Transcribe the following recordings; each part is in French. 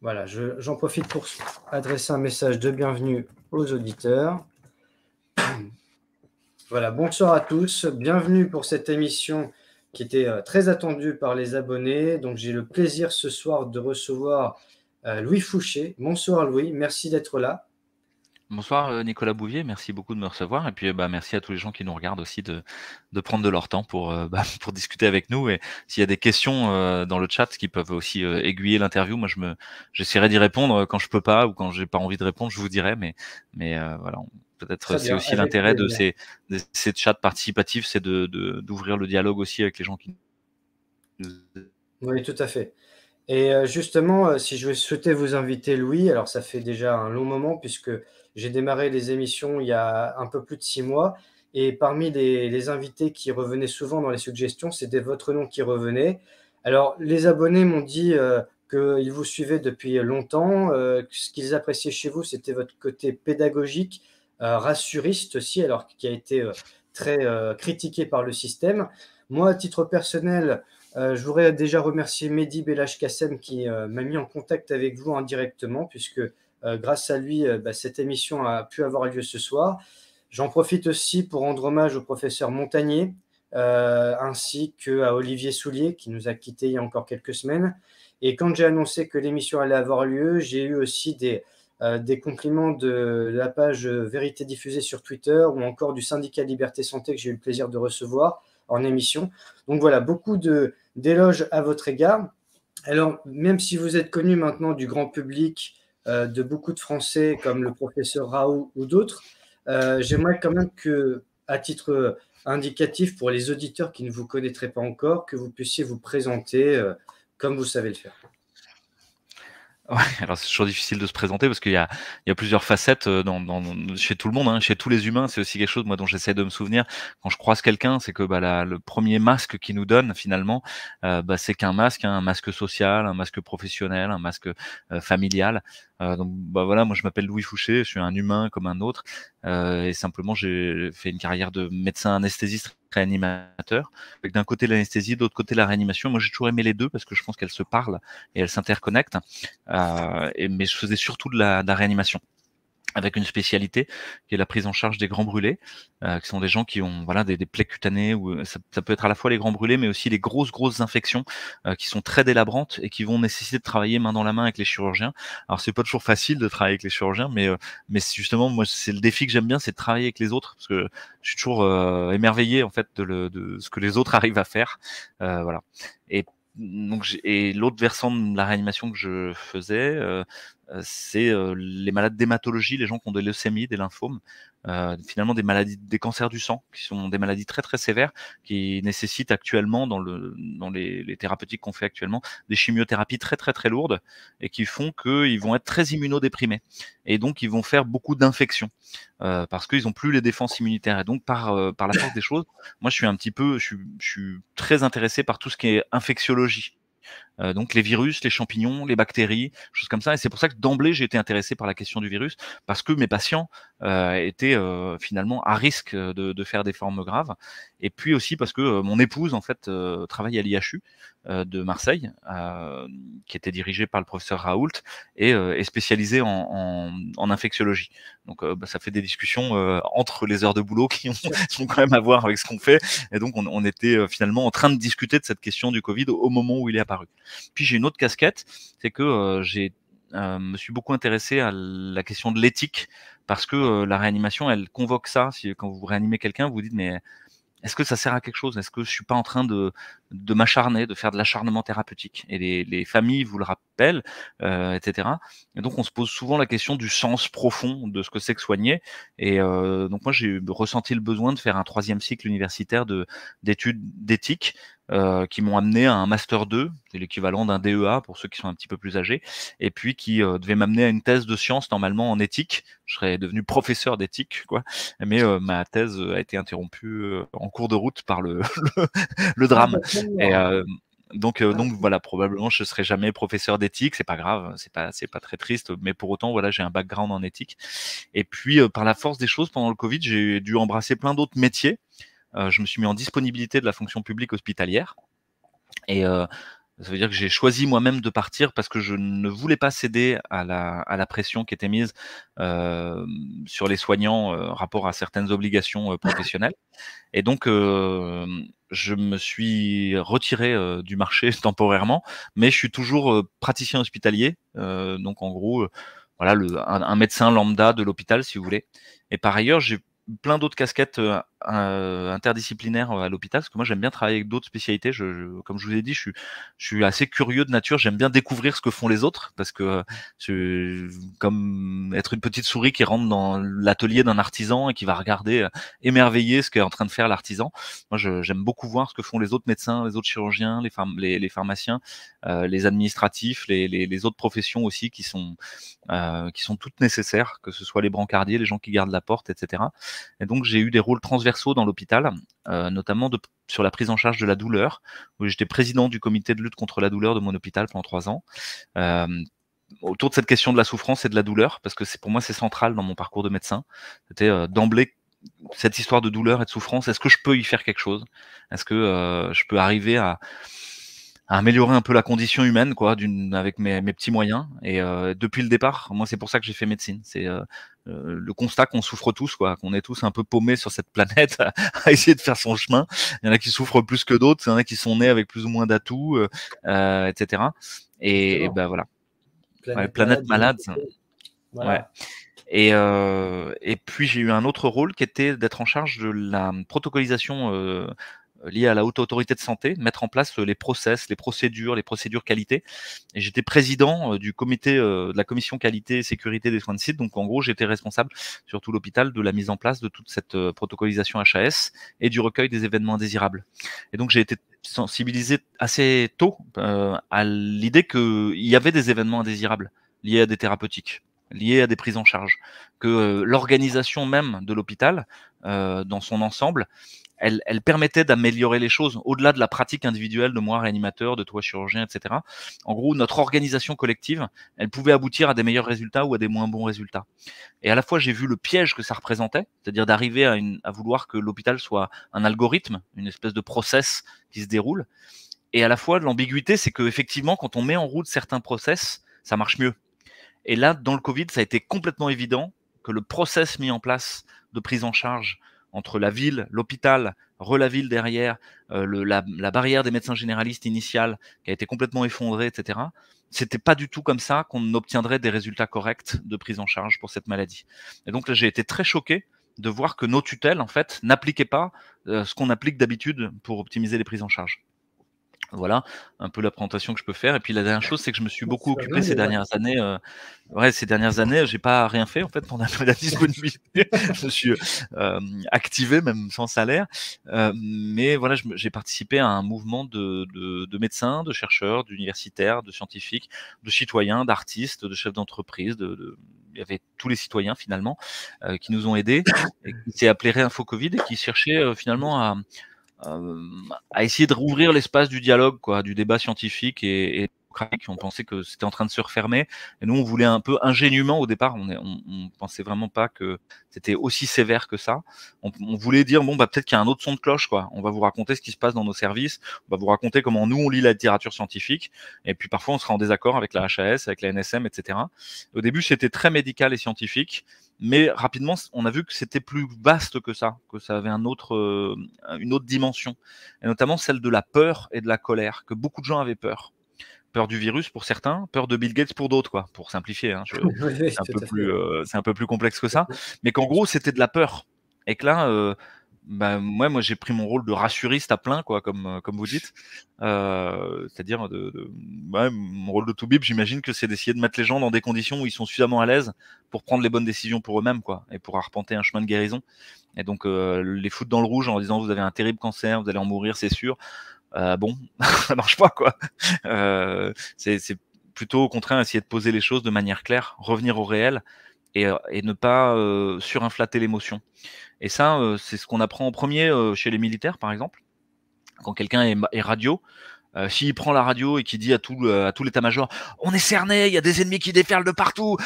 Voilà, j'en profite pour adresser un message de bienvenue aux auditeurs. Voilà, bonsoir à tous. Bienvenue pour cette émission qui était euh, très attendue par les abonnés. Donc j'ai le plaisir ce soir de recevoir euh, Louis Fouché. Bonsoir Louis, merci d'être là. Bonsoir euh, Nicolas Bouvier, merci beaucoup de me recevoir et puis euh, bah, merci à tous les gens qui nous regardent aussi de, de prendre de leur temps pour, euh, bah, pour discuter avec nous et s'il y a des questions dans le chat qui peuvent aussi aiguiller l'interview, moi je me j'essaierai d'y répondre quand je peux pas ou quand j'ai pas envie de répondre, je vous dirai mais mais voilà peut-être c'est aussi l'intérêt de ces, de ces chats participatifs, c'est de d'ouvrir le dialogue aussi avec les gens qui oui, tout à fait. Et euh, justement, euh, si je souhaitais vous inviter, Louis, alors ça fait déjà un long moment puisque j'ai démarré les émissions il y a un peu plus de six mois. Et parmi les, invités qui revenaient souvent dans les suggestions, c'était votre nom qui revenait. Alors, les abonnés m'ont dit euh, qu'ils vous suivaient depuis longtemps. ce qu'ils appréciaient chez vous, c'était votre côté pédagogique, rassuriste aussi, alors qui a été très critiqué par le système. Moi, à titre personnel, euh, je voudrais déjà remercier Mehdi Belash kassem qui euh, m'a mis en contact avec vous indirectement, puisque euh, grâce à lui, bah, cette émission a pu avoir lieu ce soir. J'en profite aussi pour rendre hommage au professeur Montagnier, ainsi qu'à Olivier Soulier, qui nous a quittés il y a encore quelques semaines. Et quand j'ai annoncé que l'émission allait avoir lieu, j'ai eu aussi des, compliments de la page Vérité diffusée sur Twitter ou encore du syndicat Liberté Santé que j'ai eu le plaisir de recevoir en émission. Donc voilà, beaucoup d'éloges à votre égard. Alors, même si vous êtes connu maintenant du grand public, euh, de beaucoup de Français comme le professeur Raoult ou d'autres, euh, j'aimerais quand même que, à titre indicatif pour les auditeurs qui ne vous connaîtraient pas encore, que vous puissiez vous présenter euh, comme vous savez le faire. Ouais, alors c'est toujours difficile de se présenter parce qu'il y a, il y a plusieurs facettes euh, dans, dans, chez tout le monde, hein, chez tous les humains. C'est aussi quelque chose moi dont j'essaie de me souvenir quand je croise quelqu'un, c'est que bah, le premier masque qu'il nous donne finalement, euh, bah, c'est qu'un masque, hein, un masque social, un masque professionnel, un masque euh, familial. donc bah voilà, moi je m'appelle Louis Fouché, je suis un humain comme un autre, et simplement j'ai fait une carrière de médecin anesthésiste réanimateur, avec d'un côté l'anesthésie, d'autre côté la réanimation. Moi, j'ai toujours aimé les deux parce que je pense qu'elles se parlent et elles s'interconnectent. Euh, mais je faisais surtout de la, de la réanimation avec une spécialité qui est la prise en charge des grands brûlés, euh, qui sont des gens qui ont voilà des, des plaies cutanées ou euh, ça, ça, peut être à la fois les grands brûlés, mais aussi les grosses grosses infections euh, qui sont très délabrantes et qui vont nécessiter de travailler main dans la main avec les chirurgiens. Alors c'est pas toujours facile de travailler avec les chirurgiens, mais euh, mais justement moi c'est le défi que j'aime bien, c'est de travailler avec les autres parce que je suis toujours euh, émerveillé en fait de, le, de, ce que les autres arrivent à faire, voilà. Et donc et l'autre versant de la réanimation que je faisais, euh, euh, c'est euh, les malades d'hématologie, les gens qui ont des leucémies, des lymphomes, euh, finalement des maladies, des cancers du sang, qui sont des maladies très très sévères, qui nécessitent actuellement dans, le, dans les, thérapeutiques qu'on fait actuellement des chimiothérapies très très très lourdes et qui font qu'ils vont être très immunodéprimés et donc ils vont faire beaucoup d'infections parce qu'ils n'ont plus les défenses immunitaires et donc par par la force des choses, moi je suis un petit peu, je suis, je suis très intéressé par tout ce qui est infectiologie. Euh, donc les virus, les champignons, les bactéries, choses comme ça. Et c'est pour ça que d'emblée, j'ai été intéressé par la question du virus, parce que mes patients euh, étaient euh, finalement à risque de, de, faire des formes graves. Et puis aussi parce que mon épouse, en fait, travaille à l'IHU de Marseille, qui était dirigée par le professeur Raoult et est spécialisée en, en, en infectiologie. Donc bah, ça fait des discussions entre les heures de boulot qui ont, sont quand même à voir avec ce qu'on fait. Et donc on, on était finalement en train de discuter de cette question du Covid au moment où il est apparu. Puis j'ai une autre casquette, c'est que euh, j'ai euh, me suis beaucoup intéressé à la question de l'éthique parce que euh, la réanimation, elle convoque ça. Si, quand vous réanimez quelqu'un, vous vous dites mais est-ce que ça sert à quelque chose Est-ce que je suis pas en train de, de m'acharner, de faire de l'acharnement thérapeutique Et les, les, familles vous le rappellent, etc. Et donc on se pose souvent la question du sens profond de ce que c'est que soigner. Et donc moi j'ai ressenti le besoin de faire un troisième cycle universitaire de, d'études d'éthique euh, qui m'ont amené à un Master 2, c'est l'équivalent d'un DEA pour ceux qui sont un petit peu plus âgés, et puis qui euh, devait m'amener à une thèse de science normalement en éthique. Je serais devenu professeur d'éthique, quoi, mais euh, ma thèse a été interrompue en cours de route par le, le, ah, drame. Bah, et, donc, ah. donc voilà, probablement je serai jamais professeur d'éthique, c'est pas grave, c'est pas c'est pas très triste, mais pour autant voilà, j'ai un background en éthique. Et puis par la force des choses, pendant le Covid, j'ai dû embrasser plein d'autres métiers. Euh, je me suis mis en disponibilité de la fonction publique hospitalière. Et euh, ça veut dire que j'ai choisi moi-même de partir parce que je ne voulais pas céder à la, pression qui était mise euh, sur les soignants rapport à certaines obligations professionnelles. Et donc, je me suis retiré du marché temporairement, mais je suis toujours praticien hospitalier. donc, en gros, voilà, le, un, un médecin lambda de l'hôpital, si vous voulez. Et par ailleurs, j'ai plein d'autres casquettes euh, interdisciplinaire euh, à l'hôpital, parce que moi j'aime bien travailler avec d'autres spécialités. Je, comme je vous ai dit, je suis, je suis assez curieux de nature, j'aime bien découvrir ce que font les autres, parce que euh, je comme être une petite souris qui rentre dans l'atelier d'un artisan et qui va regarder émerveiller émerveillé ce qu'est en train de faire l'artisan. Moi j'aime beaucoup voir ce que font les autres médecins, les autres chirurgiens, les, les, pharmaciens, les administratifs, les, les, autres professions aussi qui sont, qui sont toutes nécessaires, que ce soit les brancardiers, les gens qui gardent la porte, etc. Et donc j'ai eu des rôles transversaux dans l'hôpital, euh, notamment de, sur la prise en charge de la douleur, où j'étais président du comité de lutte contre la douleur de mon hôpital pendant trois ans. Euh, autour de cette question de la souffrance et de la douleur, parce que c'est pour moi c'est central dans mon parcours de médecin, c'était euh, d'emblée cette histoire de douleur et de souffrance, est-ce que je peux y faire quelque chose Est-ce que je peux arriver à, à améliorer un peu la condition humaine, quoi, d'une, avec mes, petits moyens. Et euh, depuis le départ, moi, c'est pour ça que j'ai fait médecine. C'est euh, euh, le constat qu'on souffre tous, quoi, qu'on est tous un peu paumés sur cette planète à, essayer de faire son chemin. Il y en a qui souffrent plus que d'autres, il y en a qui sont nés avec plus ou moins d'atouts, etc. Et, ben voilà. Planète, planète malade. Ouais. Et, et, puis j'ai eu un autre rôle qui était d'être en charge de la protocolisation euh, euh, lié à la haute autorité de santé, mettre en place euh, les process, les procédures, les procédures qualité. Et j'étais président euh, du comité de la commission qualité et sécurité des soins de site. Donc en gros, j'étais responsable surtout l'hôpital de la mise en place de toute cette protocolisation HAS et du recueil des événements indésirables. Et donc j'ai été sensibilisé assez tôt à l'idée qu'il y avait des événements indésirables liés à des thérapeutiques liés à des prises en charge, que l'organisation même de l'hôpital, dans son ensemble, elle, permettait d'améliorer les choses au-delà de la pratique individuelle de moi réanimateur, de toi chirurgien, etc. En gros, notre organisation collective, elle pouvait aboutir à des meilleurs résultats ou à des moins bons résultats. Et à la fois, j'ai vu le piège que ça représentait, c'est-à-dire d'arriver à, à vouloir que l'hôpital soit un algorithme, une espèce de process qui se déroule. Et à la fois, l'ambiguïté, c'est que effectivement, quand on met en route certains process, ça marche mieux. Et là, dans le Covid, ça a été complètement évident que le process mis en place de prise en charge entre la ville, l'hôpital, relaville la ville derrière, euh, la, barrière des médecins généralistes initiale qui a été complètement effondrée, etc. C'était pas du tout comme ça qu'on obtiendrait des résultats corrects de prise en charge pour cette maladie. Et donc là, j'ai été très choqué de voir que nos tutelles, en fait, n'appliquaient pas euh, ce qu'on applique d'habitude pour optimiser les prises en charge. Voilà un peu la présentation que je peux faire. Et puis la dernière chose, c'est que je me suis beaucoup occupé ces dernières années. Euh, ouais, ces dernières années, j'ai pas rien fait en fait pendant la disponibilité. je suis euh, activé même sans salaire. Euh, mais voilà, j'ai participé à un mouvement de, médecins, de chercheurs, d'universitaires, de scientifiques, de citoyens, d'artistes, de chefs d'entreprise, de, il y avait tous les citoyens finalement euh, qui nous ont aidés, et qui s'est appelé Réinfo Covid et qui cherchait euh, finalement à, euh, à essayer de rouvrir l'espace du dialogue, quoi, du débat scientifique et, et on pensait que c'était en train de se refermer. Et nous, on voulait un peu ingénument au départ. On, ne pensait vraiment pas que c'était aussi sévère que ça. On, voulait dire bon bah peut-être qu'il y a un autre son de cloche On va vous raconter ce qui se passe dans nos services. On va vous raconter comment nous on lit la littérature scientifique. Et puis parfois on sera en désaccord avec la HAS, avec la NSM, etc. Au début, c'était très médical et scientifique mais rapidement on a vu que c'était plus vaste que ça, que ça avait un autre, euh, une autre dimension, et notamment celle de la peur et de la colère, que beaucoup de gens avaient peur peur du virus pour certains, peur de Bill Gates pour d'autres, quoi, pour simplifier. Hein, euh, c'est, un peu plus, complexe que ça. Mais qu'en gros, c'était de la peur. Et que là, euh, bah, moi, moi j'ai pris mon rôle de rassuriste à plein, quoi, comme, euh, comme vous dites. c'est-à-dire, de, mon rôle de tout bib, j'imagine que c'est d'essayer de mettre les gens dans des conditions où ils sont suffisamment à l'aise pour prendre les bonnes décisions pour eux-mêmes, quoi, et pour arpenter un chemin de guérison. Et donc, les foutre dans le rouge en disant, vous avez un terrible cancer, vous allez en mourir, c'est sûr. Ah bon, ça marche pas quoi. Euh, c'est plutôt au contraire essayer de poser les choses de manière claire, revenir au réel et, euh, ne pas euh, surinflater l'émotion. Et ça, c'est ce qu'on apprend en premier chez les militaires, par exemple. Quand quelqu'un est, radio, s'il prend la radio et qu'il dit à tout, l'état-major, on est cerné, il y a des ennemis qui déferlent de partout,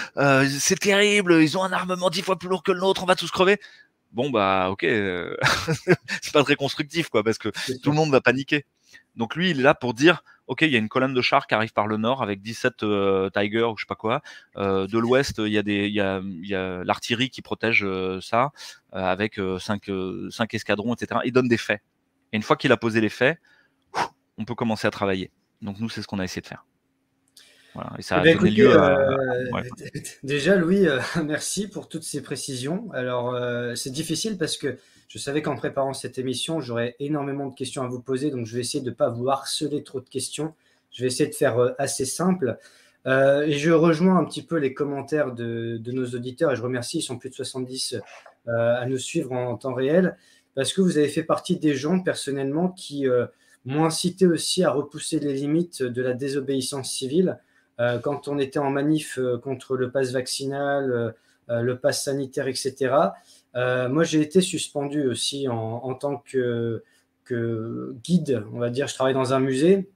c'est terrible, ils ont un armement dix fois plus lourd que le nôtre, on va tous crever. Bon bah ok, c'est pas très constructif quoi, parce que tout le monde va paniquer. Donc lui, il est là pour dire, ok, il y a une colonne de chars qui arrive par le nord avec 17 euh, tigers Tiger ou je sais pas quoi. Euh, de l'ouest, il y a des, l'artillerie qui protège euh, ça avec 5 escadrons, etc. Il donne des faits. Et une fois qu'il a posé les faits, on peut commencer à travailler. Donc nous, c'est ce qu'on a essayé de faire. Déjà, Louis, merci pour toutes ces précisions. Alors, c'est difficile parce que je savais qu'en préparant cette émission, j'aurais énormément de questions à vous poser, donc je vais essayer de ne pas vous harceler trop de questions. Je vais essayer de faire euh, assez simple. Euh, et je rejoins un petit peu les commentaires de, nos auditeurs et je remercie, ils sont plus de 70 euh, à nous suivre en, temps réel, parce que vous avez fait partie des gens personnellement qui m'ont incité aussi à repousser les limites de la désobéissance civile. quand on était en manif contre le pass vaccinal, le pass sanitaire, etc., euh, moi, j'ai été suspendu aussi en, tant que, que, guide, on va dire. Je travaille dans un musée.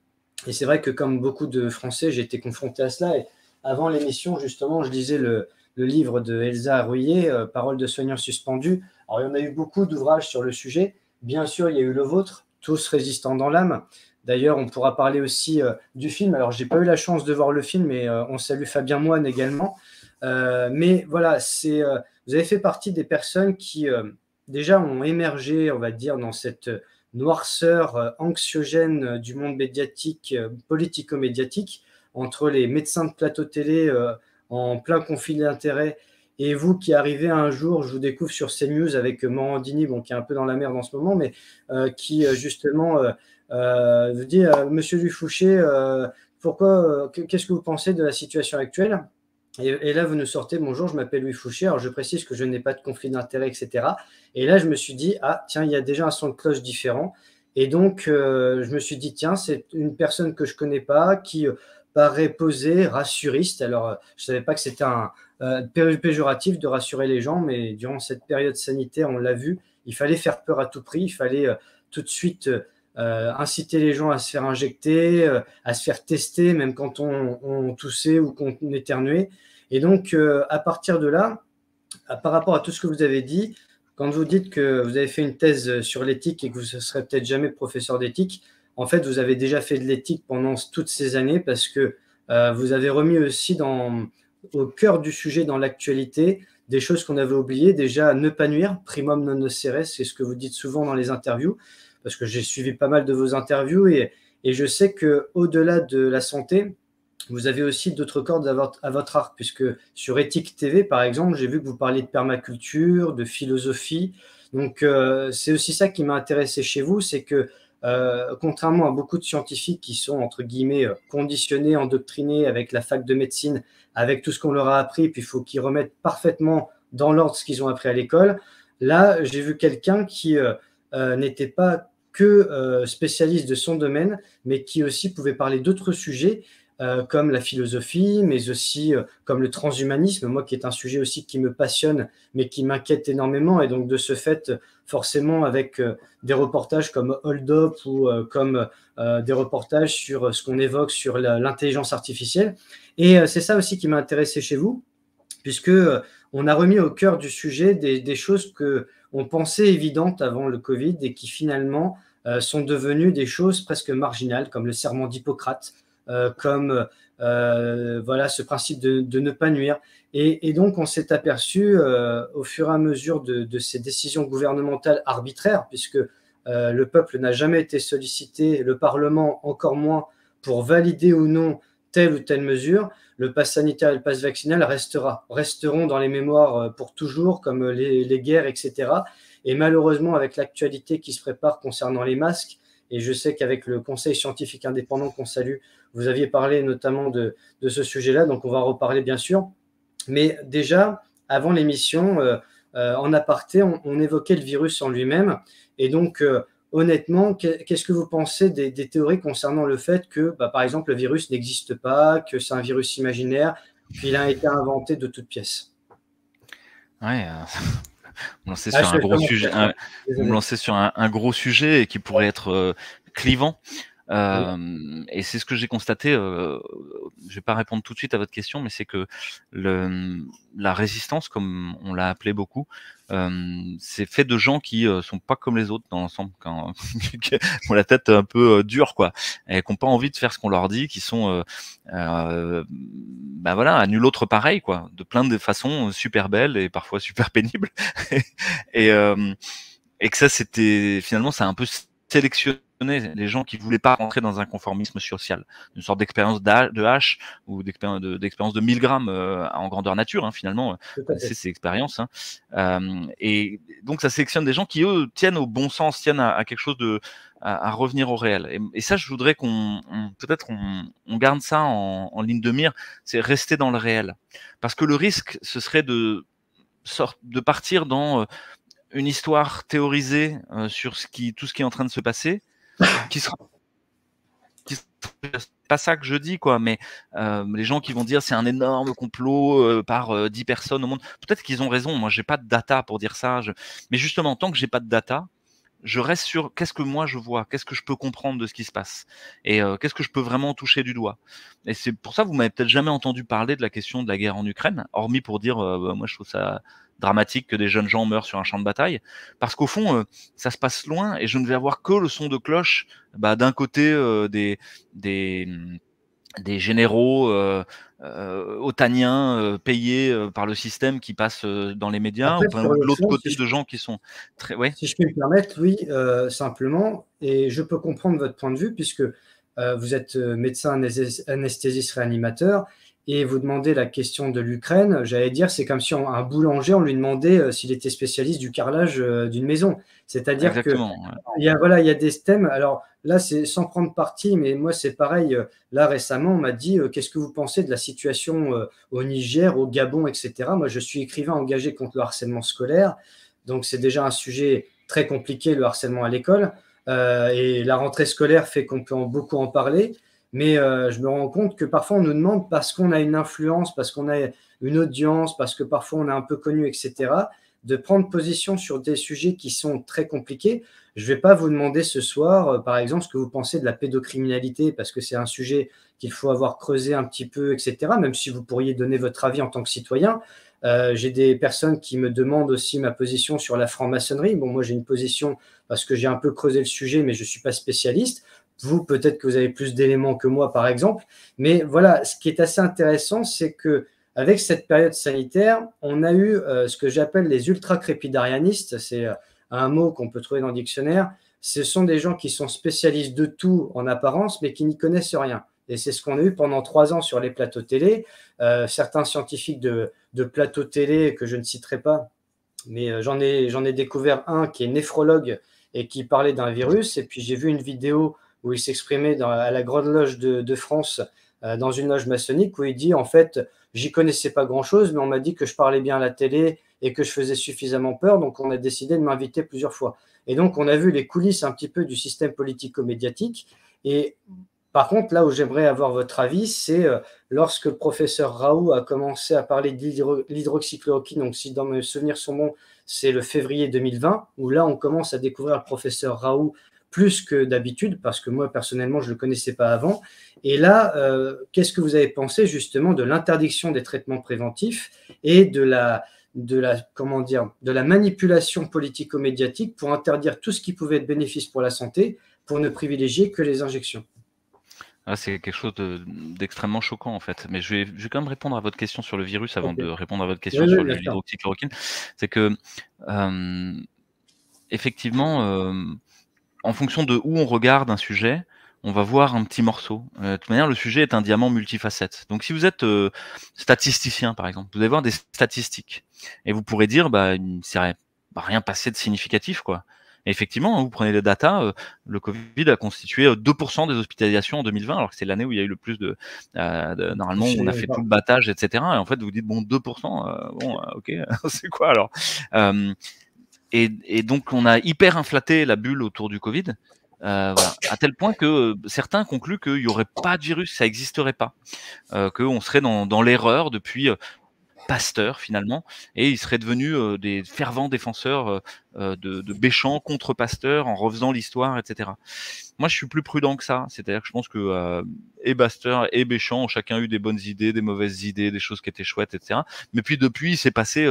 Et c'est vrai que comme beaucoup de Français, j'ai été confronté à cela. Et avant l'émission, justement, je lisais le, livre de Elsa Rouillet, euh, Paroles de soignants suspendus. Alors, il y en a eu beaucoup d'ouvrages sur le sujet. Bien sûr, il y a eu le vôtre, Tous résistants dans l'âme. D'ailleurs, on pourra parler aussi euh, du film. Alors, j'ai pas eu la chance de voir le film, mais on salue Fabien Moine également. mais voilà, c'est vous avez fait partie des personnes qui euh, déjà ont émergé, on va dire, dans cette noirceur euh, anxiogène euh, du monde médiatique, politico-médiatique, entre les médecins de plateau télé en plein conflit d'intérêts et vous qui arrivez un jour, je vous découvre sur CNews avec Morandini, bon, qui est un peu dans la merde en ce moment, mais qui justement vous dit Monsieur Dufouché, pourquoi, qu'est-ce que vous pensez de la situation actuelle et, là, vous nous sortez, bonjour, je m'appelle Louis Fouché, alors je précise que je n'ai pas de conflit d'intérêt, etc. Et là, je me suis dit, ah, tiens, il y a déjà un son de cloche différent. Et donc, euh, je me suis dit, tiens, c'est une personne que je ne connais pas, qui euh, paraît posée, rassuriste. Alors, euh, je ne savais pas que c'était un péjoratif de rassurer les gens, mais durant cette période sanitaire, on l'a vu, il fallait faire peur à tout prix, il fallait tout de suite euh, inciter les gens à se faire injecter, euh, à se faire tester, même quand on, toussait ou qu'on éternuait. Et donc, euh, à partir de là, par rapport à tout ce que vous avez dit, quand vous dites que vous avez fait une thèse sur l'éthique et que vous ne serez peut-être jamais professeur d'éthique, en fait, vous avez déjà fait de l'éthique pendant toutes ces années parce que vous avez remis aussi au cœur du sujet, dans l'actualité, des choses qu'on avait oubliées. Déjà, ne pas nuire, primum non nocere, c'est ce que vous dites souvent dans les interviews parce que j'ai suivi pas mal de vos interviews et, je sais que au-delà de la santé, vous avez aussi d'autres cordes à votre, arc, puisque sur Éthique TV, par exemple, j'ai vu que vous parliez de permaculture, de philosophie. Donc, euh, c'est aussi ça qui m'a intéressé chez vous, c'est que euh, contrairement à beaucoup de scientifiques qui sont, entre guillemets, euh, conditionnés, endoctrinés avec la fac de médecine, avec tout ce qu'on leur a appris, puis il faut qu'ils remettent parfaitement dans l'ordre ce qu'ils ont appris à l'école, là, j'ai vu quelqu'un qui n'était pas que euh, spécialiste de son domaine, mais qui aussi pouvait parler d'autres sujets. Euh, comme la philosophie, mais aussi euh, comme le transhumanisme, moi qui est un sujet aussi qui me passionne, mais qui m'inquiète énormément. Et donc de ce fait, forcément avec des reportages comme Hold Up ou comme des reportages sur ce qu'on évoque sur l'intelligence artificielle. Et c'est ça aussi qui m'a intéressé chez vous, puisque on a remis au cœur du sujet des, choses que on pensait évidentes avant le Covid et qui finalement euh, sont devenues des choses presque marginales, comme le serment d'Hippocrate, euh, comme euh, voilà ce principe de, ne pas nuire. Et, donc, on s'est aperçu au fur et à mesure de, ces décisions gouvernementales arbitraires, puisque le peuple n'a jamais été sollicité, le Parlement encore moins, pour valider ou non telle ou telle mesure, le pass sanitaire et le passe vaccinal resteront dans les mémoires pour toujours, comme les guerres, etc. Et malheureusement, avec l'actualité qui se prépare concernant les masques, et je sais qu'avec le Conseil scientifique indépendant qu'on salue, vous aviez parlé notamment de, de ce sujet-là, donc on va reparler bien sûr. Mais déjà, avant l'émission, euh, euh, en aparté, on, évoquait le virus en lui-même. Et donc, euh, honnêtement, qu'est-ce que vous pensez des, théories concernant le fait que, bah, par exemple, le virus n'existe pas, que c'est un virus imaginaire, qu'il a été inventé de toutes pièces Ouais, Vous ah, sur un gros sujet, me lancez sur un, gros sujet et qui pourrait être euh, clivant. Et c'est ce que j'ai constaté. je vais pas répondre tout de suite à votre question, mais c'est que le, la résistance, comme on l'a appelé beaucoup, c'est fait de gens qui sont pas comme les autres dans l'ensemble, qui ont la tête un peu dure, quoi, et qui n'ont pas envie de faire ce qu'on leur dit, qui sont, euh, voilà, à nul autre pareil, quoi, de plein de façons super belles et parfois super pénibles, et, euh, et que ça, c'était finalement, ça un peu sélectionné les gens qui voulaient pas rentrer dans un conformisme social, une sorte d'expérience de hache ou d'expérience de, de 1000 grammes euh, en grandeur nature, hein, finalement. C'est ces expériences. Hein. Euh, et donc, ça sélectionne des gens qui, eux, tiennent au bon sens, tiennent à, quelque chose de. À, revenir au réel. Et, ça, je voudrais qu'on. Peut-être on, garde ça en, ligne de mire, c'est rester dans le réel. Parce que le risque, ce serait de, de partir dans. Euh, une histoire théorisée sur ce qui, tout ce qui est en train de se passer, qui sera pas ça que je dis quoi mais euh, les gens qui vont dire c'est un énorme complot euh, par euh, dix 10 personnes au monde peut-être qu'ils ont raison moi j'ai pas de data pour dire ça mais justement tant que j'ai pas de data je reste sur qu'est-ce que moi je vois, qu'est-ce que je peux comprendre de ce qui se passe et qu'est-ce que je peux vraiment toucher du doigt. Et c'est pour ça que vous m'avez peut-être jamais entendu parler de la question de la guerre en Ukraine, hormis pour dire bah, moi je trouve ça dramatique que des jeunes gens meurent sur un champ de bataille, parce qu'au fond, euh, ça se passe loin et je ne vais avoir que le son de cloche bah, d'un côté euh, des, des, généraux euh, otaniens payés par le système qui passe dans les médias, ou, l'autre côté de gens qui sont très... Ouais. Si je peux me permettre, oui, simplement, et je peux comprendre votre point de vue, puisque vous êtes médecin anesthésiste réanimateur, et vous demandez la question de l'Ukraine, j'allais dire, c'est comme si un boulanger, on lui demandait euh, s'il était spécialiste du carrelage euh, d'une maison. C'est-à-dire que il y a voilà, il y a des thèmes. Alors là, c'est sans prendre parti, mais moi c'est pareil. Euh, là récemment, on m'a dit qu'est-ce que vous pensez de la situation au Niger, au Gabon, etc. Moi, je suis écrivain engagé contre le harcèlement scolaire, donc c'est déjà un sujet très compliqué le harcèlement à l'école. et la rentrée scolaire fait qu'on peut en, beaucoup en parler. Mais euh, je me rends compte que parfois on nous demande parce qu'on a une influence, parce qu'on a une audience, parce que parfois on est un peu connu, etc., de prendre position sur des sujets qui sont très compliqués. Je ne vais pas vous demander ce soir, euh, par exemple, ce que vous pensez de la pédocriminalité, parce que c'est un sujet qu'il faut avoir creusé un petit peu, etc., même si vous pourriez donner votre avis en tant que citoyen. Euh, j'ai des personnes qui me demandent aussi ma position sur la franc-maçonnerie. Bon, moi j'ai une position parce que j'ai un peu creusé le sujet, mais je ne suis pas spécialiste vous, peut-être que vous avez plus d'éléments que moi, par exemple. Mais voilà, ce qui est assez intéressant, c'est que avec cette période sanitaire, on a eu euh, ce que j'appelle les ultra-crépidarianistes. C'est euh, un mot qu'on peut trouver dans le dictionnaire. Ce sont des gens qui sont spécialistes de tout en apparence, mais qui n'y connaissent rien. Et c'est ce qu'on a eu pendant trois ans sur les plateaux télé. Euh, certains scientifiques de, plateaux télé que je ne citerai pas, mais j'en ai, ai, découvert un qui est néphrologue et qui parlait d'un virus. Et puis j'ai vu une vidéo où il s'exprimait à la Grande Loge de, France, euh, dans une loge maçonnique, où il dit en fait, j'y connaissais pas grand-chose, mais on m'a dit que je parlais bien à la télé et que je faisais suffisamment peur, donc on a décidé de m'inviter plusieurs fois. Et donc on a vu les coulisses un petit peu du système politico-médiatique. Et par contre, là où j'aimerais avoir votre avis, c'est euh, lorsque le professeur Raoult a commencé à parler de l'hydroxychloroquine, donc si dans mes souvenirs sont bons, c'est le février 2020, où là on commence à découvrir le professeur Raoult plus que d'habitude, parce que moi, personnellement, je ne le connaissais pas avant. Et là, euh, qu'est-ce que vous avez pensé justement de l'interdiction des traitements préventifs et de la, de la, comment dire, de la manipulation politico-médiatique pour interdire tout ce qui pouvait être bénéfice pour la santé, pour ne privilégier que les injections ah, c'est quelque chose d'extrêmement choquant en fait. Mais je vais, quand même répondre à votre question sur le virus avant de répondre à votre question sur l'hydroxychloroquine. C'est que euh, effectivement, euh, en fonction de où on regarde un sujet, on va voir un petit morceau. Euh, de toute manière, le sujet est un diamant multifacette. Donc si vous êtes euh, statisticien, par exemple, vous allez voir des statistiques. Et vous pourrez dire, bah, il ne rien passé de significatif, quoi. effectivement, hein, vous prenez les data, euh, le Covid a constitué 2% des hospitalisations en 2020, alors que c'est l'année où il y a eu le plus de, de normalement, on a fait tout le battage, etc. Et en fait, vous dites, bon, 2%, bon, ok, c'est quoi alors et, donc, on a hyper inflaté la bulle autour du Covid, euh, à tel point que certains concluent qu'il n'y aurait pas de virus, ça n'existerait pas, euh, qu'on serait dans, dans l'erreur depuis euh, pasteur finalement, et ils seraient devenus euh, des fervents défenseurs euh, euh, de, de, Béchamp contre Pasteur en refaisant l'histoire, etc. Moi, je suis plus prudent que ça, c'est-à-dire que je pense que et Pasteur et Béchamp ont chacun eu des bonnes idées, des mauvaises idées, des choses qui étaient chouettes, etc. Mais puis depuis, il s'est passé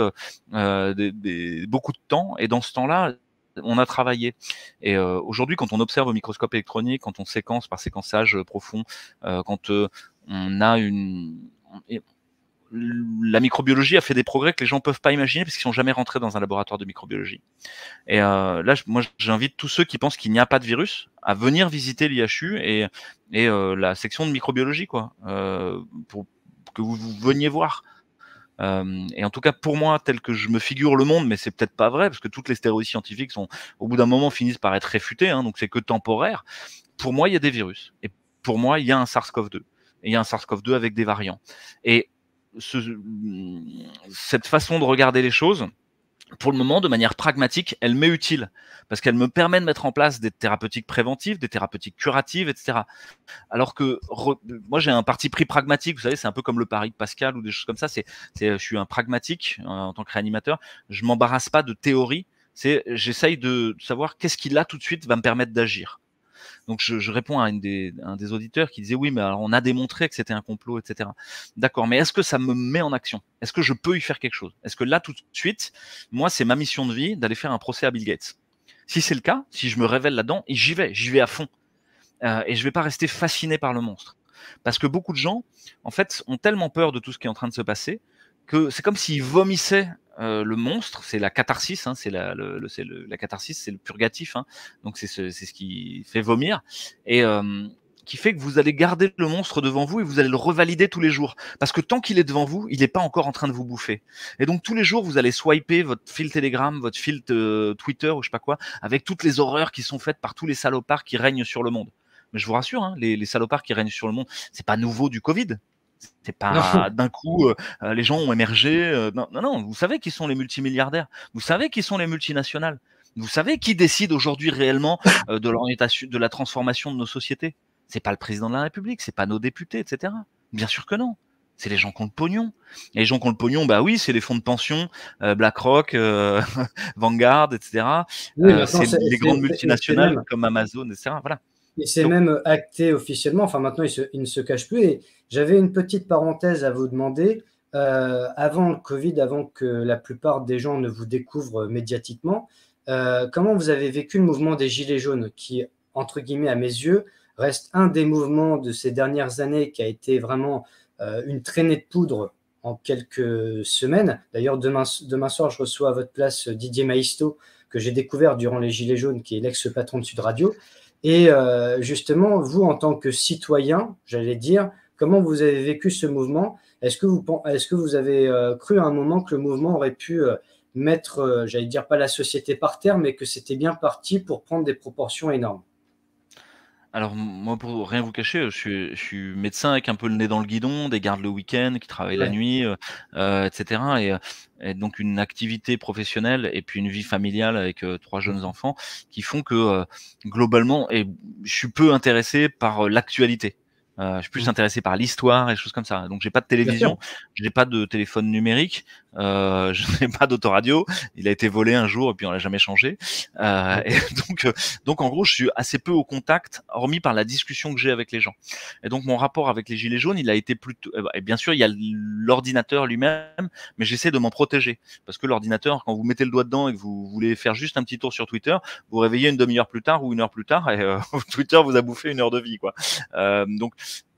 des, beaucoup de temps, et dans ce temps-là, on a travaillé. Et aujourd'hui, quand on observe au microscope électronique, quand on séquence par séquençage profond, quand on a une la microbiologie a fait des progrès que les gens peuvent pas imaginer parce qu'ils sont jamais rentrés dans un laboratoire de microbiologie. Et euh, là, moi, j'invite tous ceux qui pensent qu'il n'y a pas de virus à venir visiter l'IHU et, et euh, la section de microbiologie, quoi, euh, pour que vous, veniez voir. et en tout cas, pour moi, tel que je me figure le monde, mais c'est peut-être pas vrai, parce que toutes les théories scientifiques sont, au bout d'un moment, finissent par être réfutées, hein, donc c'est que temporaire. Pour moi, il y a des virus. Et pour moi, il y a un SARS-CoV-2. Et il y a un SARS-CoV-2 avec des variants. Et Mm, cette façon de regarder les choses, pour le moment, de manière pragmatique, elle m'est utile parce qu'elle me permet de mettre en place des thérapeutiques préventives, des thérapeutiques curatives, etc. Alors que moi, j'ai un parti pris pragmatique. Vous savez, c'est un peu comme le pari de Pascal ou des choses comme ça. C'est, je suis un pragmatique euh, en tant que réanimateur. Je m'embarrasse pas de théorie. C'est, j'essaye de savoir qu'est-ce qu'il a tout de suite va me permettre d'agir. Donc je, réponds à, des, un des auditeurs qui disait oui, mais alors on a démontré que c'était un complot, etc. D'accord, mais est-ce que ça me met en action Est-ce que je peux y faire quelque chose Est-ce que là tout de suite, moi c'est ma mission de vie d'aller faire un procès à Bill Gates Si c'est le cas, si je me révèle là-dedans, et j'y vais, j'y vais à fond, euh, et je ne vais pas rester fasciné par le monstre, parce que beaucoup de gens, en fait, ont tellement peur de tout ce qui est en train de se passer que c'est comme s'ils vomissaient le monstre, c'est la catharsis, hein, c'est la, le, catharsis, c'est le purgatif, hein. donc c'est ce, qui fait vomir, et qui fait que vous allez garder le monstre devant vous et vous allez le revalider tous les jours, parce que tant qu'il est devant vous, il n'est pas encore en train de vous bouffer. Et donc tous les jours, vous allez swiper votre fil Telegram, votre fil Twitter ou je sais pas quoi, avec toutes les horreurs qui sont faites par tous les salopards qui règnent sur le monde. Mais je vous rassure, hein, les, les, salopards qui règnent sur le monde, c'est pas nouveau du Covid. C'est pas d'un coup euh, les gens ont émergé. Euh, non, non, vous savez qui sont les multimilliardaires. Vous savez qui sont les multinationales. Vous savez qui décide aujourd'hui réellement euh, de l'orientation, de la transformation de nos sociétés. C'est pas le président de la République, c'est pas nos députés, etc. Bien sûr que non. C'est les gens qui ont le pognon. Et les gens qui ont le pognon, bah oui, c'est les fonds de pension, BlackRock, Vanguard, etc. c'est les grandes multinationales comme Amazon, etc. Voilà. Et c'est même acté officiellement. Enfin, maintenant, ils, ne se cachent plus. Et j'avais une petite parenthèse à vous demander. Euh, avant le Covid, avant que la plupart des gens ne vous découvrent médiatiquement, euh, comment vous avez vécu le mouvement des Gilets jaunes, qui, entre guillemets, à mes yeux, reste un des mouvements de ces dernières années qui a été vraiment euh, une traînée de poudre en quelques semaines. D'ailleurs, demain, soir, je reçois à votre place Didier Maisto, que j'ai découvert durant les Gilets jaunes, qui est l'ex-patron de Sud Radio. Et justement, vous, en tant que citoyen, j'allais dire, Comment vous avez vécu ce mouvement Est-ce que, vous, avez euh, cru à un moment que le mouvement aurait pu euh, mettre, euh, j'allais dire pas la société par terre, mais que c'était bien parti pour prendre des proportions énormes alors moi, pour rien vous cacher, je suis, médecin avec un peu le nez dans le guidon, des gardes le week-end, qui travaillent la nuit, etc. Et, donc une activité professionnelle et puis une vie familiale avec trois jeunes enfants qui font que globalement, je suis peu intéressé par l'actualité. Euh, je suis plus mmh. intéressé par l'histoire et choses comme ça. Donc j'ai pas de télévision, j'ai pas de téléphone numérique, euh, je n'ai pas d'autoradio. Il a été volé un jour et puis on l'a jamais changé. Euh, et donc, euh, donc en gros, je suis assez peu au contact, hormis par la discussion que j'ai avec les gens. Et donc mon rapport avec les gilets jaunes, il a été plutôt. Euh, bah, et bien sûr, il y a l'ordinateur lui-même, mais j'essaie de m'en protéger parce que l'ordinateur, quand vous mettez le doigt dedans et que vous voulez faire juste un petit tour sur Twitter, vous, réveillez une demi-heure plus tard ou une heure plus tard et euh, Twitter vous a bouffé une heure de vie, quoi. donc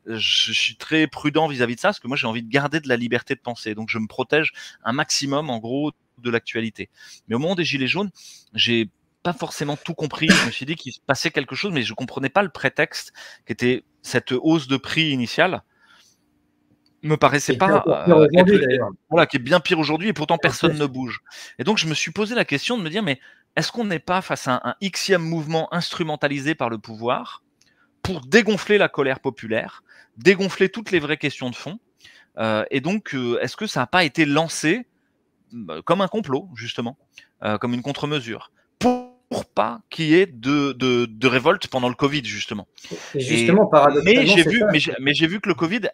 je suis très prudent vis-à-vis de ça, parce que moi j'ai envie de garder de la liberté de penser. Donc je me protège un maximum, en gros, de l'actualité. Mais au moment des Gilets jaunes, j'ai pas forcément tout compris. Je me suis dit qu'il se passait quelque chose, mais je comprenais pas le prétexte qui était cette hausse de prix initiale me paraissait pas euh, voilà qui est bien pire aujourd'hui et pourtant personne ne bouge et donc je me suis posé la question de me dire mais est-ce qu'on n'est pas face à un, un xème mouvement instrumentalisé par le pouvoir pour dégonfler la colère populaire, dégonfler toutes les vraies questions de fond. Euh, et donc, euh, est-ce que ça n'a pas été lancé bah, comme un complot, justement, euh, comme une contre-mesure, pour, pas qu'il y ait de, révolte pendant le Covid, justement Justement, Mais j'ai vu, que le Covid,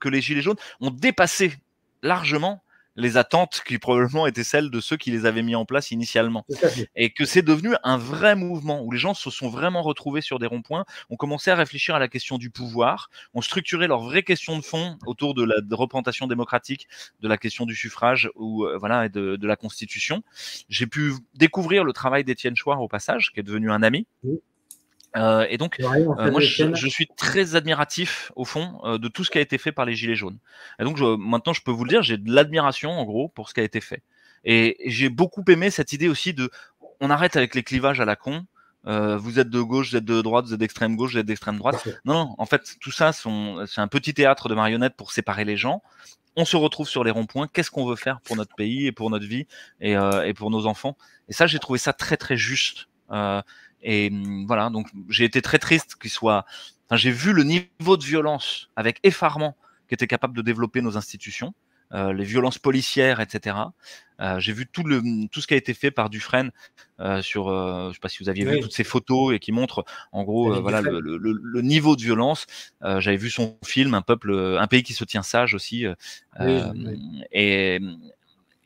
que les Gilets jaunes ont dépassé largement les attentes qui probablement étaient celles de ceux qui les avaient mis en place initialement. Et que c'est devenu un vrai mouvement où les gens se sont vraiment retrouvés sur des ronds-points, ont commencé à réfléchir à la question du pouvoir, ont structuré leurs vraies questions de fond autour de la représentation démocratique, de la question du suffrage ou euh, voilà et de, la constitution. J'ai pu découvrir le travail d'Étienne Chouard au passage, qui est devenu un ami. Euh, et donc, euh, moi, je, suis très admiratif au fond euh, de tout ce qui a été fait par les Gilets jaunes. Et donc, maintenant, je peux vous le dire, j'ai de l'admiration en gros pour ce qui a été fait. Et j'ai beaucoup aimé cette idée aussi de, on arrête avec les clivages à la con. vous êtes de gauche, vous êtes de droite, vous êtes d'extrême gauche, vous êtes d'extrême droite. Non, non, en fait, tout ça, c'est un petit théâtre de marionnettes pour séparer les gens. On se retrouve sur les ronds-points. Qu'est-ce qu'on veut faire pour notre pays et pour notre vie et, et pour nos enfants Et ça, j'ai trouvé ça très, très juste. Et mm, voilà, donc j'ai été très triste qu'il soit. Enfin, j'ai vu le niveau de violence avec effarement qu'étaient capables de développer nos institutions, euh, les violences policières, etc. Euh, j'ai vu tout, le, mm, tout ce qui a été fait par Dufresne euh, sur, je ne sais pas si vous aviez vu toutes ces photos et qui montrent en gros voilà le, niveau de violence. J'avais vu son film Un peuple, un pays qui se tient sage aussi, et,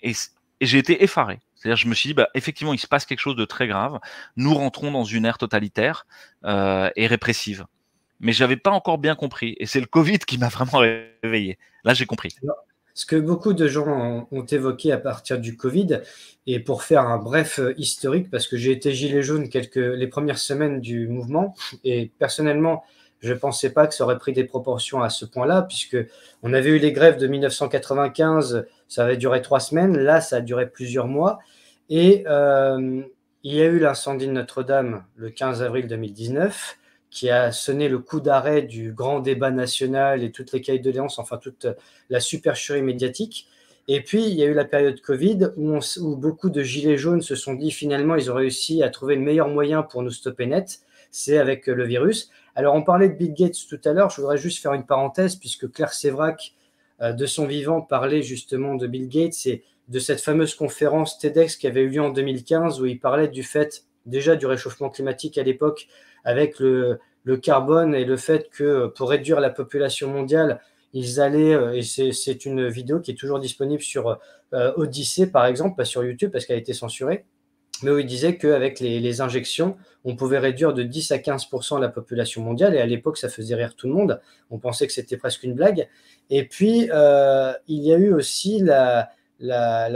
et j'ai été effaré c'est-à-dire, je me suis dit, bah, effectivement, il se passe quelque chose de très grave. Nous rentrons dans une ère totalitaire euh, et répressive. Mais je n'avais pas encore bien compris. Et c'est le Covid qui m'a vraiment réveillé. Là, j'ai compris. Ce que beaucoup de gens ont, évoqué à partir du Covid, et pour faire un bref euh, historique, parce que j'ai été gilet jaune quelques, les premières semaines du mouvement, et personnellement, je ne pensais pas que ça aurait pris des proportions à ce point-là, puisque on avait eu les grèves de 1995 ça avait duré trois semaines. Là, ça a duré plusieurs mois. Et euh, il y a eu l'incendie de Notre-Dame le 15 avril 2019, qui a sonné le coup d'arrêt du grand débat national et toutes les léance, enfin toute la supercherie médiatique. Et puis, il y a eu la période Covid où, où, beaucoup de gilets jaunes se sont dit finalement, ils ont réussi à trouver le meilleur moyen pour nous stopper net, c'est avec le virus. Alors, on parlait de Bill Gates tout à l'heure, je voudrais juste faire une parenthèse, puisque Claire Sévrac, euh, de son vivant parlait justement de Bill Gates et de cette fameuse conférence TEDx qui avait eu lieu en 2015 où il parlait du fait déjà du réchauffement climatique à l'époque avec le, carbone et le fait que euh, pour réduire la population mondiale, ils allaient, euh, et c'est une vidéo qui est toujours disponible sur Odyssey Odyssée par exemple, pas sur YouTube parce qu'elle a été censurée, mais où il disait qu'avec les, injections, on pouvait réduire de 10 à 15 la population mondiale. Et à l'époque, ça faisait rire tout le monde. On pensait que c'était presque une blague. Et puis, euh, il y a eu aussi la,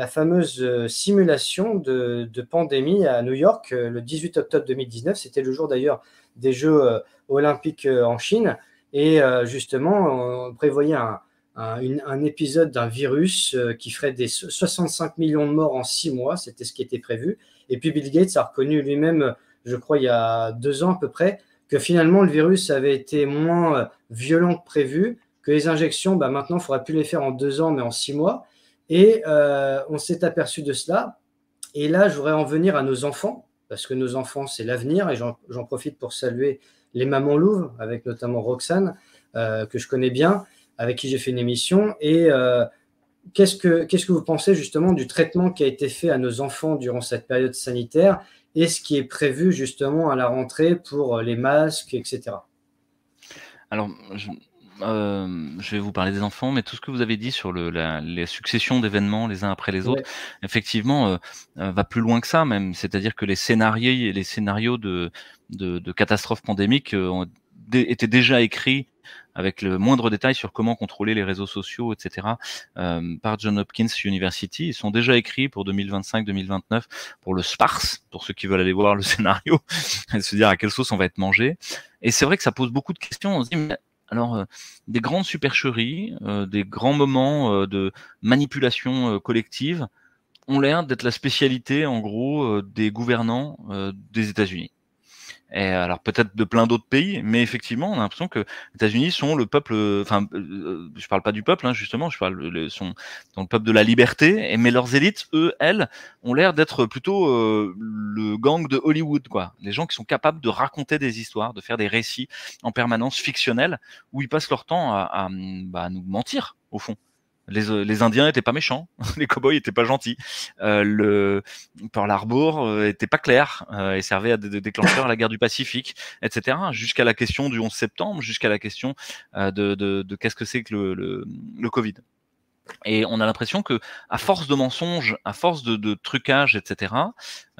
fameuse euh, simulation de, de, pandémie à New York euh, le 18 octobre 2019. C'était le jour d'ailleurs des Jeux olympiques en Chine. Et justement, on prévoyait un, un épisode d'un virus qui ferait des 65 millions de morts en six mois. C'était ce qui était prévu. Et puis Bill Gates a reconnu lui-même, je crois, il y a deux ans à peu près, que finalement le virus avait été moins euh, violent que prévu, que les injections, bah, maintenant, il ne faudrait plus les faire en deux ans, mais en six mois. Et euh, on s'est aperçu de cela. Et là, je voudrais en venir à nos enfants, parce que nos enfants, c'est l'avenir, et j'en profite pour saluer les mamans louves, avec notamment Roxane, euh, que je connais bien, avec qui j'ai fait une émission. Et qu'est-ce que, qu'est-ce que vous pensez justement du traitement qui a été fait à nos enfants durant cette période sanitaire et ce qui est prévu justement à la rentrée pour euh, les masques, etc. Alors, euh, je, vais vous parler des enfants, mais tout ce que vous avez dit sur la, les successions d'événements les uns après les autres, effectivement, euh, va plus loin que ça même. C'est-à-dire que les scénarios, les scénarios de, de, catastrophes pandémiques ont été déjà écrits avec le moindre détail sur comment contrôler les réseaux sociaux, etc., euh, par John Hopkins University. Ils sont déjà écrits pour 2025-2029 pour le Sparse, pour ceux qui veulent aller voir le scénario et se dire à quelle sauce on va être mangé. Et c'est vrai que ça pose beaucoup de questions. On alors, euh, des grandes supercheries, euh, des grands moments de manipulation collective ont l'air d'être la spécialité, en gros, des gouvernants des États-Unis alors peut-être de plein d'autres pays, mais effectivement, on a l'impression que les États-Unis sont le peuple, enfin, euh, euh je parle pas du peuple, hein, justement, je parle le, sont dans le peuple de la liberté, mais leurs élites, eux, elles, ont l'air d'être plutôt euh, le gang de Hollywood, quoi. Les gens qui sont capables de raconter des histoires, de faire des récits en permanence fictionnels, où ils passent leur temps à bah, nous mentir, au fond. Euh, les, Indiens étaient pas méchants, les cowboys étaient pas gentils, euh, le Pearl Harbor euh, était pas clair et servait à déclencher à la guerre du Pacifique, etc. Jusqu'à la question du 11 septembre, jusqu'à la question de, qu'est-ce que c'est que le Covid. Et on a l'impression que, à force de mensonges, à force de, trucages, etc.,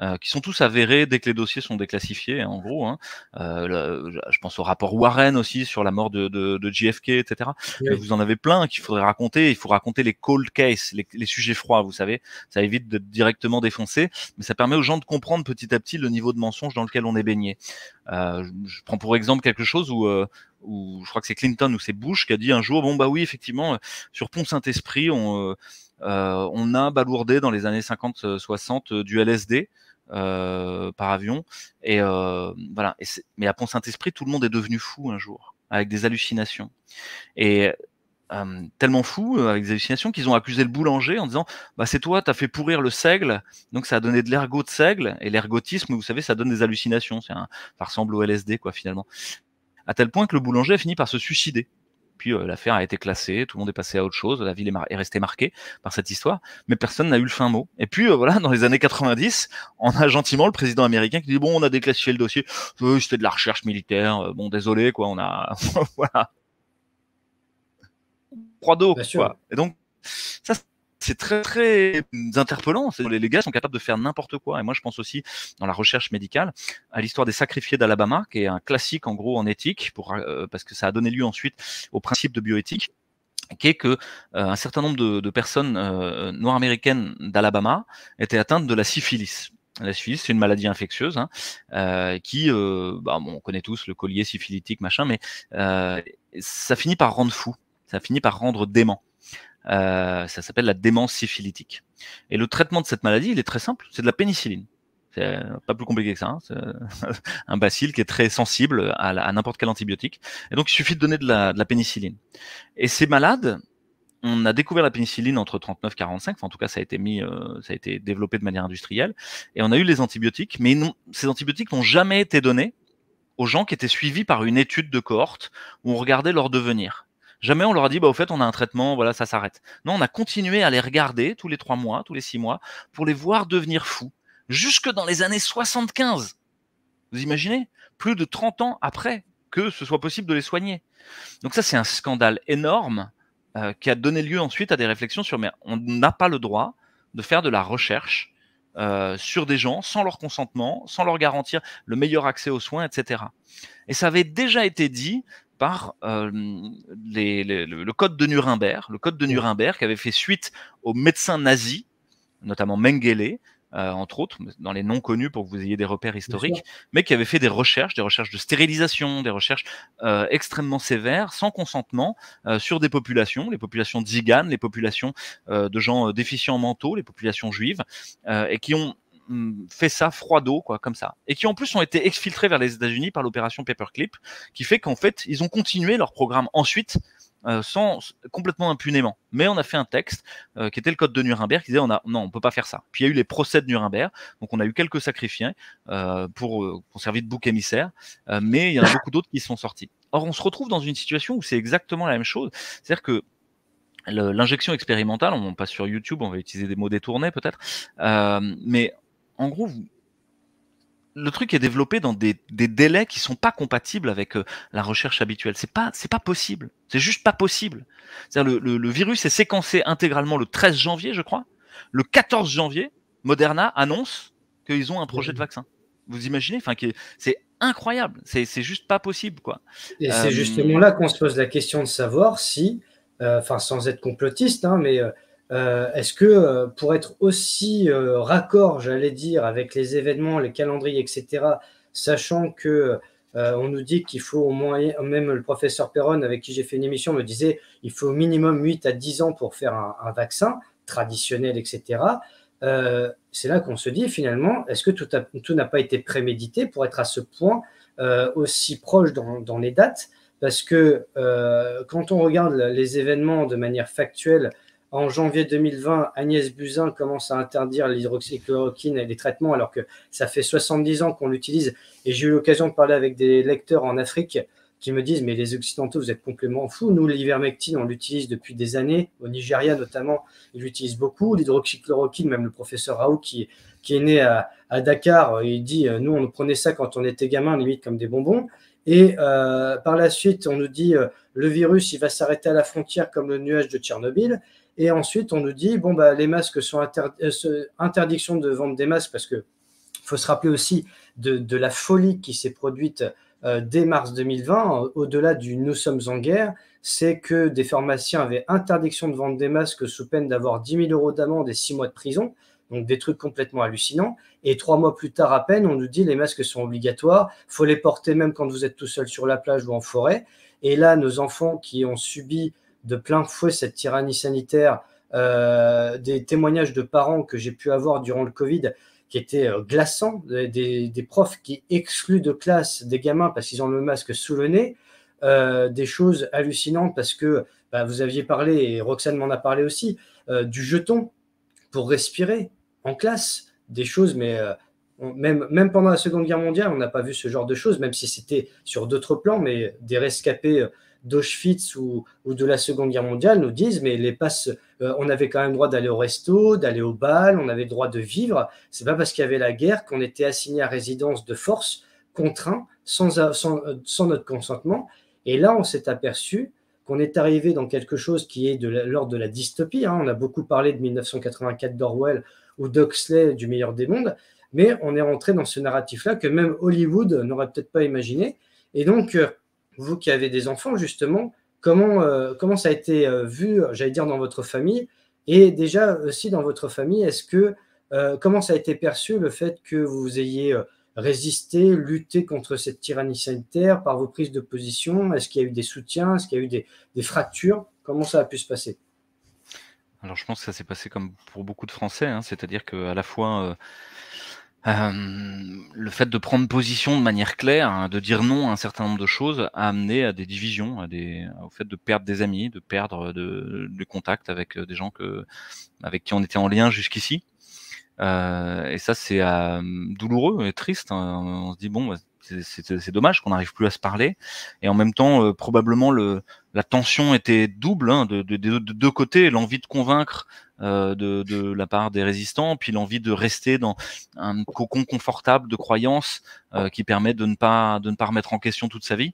euh, qui sont tous avérés dès que les dossiers sont déclassifiés, hein, en gros. Hein, euh, je pense au rapport Warren aussi sur la mort de, JFK, etc. Euh, vous en avez plein qu'il faudrait raconter. Il faut raconter les cold cases, les, les, sujets froids, vous savez. Ça évite d'être directement défoncé, mais ça permet aux gens de comprendre petit à petit le niveau de mensonge dans lequel on est baigné. Euh, je prends pour exemple quelque chose où, euh, où je crois que c'est Clinton ou c'est Bush qui a dit un jour, bon bah oui, effectivement, euh, sur Pont Saint-Esprit, on, on a balourdé dans les années 50-60 du LSD. par avion et voilà mais à Pont Saint-Esprit tout le monde est devenu fou un jour avec des hallucinations et euh, tellement fou euh, avec des hallucinations qu'ils ont accusé le boulanger en disant bah c'est toi as fait pourrir le seigle donc ça a donné de l'ergot de seigle et l'ergotisme vous savez ça donne des hallucinations un, ça ressemble au LSD quoi finalement à tel point que le boulanger a fini par se suicider puis euh, l'affaire a été classée tout le monde est passé à autre chose la ville est, restée marquée par cette histoire mais personne n'a eu le fin mot et puis euh, voilà dans les années 90 on a gentiment le président américain qui dit bon on a déclassifié le dossier c'était de la recherche militaire bon désolé quoi on a voilà et donc, ça, c'est très très interpellant. Les, les, gars sont capables de faire n'importe quoi. Et moi, je pense aussi dans la recherche médicale à l'histoire des sacrifiés d'Alabama, qui est un classique en gros en éthique, pour, euh, parce que ça a donné lieu ensuite au principe de bioéthique qui est que euh, un certain nombre de, de personnes euh, noires américaines d'Alabama étaient atteintes de la syphilis. La syphilis, c'est une maladie infectieuse hein, euh, qui, euh, bah, bon, on connaît tous le collier syphilitique, machin, mais ça finit par rendre fou ça finit par rendre dément. Euh, ça s'appelle la démence syphilitique. Et le traitement de cette maladie, il est très simple, c'est de la pénicilline. C'est euh, pas plus compliqué que ça. Hein. Euh, un bacille qui est très sensible à, n'importe quel antibiotique. Et donc, il suffit de donner de la, pénicilline. Et ces malades, on a découvert la pénicilline entre 39 et 45. en tout cas, ça a été mis, ça a été développé de manière industrielle. Et on a eu les antibiotiques, mais ces antibiotiques n'ont jamais été donnés aux gens qui étaient suivis par une étude de cohorte où on regardait leur devenir. Jamais on leur a dit, bah, au fait, on a un traitement, voilà, ça s'arrête. Non, on a continué à les regarder tous les trois mois, tous les six mois, pour les voir devenir fous, jusque dans les années 75. Vous imaginez Plus de 30 ans après que ce soit possible de les soigner. Donc ça, c'est un scandale énorme euh, qui a donné lieu ensuite à des réflexions sur, mais on n'a pas le droit de faire de la recherche euh, sur des gens sans leur consentement, sans leur garantir le meilleur accès aux soins, etc. Et ça avait déjà été dit par les, le code de Nuremberg, le code de Nuremberg qui avait fait suite aux médecins nazis, notamment Mengele, euh, entre autres, dans les noms connus pour que vous ayez des repères historiques, mais qui avait fait des recherches, des recherches de stérilisation, des recherches euh, extrêmement sévères, sans consentement, euh, sur des populations, les populations tziganes, les populations de gens déficients mentaux, les populations juives, et qui ont Mm, fait ça froid d'eau, quoi, comme ça. Et qui en plus ont été exfiltrés vers les États-Unis par l'opération Paperclip, qui fait qu'en fait, ils ont continué leur programme ensuite euh, sans complètement impunément. Mais on a fait un texte euh, qui était le code de Nuremberg qui disait on a, non, on peut pas faire ça. Puis il y a eu les procès de Nuremberg, donc on a eu quelques sacrifiés euh, pour qu'on euh, de bouc émissaire, mais il y en a beaucoup d'autres qui sont sortis. Or, on se retrouve dans une situation où c'est exactement la même chose, c'est-à-dire que l'injection expérimentale, on passe sur YouTube, on va utiliser des mots détournés peut-être, mais en gros, le truc est développé dans des, délais qui sont pas compatibles avec euh, la recherche habituelle. C'est pas, c'est pas possible. C'est juste pas possible. le, virus est séquencé intégralement le 13 janvier, je crois. Le 14 janvier, Moderna annonce qu'ils ont un projet de vaccin. Vous imaginez Enfin, c'est incroyable. C'est, juste pas possible, quoi. Et c'est euh, justement là qu'on se pose la question de savoir si, euh, enfin, sans être complotiste, hein, mais euh, est-ce que euh, pour être aussi euh, raccord, j'allais dire, avec les événements, les calendriers, etc., sachant que on nous dit qu'il faut au moins, même le professeur Perron avec qui j'ai fait une émission me disait, il faut au minimum 8 à 10 ans pour faire un, vaccin traditionnel, etc. c'est là qu'on se dit finalement, est-ce que tout, n'a pas été prémédité pour être à ce point aussi proche dans les dates Parce que quand on regarde les événements de manière factuelle, en janvier 2020, Agnès Buzyn commence à interdire l'hydroxychloroquine et les traitements, alors que ça fait 70 ans qu'on l'utilise. Et j'ai eu l'occasion de parler avec des lecteurs en Afrique qui me disent Mais les Occidentaux, vous êtes complètement fous. Nous, l'ivermectine, on l'utilise depuis des années. Au Nigeria, notamment, ils l'utilisent beaucoup. L'hydroxychloroquine, même le professeur Raoult, qui, est né à, Dakar, euh, il dit euh, Nous, on prenait ça quand on était gamin, limite comme des bonbons. Et euh, par la suite, on nous dit Le virus, il va s'arrêter à la frontière comme le nuage de Tchernobyl. Et ensuite, on nous dit, bon, bah, les masques sont euh, interdiction de vendre des masques parce que faut se rappeler aussi de, la folie qui s'est produite euh, dès mars 2020, au-delà du nous sommes en guerre, c'est que des pharmaciens avaient interdiction de vendre des masques sous peine d'avoir 10 000 euros d'amende et 6 mois de prison. Donc des trucs complètement hallucinants. Et trois mois plus tard à peine, on nous dit les masques sont obligatoires, faut les porter même quand vous êtes tout seul sur la plage ou en forêt. Et là, nos enfants qui ont subi de plein fouet cette tyrannie sanitaire, euh, des témoignages de parents que j'ai pu avoir durant le Covid qui étaient euh, glaçants, des, profs qui excluent de classe des gamins parce qu'ils ont le masque sous le nez, euh, des choses hallucinantes parce que bah, vous aviez parlé, et Roxane m'en a parlé aussi, du jeton pour respirer en classe, des choses, mais même, même pendant la Seconde Guerre mondiale, on n'a pas vu ce genre de choses, même si c'était sur d'autres plans, mais des rescapés d'Auschwitz ou, de la Seconde Guerre mondiale nous disent, mais les passes, euh, on avait quand même droit d'aller au resto, d'aller au bal, on avait droit de vivre. C'est pas parce qu'il y avait la guerre qu'on était assigné à résidence de force, contraint, sans, euh, euh, sans, notre consentement. Et là, on s'est aperçu qu'on est arrivé dans quelque chose qui est de l'ordre de la dystopie. Hein. On a beaucoup parlé de 1984 d'Orwell ou d'Oxley du meilleur des mondes, mais on est rentré dans ce narratif-là que même Hollywood n'aurait peut-être pas imaginé. Et donc, vous qui avez des enfants, justement, comment, euh, comment ça a été euh, vu, j'allais dire, dans votre famille Et déjà aussi dans votre famille, est-ce que euh, comment ça a été perçu le fait que vous ayez résisté, lutté contre cette tyrannie sanitaire par vos prises de position Est-ce qu'il y a eu des soutiens Est-ce qu'il y a eu des, fractures Comment ça a pu se passer alors je pense que ça s'est passé comme pour beaucoup de Français, hein. c'est-à-dire qu'à la fois euh, le fait de prendre position de manière claire, hein, de dire non à un certain nombre de choses, a amené à des divisions, au fait de perdre des amis, de perdre de, contacts contact avec euh, des gens avec qui on était en lien jusqu'ici. Euh, et ça, c'est douloureux et triste. Hein. On se dit, bon, bah, c'est dommage qu'on n'arrive plus à se parler. Et en même temps, probablement, le, la tension était double hein, de, deux côtés, l'envie de convaincre euh, de, la part des résistants, puis l'envie de rester dans un cocon confortable de croyances euh, qui permet de ne pas de ne pas remettre en question toute sa vie.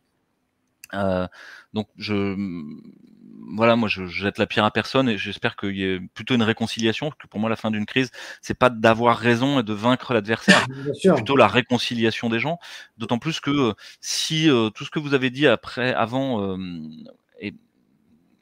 Euh, donc je voilà, moi je, jette la pierre à personne et j'espère qu'il y ait plutôt une réconciliation, que pour moi la fin d'une crise, c'est pas d'avoir raison et de vaincre l'adversaire, ah, c'est plutôt la réconciliation des gens. D'autant plus que si tout ce que vous avez dit après, avant,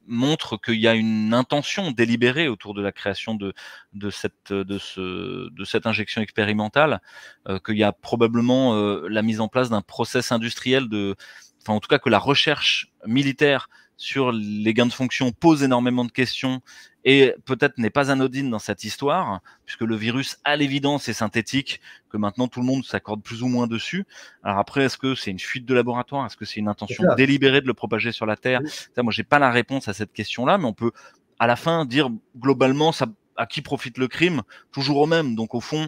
montre qu'il y a une intention délibérée autour de la création de, de, cette, de, ce, de cette injection expérimentale, euh, qu'il y a probablement euh, la mise en place d'un process industriel de, enfin en tout cas que la recherche militaire sur les gains de fonction pose énormément de questions et peut-être n'est pas anodine dans cette histoire, puisque le virus, à l'évidence, est synthétique, que maintenant tout le monde s'accorde plus ou moins dessus. Alors après, est-ce que c'est une fuite de laboratoire Est-ce que c'est une intention délibérée de le propager sur la Terre ça, Moi, j'ai pas la réponse à cette question-là, mais on peut à la fin dire globalement, ça à qui profite le crime Toujours au même. Donc au fond,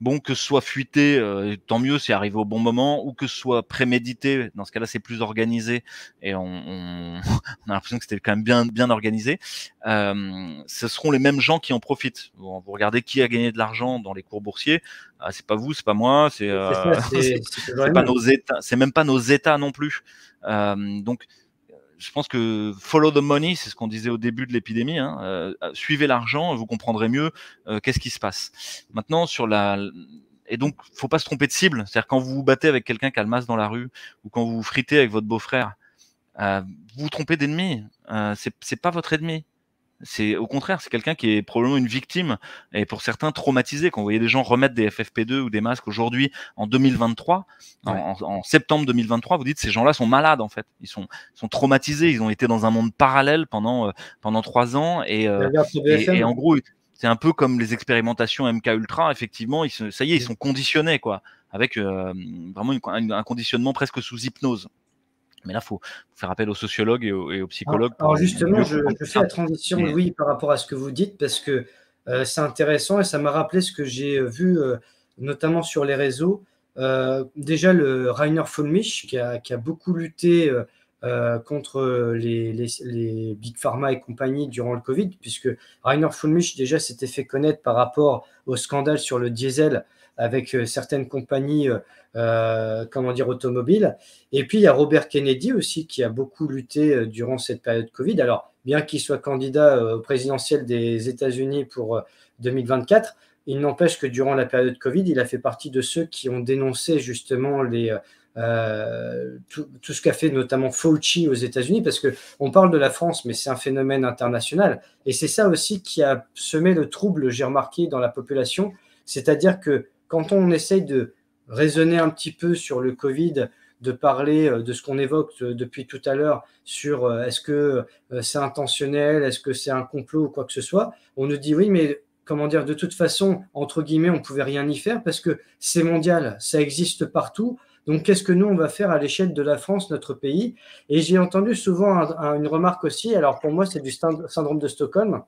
bon que ce soit fuité, euh, tant mieux, c'est arrivé au bon moment, ou que ce soit prémédité. Dans ce cas-là, c'est plus organisé et on, on, on a l'impression que c'était quand même bien bien organisé. Euh, ce seront les mêmes gens qui en profitent. vous regardez qui a gagné de l'argent dans les cours boursiers. Ah, c'est pas vous, c'est pas moi, c'est c'est euh, pas nos États, c'est même pas nos États non plus. Euh, donc je pense que follow the money, c'est ce qu'on disait au début de l'épidémie. Hein, euh, euh, suivez l'argent, vous comprendrez mieux euh, qu'est-ce qui se passe. Maintenant, sur la et donc, faut pas se tromper de cible. C'est-à-dire quand vous vous battez avec quelqu'un qui a le masque dans la rue ou quand vous vous fritez avec votre beau-frère, vous vous trompez d'ennemi. c'est pas votre ennemi. C'est au contraire, c'est quelqu'un qui est probablement une victime et pour certains traumatisé. Quand vous voyez des gens remettre des FFP2 ou des masques aujourd'hui en 2023, en, septembre 2023, vous dites ces gens-là sont malades en fait. Ils sont, sont traumatisés. Ils ont été dans un monde parallèle pendant euh, pendant trois ans et, euh, en hein. gros, c'est un peu comme les expérimentations MK Ultra. Effectivement, ils ça y est, ils sont conditionnés quoi, avec euh, vraiment un conditionnement presque sous hypnose. Mais là, il faut faire appel aux sociologues et aux, psychologues. Alors, justement, je, fais la transition, oui, par rapport à ce que vous dites, parce que euh, c'est intéressant et ça m'a rappelé ce que j'ai euh, vu, euh, notamment sur les réseaux. déjà, le Rainer Fulmich, qui a, qui a beaucoup lutté contre les, les, Big Pharma et compagnie durant le Covid, puisque Rainer Fulmich, déjà, s'était fait connaître par rapport au scandale sur le diesel avec euh, certaines compagnies, euh, euh, comment dire, automobiles. Et puis, il y a Robert Kennedy aussi qui a beaucoup lutté euh, durant cette période Covid. Alors, bien qu'il soit candidat au présidentiel des États-Unis pour 2024, il n'empêche que durant la période Covid, il a fait partie de ceux qui ont dénoncé justement les, euh, tout, tout, ce qu'a fait notamment Fauci aux États-Unis, parce que on parle de la France, mais c'est un phénomène international. Et c'est ça aussi qui a semé le trouble, j'ai remarqué, dans la population. C'est-à-dire que quand on essaye de raisonner un petit peu sur le Covid, de parler euh, de ce qu'on évoque euh, depuis tout à l'heure sur euh, est-ce que c'est intentionnel, est-ce que c'est un complot ou quoi que ce soit, on nous dit oui, mais comment dire, de toute façon, entre guillemets, on pouvait rien y faire parce que c'est mondial, ça existe partout. Donc, qu'est-ce que nous, on va faire à l'échelle de la France, notre pays Et j'ai entendu souvent une remarque aussi, alors pour moi, c'est du syndrome de Stockholm,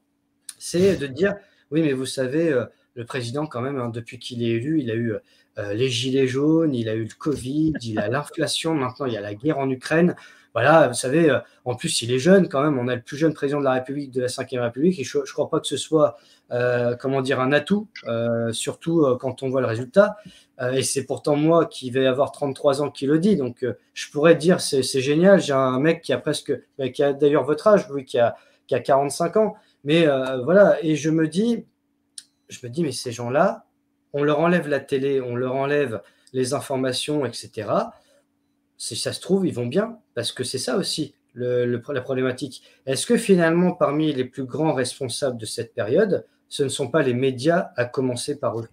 c'est de dire, oui, mais vous savez, le président, quand même, hein, depuis qu'il est élu, il a eu euh, les gilets jaunes, il a eu le Covid, il a l'inflation, maintenant il y a la guerre en Ukraine. Voilà, vous savez, euh, en plus, il est jeune quand même. On a le plus jeune président de la République de la Ve République et je ne crois pas que ce soit, euh, comment dire, un atout, surtout quand on voit le résultat. et c'est pourtant moi qui vais avoir 33 ans qui le dit. Donc, je pourrais dire, c'est génial. J'ai un mec qui a presque, qui a d'ailleurs votre âge, oui, a, qui a 45 ans. Mais voilà, et je me dis, je me dis, mais ces gens-là, on leur enlève la télé, on leur enlève les informations, etc. Si ça se trouve, ils vont bien, parce que c'est ça aussi le, la problématique. Est-ce que finalement, parmi les plus grands responsables de cette période, ce ne sont pas les médias à commencer par eux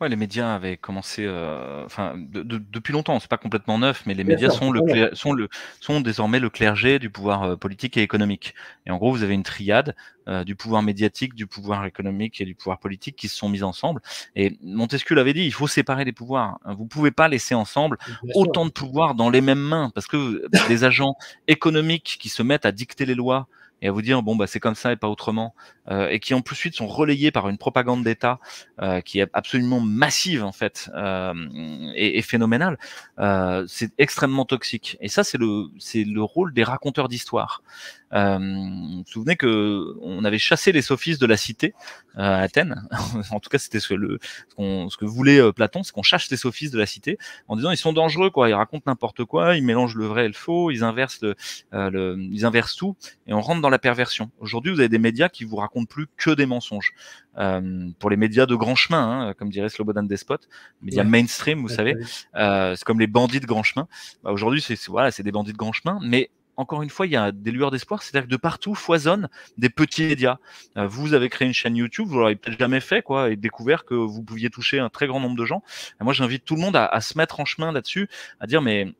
Ouais, les médias avaient commencé, euh, enfin, depuis longtemps. C'est pas complètement neuf, mais les médias sont, le sont, le, sont désormais le clergé du pouvoir euh, politique et économique. Et en gros, vous avez une triade euh, du pouvoir médiatique, du pouvoir économique et du pouvoir politique qui se sont mis ensemble. Et Montesquieu l'avait dit, il faut séparer les pouvoirs. Hein. Vous pouvez pas laisser ensemble autant de pouvoirs dans les mêmes mains, parce que des agents économiques qui se mettent à dicter les lois et à vous dire bon bah c'est comme ça et pas autrement, euh, et qui en plus suite sont relayés par une propagande d'État euh, qui est absolument massive en fait euh, et, et, phénoménale, c'est extrêmement toxique. Et ça c'est le c'est le rôle des raconteurs d'histoire. Euh, vous vous souvenez que on avait chassé les sophistes de la cité euh, à Athènes. en tout cas, c'était ce que, le, ce, que voulait euh, Platon, c'est qu'on chasse les sophistes de la cité en disant ils sont dangereux, quoi. Ils racontent n'importe quoi, ils mélangent le vrai et le faux, ils inversent, le, euh, ils inversent tout, et on rentre dans la perversion. Aujourd'hui, vous avez des médias qui vous racontent plus que des mensonges. pour les médias de grand chemin, hein, comme dirait Slobodan Despot, médias mainstream, vous savez, euh, c'est comme les bandits de grand chemin. Bah, Aujourd'hui, c'est voilà, c'est des bandits de grand chemin, mais encore une fois, il y a des lueurs d'espoir, c'est-à-dire que de partout foisonnent des petits médias. Euh, vous avez créé une chaîne YouTube, vous l'aurez peut-être jamais fait, quoi, et découvert que vous pouviez toucher un très grand nombre de gens. moi, j'invite tout le monde à, se mettre en chemin là-dessus, à dire, mais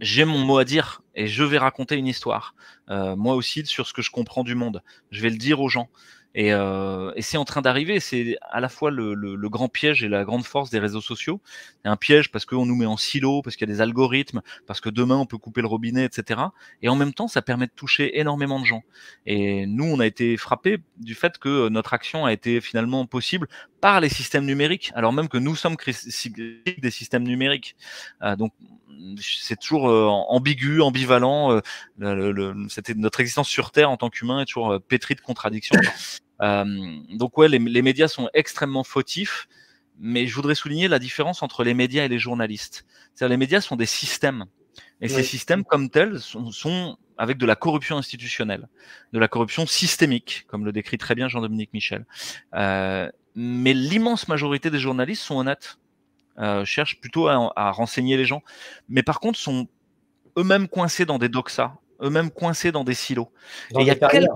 j'ai mon mot à dire et je vais raconter une histoire. Euh, moi aussi, sur ce que je comprends du monde. Je vais le dire aux gens. Et, euh, et c'est en train d'arriver. C'est à la fois le, le, grand piège et la grande force des réseaux sociaux. C'est un piège parce qu'on nous met en silo, parce qu'il y a des algorithmes, parce que demain on peut couper le robinet, etc. Et en même temps, ça permet de toucher énormément de gens. Et nous, on a été frappés du fait que notre action a été finalement possible par les systèmes numériques, alors même que nous sommes des systèmes numériques. Euh, donc c'est toujours euh, ambigu, ambivalent. Euh, le, c'était notre existence sur Terre en tant qu'humain est toujours euh, pétrie de contradictions. donc ouais, les, médias sont extrêmement fautifs, mais je voudrais souligner la différence entre les médias et les journalistes. C'est-à-dire les médias sont des systèmes, et ces systèmes comme tels sont, sont avec de la corruption institutionnelle, de la corruption systémique, comme le décrit très bien Jean-Dominique Michel. Euh, mais l'immense majorité des journalistes sont honnêtes cherche euh, cherchent plutôt à, renseigner les gens, mais par contre sont eux-mêmes coincés dans des doxas, eux-mêmes coincés dans des silos. et il y a quelques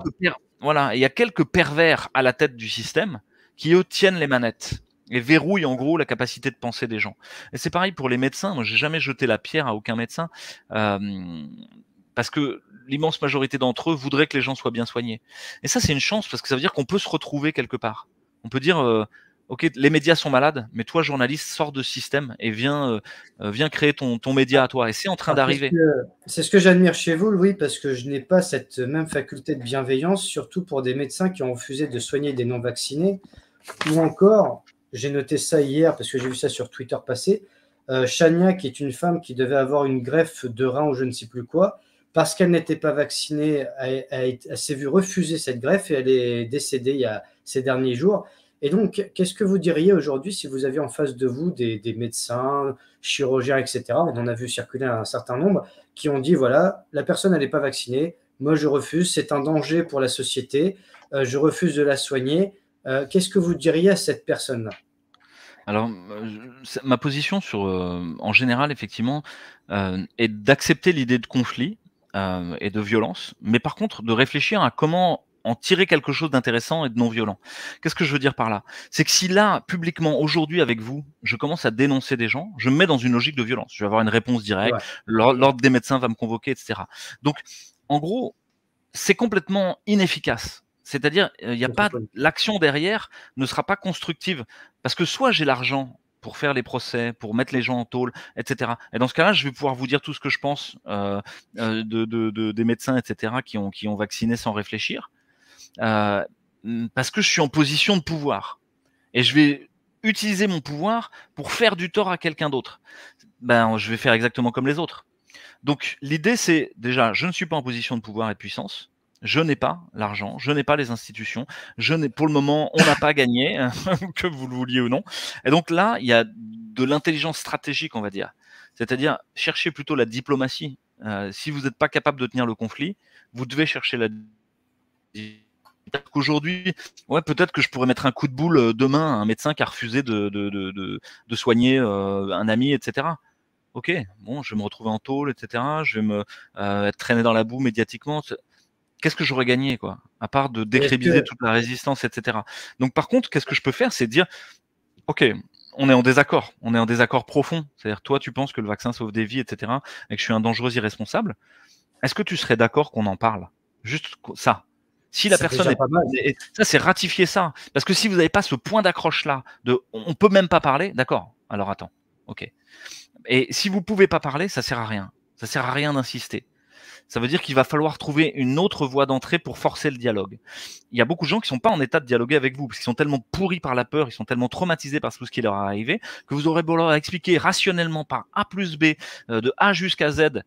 voilà, il y a quelques pervers à la tête du système qui eux tiennent les manettes et verrouillent en gros la capacité de penser des gens. Et c'est pareil pour les médecins. Moi, j'ai jamais jeté la pierre à aucun médecin euh, parce que l'immense majorité d'entre eux voudraient que les gens soient bien soignés. Et ça, c'est une chance parce que ça veut dire qu'on peut se retrouver quelque part. On peut dire, euh, Ok, les médias sont malades, mais toi, journaliste, sors de ce système et viens, euh, euh, viens créer ton, média à toi. Et c'est en train d'arriver. C'est ce que, j'admire chez vous, Louis, parce que je n'ai pas cette même faculté de bienveillance, surtout pour des médecins qui ont refusé de soigner des non-vaccinés. Ou encore, j'ai noté ça hier, parce que j'ai vu ça sur Twitter passé, euh, Chania, qui est une femme qui devait avoir une greffe de rein ou je ne sais plus quoi, parce qu'elle n'était pas vaccinée, elle, elle s'est vue refuser cette greffe et elle est décédée il y a ces derniers jours. Et donc, qu'est-ce que vous diriez aujourd'hui si vous aviez en face de vous des, médecins, chirurgiens, etc. On en a vu circuler un certain nombre qui ont dit, voilà, la personne, n'est pas vaccinée, moi je refuse, c'est un danger pour la société, euh, je refuse de la soigner. Euh, qu'est-ce que vous diriez à cette personne-là alors, ma position sur, euh, en général, effectivement, est d'accepter l'idée de conflit, et de violence, mais par contre de réfléchir à comment en tirer quelque chose d'intéressant et de non violent. Qu'est-ce que je veux dire par là C'est que si là, publiquement, aujourd'hui, avec vous, je commence à dénoncer des gens, je me mets dans une logique de violence. Je vais avoir une réponse directe, l'ordre des médecins va me convoquer, etc. Donc, en gros, c'est complètement inefficace. C'est-à-dire, euh, il n'y a pas l'action derrière ne sera pas constructive parce que soit j'ai l'argent pour faire les procès, pour mettre les gens en tôle, etc. Et dans ce cas-là, je vais pouvoir vous dire tout ce que je pense euh, euh, de, des médecins, etc., qui ont, qui ont vacciné sans réfléchir. Euh, parce que je suis en position de pouvoir. Et je vais utiliser mon pouvoir pour faire du tort à quelqu'un d'autre. Ben, je vais faire exactement comme les autres. Donc l'idée, c'est déjà, je ne suis pas en position de pouvoir et de puissance. Je n'ai pas l'argent, je n'ai pas les institutions, je n'ai pour le moment, on n'a pas gagné, que vous le vouliez ou non. Et donc là, il y a de l'intelligence stratégique, on va dire. C'est-à-dire chercher plutôt la diplomatie. Euh, si vous n'êtes pas capable de tenir le conflit, vous devez chercher la qu'aujourd'hui, ouais, peut-être que je pourrais mettre un coup de boule euh, demain à un médecin qui a refusé de, de, de, de soigner euh, un ami, etc. Ok, bon, je vais me retrouver en tôle, etc. Je vais me traîner euh, être traîné dans la boue médiatiquement. Qu'est-ce que j'aurais gagné, quoi, à part de décrédibiliser toute la résistance, etc. Donc, par contre, qu'est-ce que je peux faire, c'est dire, ok, on est en désaccord, on est en désaccord profond. C'est-à-dire, toi, tu penses que le vaccin sauve des vies, etc., et que je suis un dangereux irresponsable. Est-ce que tu serais d'accord qu'on en parle Juste ça, si la personne est pas mal. ça, c'est ratifier ça. Parce que si vous n'avez pas ce point d'accroche là, de on peut même pas parler, d'accord. Alors attends, ok. Et si vous pouvez pas parler, ça sert à rien. Ça sert à rien d'insister. Ça veut dire qu'il va falloir trouver une autre voie d'entrée pour forcer le dialogue. Il y a beaucoup de gens qui sont pas en état de dialoguer avec vous parce qu'ils sont tellement pourris par la peur, ils sont tellement traumatisés par tout ce qui leur est arrivé que vous aurez beau leur expliquer rationnellement par A plus B euh, de A jusqu'à Z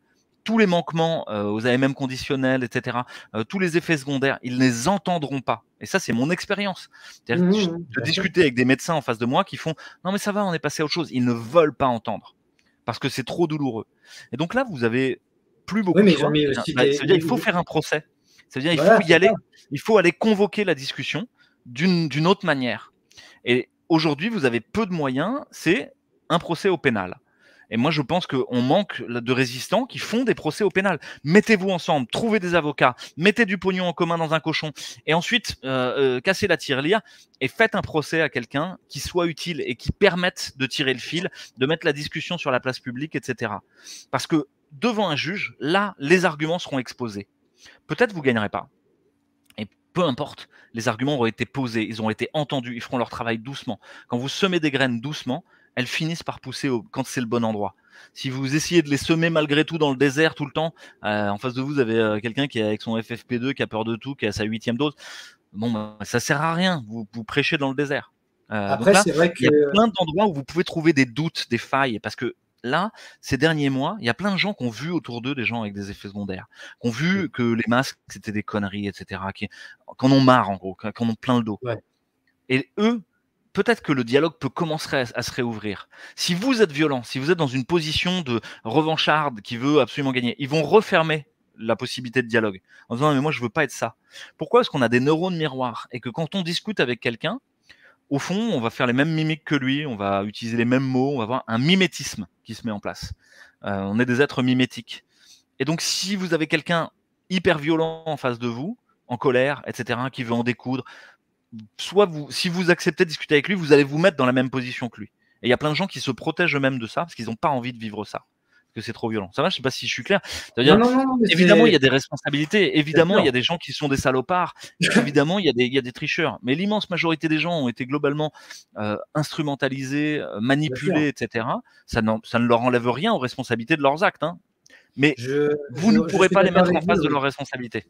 tous les manquements euh, aux AMM conditionnels, etc., euh, tous les effets secondaires, ils ne les entendront pas. Et ça, c'est mon expérience. Mmh, je de mmh, discuter avec des médecins en face de moi qui font Non, mais ça va, on est passé à autre chose. Ils ne veulent pas entendre parce que c'est trop douloureux. Et donc là, vous avez plus beaucoup de choix. Bah, il faut faire un procès. C'est-à-dire, il faut y aller. Il faut aller convoquer la discussion d'une autre manière. Et aujourd'hui, vous avez peu de moyens. C'est un procès au pénal. Et moi, je pense qu'on manque de résistants qui font des procès au pénal. Mettez-vous ensemble, trouvez des avocats, mettez du pognon en commun dans un cochon, et ensuite euh, euh, cassez la tirelire et faites un procès à quelqu'un qui soit utile et qui permette de tirer le fil, de mettre la discussion sur la place publique, etc. Parce que devant un juge, là, les arguments seront exposés. Peut-être vous gagnerez pas. Et peu importe, les arguments ont été posés, ils ont été entendus, ils feront leur travail doucement. Quand vous semez des graines doucement, elles finissent par pousser quand c'est le bon endroit. Si vous essayez de les semer malgré tout dans le désert tout le temps, euh, en face de vous, vous avez euh, quelqu'un qui est avec son FFP2, qui a peur de tout, qui a sa huitième dose. Bon, ça bah, ça sert à rien. Vous, prêchez dans le désert. Euh, Après, c'est vrai qu'il Il y a plein d'endroits où vous pouvez trouver des doutes, des failles, parce que là, ces derniers mois, il y a plein de gens qui ont vu autour d'eux des gens avec des effets secondaires, qui ont vu que les masques, c'était des conneries, etc., qui, en ont marre, en gros, qui en plein le dos. Et eux, peut-être que le dialogue peut commencer à, se réouvrir. Si vous êtes violent, si vous êtes dans une position de revancharde qui veut absolument gagner, ils vont refermer la possibilité de dialogue en disant mais moi je veux pas être ça. Pourquoi Parce qu'on a des neurones miroirs et que quand on discute avec quelqu'un, au fond, on va faire les mêmes mimiques que lui, on va utiliser les mêmes mots, on va avoir un mimétisme qui se met en place. Euh, on est des êtres mimétiques. Et donc, si vous avez quelqu'un hyper violent en face de vous, en colère, etc., qui veut en découdre, soit vous, si vous acceptez de discuter avec lui, vous allez vous mettre dans la même position que lui. Et il y a plein de gens qui se protègent eux-mêmes de ça parce qu'ils n'ont pas envie de vivre ça, que c'est trop violent. Ça va Je sais pas si je suis clair. évidemment, il y a des responsabilités. Évidemment, il y a des gens qui sont des salopards. évidemment, il y, a des, des tricheurs. Mais l'immense majorité des gens ont été globalement euh, instrumentalisés, euh, manipulés, etc. Ça, ça, ne leur enlève rien aux responsabilités de leurs actes. Hein. Mais vous ne pourrez pas les mettre en face de leurs responsabilités.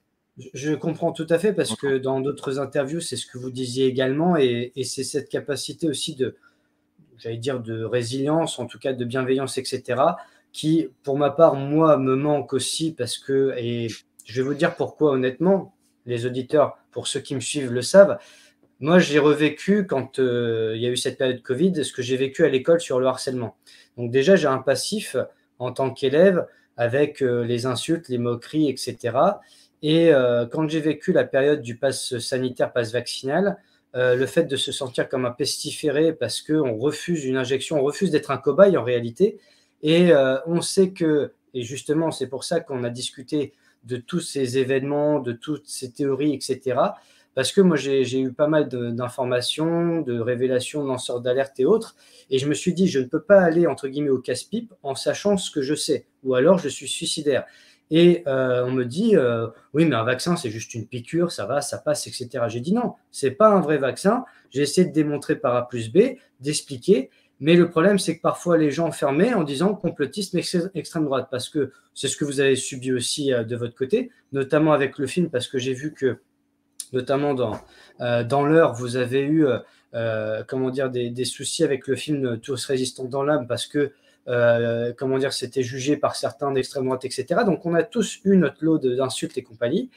Je comprends tout à fait parce que dans d'autres interviews, c'est ce que vous disiez également et, c'est cette capacité aussi de, j'allais dire, de résilience, en tout cas de bienveillance, etc., qui, pour ma part, moi, me manque aussi parce que, et je vais vous dire pourquoi honnêtement, les auditeurs, pour ceux qui me suivent, le savent, moi, j'ai revécu quand euh, il y a eu cette période Covid, ce que j'ai vécu à l'école sur le harcèlement. Donc déjà, j'ai un passif en tant qu'élève avec euh, les insultes, les moqueries, etc. Et euh, quand j'ai vécu la période du pass sanitaire, pass vaccinal, euh, le fait de se sentir comme un pestiféré parce qu'on refuse une injection, on refuse d'être un cobaye en réalité. Et euh, on sait que, et justement, c'est pour ça qu'on a discuté de tous ces événements, de toutes ces théories, etc. Parce que moi, j'ai eu pas mal d'informations, de, révélations, de lanceurs d'alerte et autres. Et je me suis dit, je ne peux pas aller, entre guillemets, au casse-pipe en sachant ce que je sais. Ou alors, je suis suicidaire. Et euh, on me dit, euh, oui, mais un vaccin, c'est juste une piqûre, ça va, ça passe, etc. J'ai dit non, c'est pas un vrai vaccin. J'ai essayé de démontrer par A plus B, d'expliquer. Mais le problème, c'est que parfois les gens fermaient en disant complotisme extrême droite, parce que c'est ce que vous avez subi aussi euh, de votre côté, notamment avec le film, parce que j'ai vu que, notamment dans, dans l'heure, vous avez eu comment dire, des, des, soucis avec le film Tous résistants dans l'âme, parce que euh, comment dire, c'était jugé par certains d'extrême droite, etc. Donc on a tous eu notre lot d'insultes et compagnie.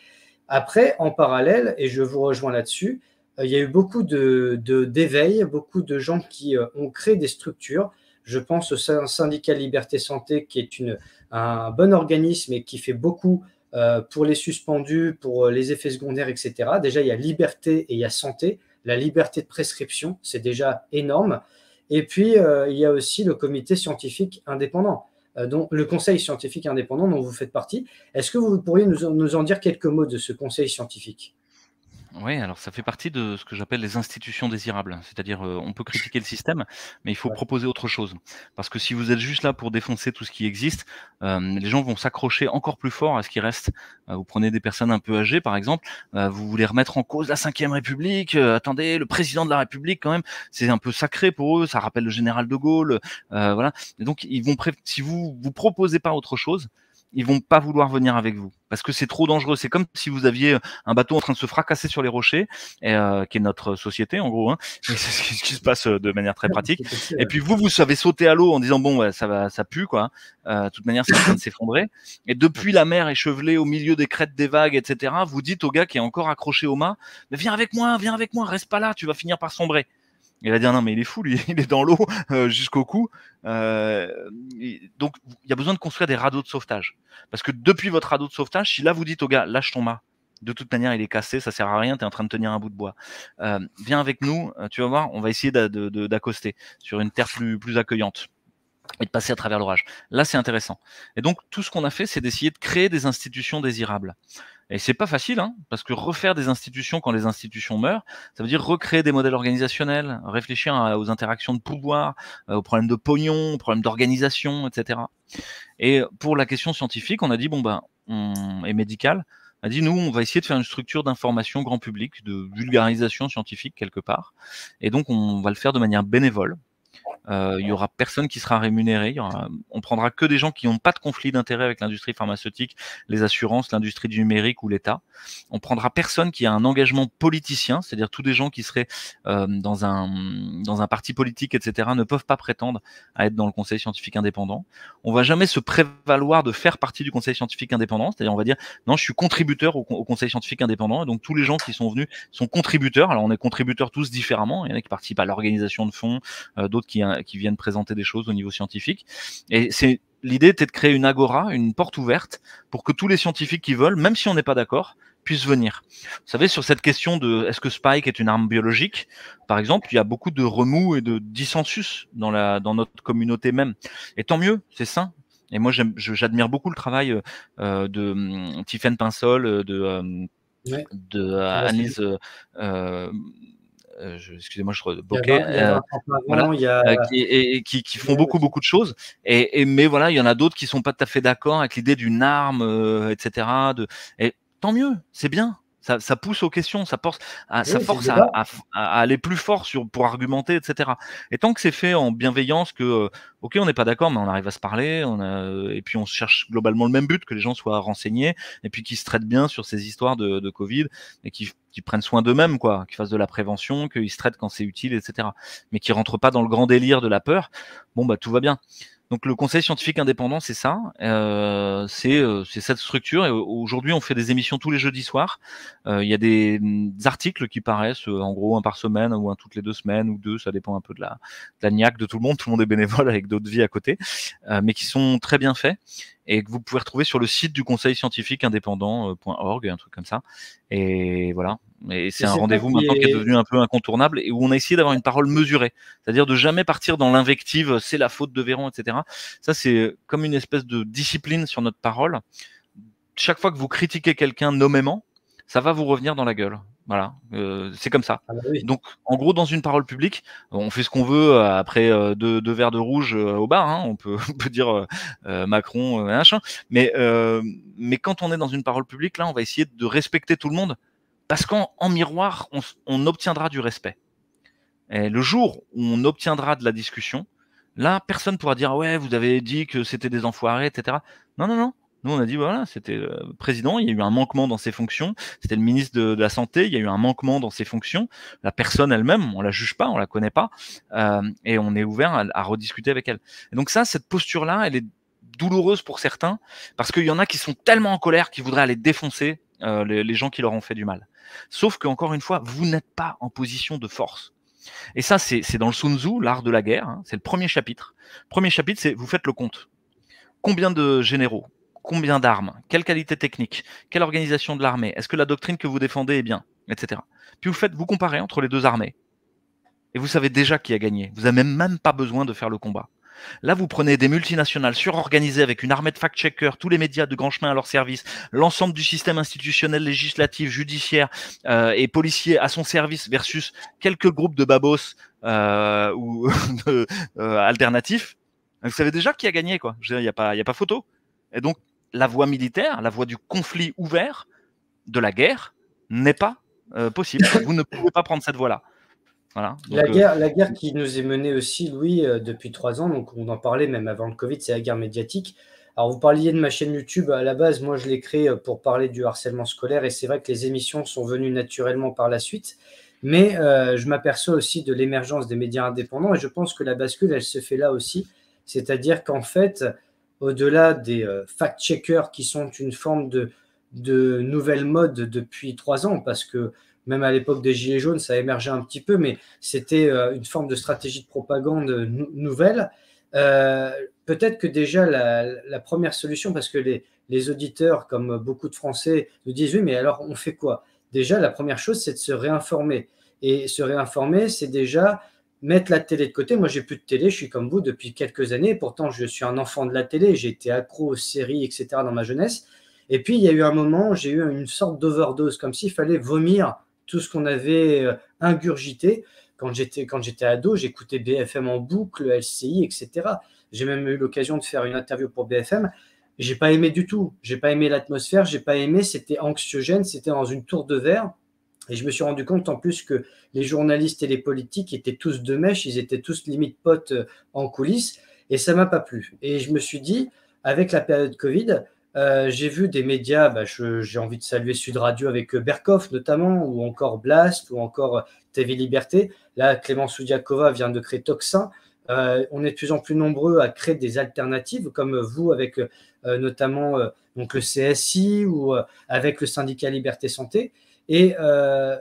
Après, en parallèle, et je vous rejoins là-dessus, euh, il y a eu beaucoup de d'éveil, beaucoup de gens qui euh, ont créé des structures. Je pense au syndicat Liberté Santé, qui est un bon organisme et qui fait beaucoup pour les suspendus, pour les effets secondaires, etc. Déjà, il y a liberté et il y a santé. La liberté de prescription, c'est déjà énorme. Et puis, euh, il y a aussi le comité scientifique indépendant, euh, dont, le conseil scientifique indépendant dont vous faites partie. Est-ce que vous pourriez nous, nous en dire quelques mots de ce conseil scientifique oui, alors ça fait partie de ce que j'appelle les institutions désirables. Hein. C'est-à-dire, euh, on peut critiquer le système, mais il faut proposer autre chose. Parce que si vous êtes juste là pour défoncer tout ce qui existe, euh, les gens vont s'accrocher encore plus fort à ce qui reste. Euh, vous prenez des personnes un peu âgées, par exemple, vous voulez remettre en cause la Ve République. attendez, le président de la République, quand même, c'est un peu sacré pour eux. Ça rappelle le général de Gaulle. voilà. Et donc, ils vont si vous vous proposez pas autre chose, ils vont pas vouloir venir avec vous parce que c'est trop dangereux. C'est comme si vous aviez euh, un bateau en train de se fracasser sur les rochers, euh, qui est notre société en gros. Hein. C'est ce qui se passe euh, de manière très pratique. Et puis vous, vous savez sauter à l'eau en disant bon, ça va, ça pue quoi. de toute manière, c'est en train de s'effondrer. Et depuis la mer échevelée au milieu des crêtes des vagues, etc., vous dites au gars qui est encore accroché au mât, viens avec moi, viens avec moi, reste pas là, tu vas finir par sombrer. Il va dire non mais il est fou lui, il est dans l'eau euh, jusqu'au cou. Euh, donc il y a besoin de construire des radeaux de sauvetage. Parce que depuis votre radeau de sauvetage, si là vous dites au gars lâche ton mât, de toute manière, il est cassé, ça sert à rien, tu es en train de tenir un bout de bois. Euh, viens avec nous, tu vas voir, on va essayer d'accoster sur une terre plus, plus accueillante et de passer à travers l'orage. Là, c'est intéressant. Et donc, tout ce qu'on a fait, c'est d'essayer de créer des institutions désirables. Et c'est pas facile, hein, parce que refaire des institutions quand les institutions meurent, ça veut dire recréer des modèles organisationnels, réfléchir aux interactions de pouvoir, euh, aux problèmes de pognon, aux problèmes d'organisation, etc. Et pour la question scientifique, on a dit bon ben, on est médical, on a dit nous, on va essayer de faire une structure d'information grand public, de vulgarisation scientifique quelque part, et donc on va le faire de manière bénévole. Euh, il y aura personne qui sera rémunéré. on prendra que des gens qui n'ont pas de conflit d'intérêt avec l'industrie pharmaceutique, les assurances, l'industrie du numérique ou l'État. On prendra personne qui a un engagement politicien, c'est-à-dire tous des gens qui seraient euh, dans un dans un parti politique, etc., ne peuvent pas prétendre à être dans le Conseil scientifique indépendant. On va jamais se prévaloir de faire partie du Conseil scientifique indépendant, c'est-à-dire on va dire non, je suis contributeur au, Conseil scientifique indépendant, et donc tous les gens qui sont venus sont contributeurs. Alors on est contributeurs tous différemment. Il y en a qui participent à l'organisation de fonds, euh, d'autres Hein, qui, viennent présenter des choses au niveau scientifique. Et c'est l'idée était de créer une agora, une porte ouverte, pour que tous les scientifiques qui veulent, même si on n'est pas d'accord, puissent venir. Vous savez, sur cette question de est-ce que Spike est une arme biologique, par exemple, il y a beaucoup de remous et de dissensus dans, la, dans notre communauté même. Et tant mieux, c'est sain. Et moi, j'admire beaucoup le travail euh, de hum, Tiffen Pinsol, euh, de, euh, de euh, euh, excusez-moi, je qui, font beaucoup, beaucoup de choses. Et, mais voilà, il y en a d'autres qui sont pas tout à fait d'accord avec l'idée d'une arme, euh, etc. De, et tant mieux, c'est bien. Ça, pousse aux questions, ça force, à, force à, aller plus fort sur, pour argumenter, etc. Et tant que c'est fait en bienveillance, que, euh, ok, on n'est pas d'accord, mais on arrive à se parler, on euh, et puis on cherche globalement le même but, que les gens soient renseignés, et puis qu'ils se traitent bien sur ces histoires de, de Covid, et qu'ils prennent soin d'eux-mêmes, quoi, qu'ils fassent de la prévention, qu'ils se traitent quand c'est utile, etc. Mais qu'ils rentrent pas dans le grand délire de la peur, bon, bah, tout va bien. Donc le Conseil scientifique indépendant, c'est ça, euh, euh, c'est cette structure. Et aujourd'hui, on fait des émissions tous les jeudis soirs. Euh, il y a des, mm, articles qui paraissent, en gros, un par semaine ou un toutes les deux semaines ou deux, ça dépend un peu de la, de niaque de tout le monde. Tout le monde est bénévole avec d'autres vies à côté, mais qui sont très bien faits et que vous pouvez retrouver sur le site du conseil scientifique indépendant.org, euh, un truc comme ça. Et voilà. Et c'est un rendez-vous maintenant qui est devenu un peu incontournable et où on a essayé d'avoir une parole mesurée, c'est-à-dire de jamais partir dans l'invective, euh, c'est la faute de Véron, etc. Ça, c'est euh, comme une espèce de discipline sur notre parole. Chaque fois que vous critiquez quelqu'un nommément, ça va vous revenir dans la gueule. Voilà, euh, c'est comme ça. Ah bah Donc, en gros, dans une parole publique, on fait ce qu'on veut euh, après euh, deux, verres de rouge au bar. Hein, on, peut, dire Macron, machin. Mais, mais quand on est dans une parole publique, là, on va essayer de respecter tout le monde parce qu'en miroir, on, on, obtiendra du respect. Et le jour où on obtiendra de la discussion, là, personne pourra dire ah ouais, vous avez dit que c'était des enfoirés, etc. Non, non, non. Nous, on a dit, bah voilà, c'était le président, il y a eu un manquement dans ses fonctions, c'était le ministre de, la Santé, il y a eu un manquement dans ses fonctions. La personne elle-même, on la juge pas, on la connaît pas, euh, et on est ouvert à, rediscuter avec elle. Et donc ça, cette posture-là, elle est douloureuse pour certains, parce qu'il y en a qui sont tellement en colère qu'ils voudraient aller défoncer euh, les, gens qui leur ont fait du mal. Sauf qu'encore une fois, vous n'êtes pas en position de force. Et ça, c'est dans le Sun Tzu, l'art de la guerre. Hein. C'est le premier chapitre. Premier chapitre, c'est vous faites le compte. Combien de généraux combien d'armes, quelle qualité technique, quelle organisation de l'armée, est-ce que la doctrine que vous défendez est bien, etc. Puis vous faites, vous comparez entre les deux armées. Et vous savez déjà qui a gagné. Vous n'avez même pas besoin de faire le combat. Là, vous prenez des multinationales surorganisées avec une armée de fact-checkers, tous les médias de grand chemin à leur service, l'ensemble du système institutionnel, législatif, judiciaire euh, et policier à son service versus quelques groupes de babos euh, ou euh, alternatifs. Vous savez déjà qui a gagné, quoi. Il n'y a, a pas photo. Et donc, la voie militaire, la voie du conflit ouvert, de la guerre, n'est pas euh, possible. Vous ne pouvez pas prendre cette voie-là. Voilà. la, euh, guerre, la guerre qui nous est menée aussi, Louis, euh, depuis trois ans, donc on en parlait même avant le Covid, c'est la guerre médiatique. Alors vous parliez de ma chaîne YouTube, à la base, moi je l'ai créée pour parler du harcèlement scolaire et c'est vrai que les émissions sont venues naturellement par la suite, mais je m'aperçois aussi de l'émergence des médias indépendants et je pense que la bascule, elle se fait là aussi. C'est-à-dire qu'en fait, au-delà des euh, fact-checkers qui sont une forme de, de nouvelle mode depuis trois ans, parce que même à l'époque des Gilets jaunes, ça émergeait un petit peu, mais c'était euh, une forme de stratégie de propagande nouvelle. Euh, peut-être que déjà la, première solution, parce que les, les, auditeurs, comme beaucoup de Français, nous disent oui, mais alors on fait quoi Déjà, la première chose, c'est de se réinformer. Et se réinformer, c'est déjà mettre la télé de côté. Moi, j'ai plus de télé, je suis comme vous depuis quelques années. Pourtant, je suis un enfant de la télé, j'ai été accro aux séries, etc. dans ma jeunesse. Et puis, il y a eu un moment, j'ai eu une sorte d'overdose, comme s'il fallait vomir tout ce qu'on avait euh, ingurgité. Quand j'étais, quand j'étais ado, j'écoutais BFM en boucle, LCI, etc. J'ai même eu l'occasion de faire une interview pour BFM. J'ai pas aimé du tout. J'ai pas aimé l'atmosphère. J'ai pas aimé. C'était anxiogène. C'était dans une tour de verre. Et je me suis rendu compte en plus que les journalistes et les politiques étaient tous de mèche, ils étaient tous limite potes euh, en coulisses, et ça m'a pas plu. Et je me suis dit, avec la période Covid, euh, j'ai vu des médias, bah, j'ai envie de saluer Sud Radio avec euh, Berkoff notamment, ou encore Blast, ou encore TV Liberté. Là, Clément Soudiakova vient de créer Toxin. on est de plus en plus nombreux à créer des alternatives, comme vous avec notamment donc le CSI ou avec le syndicat Liberté Santé. Et euh,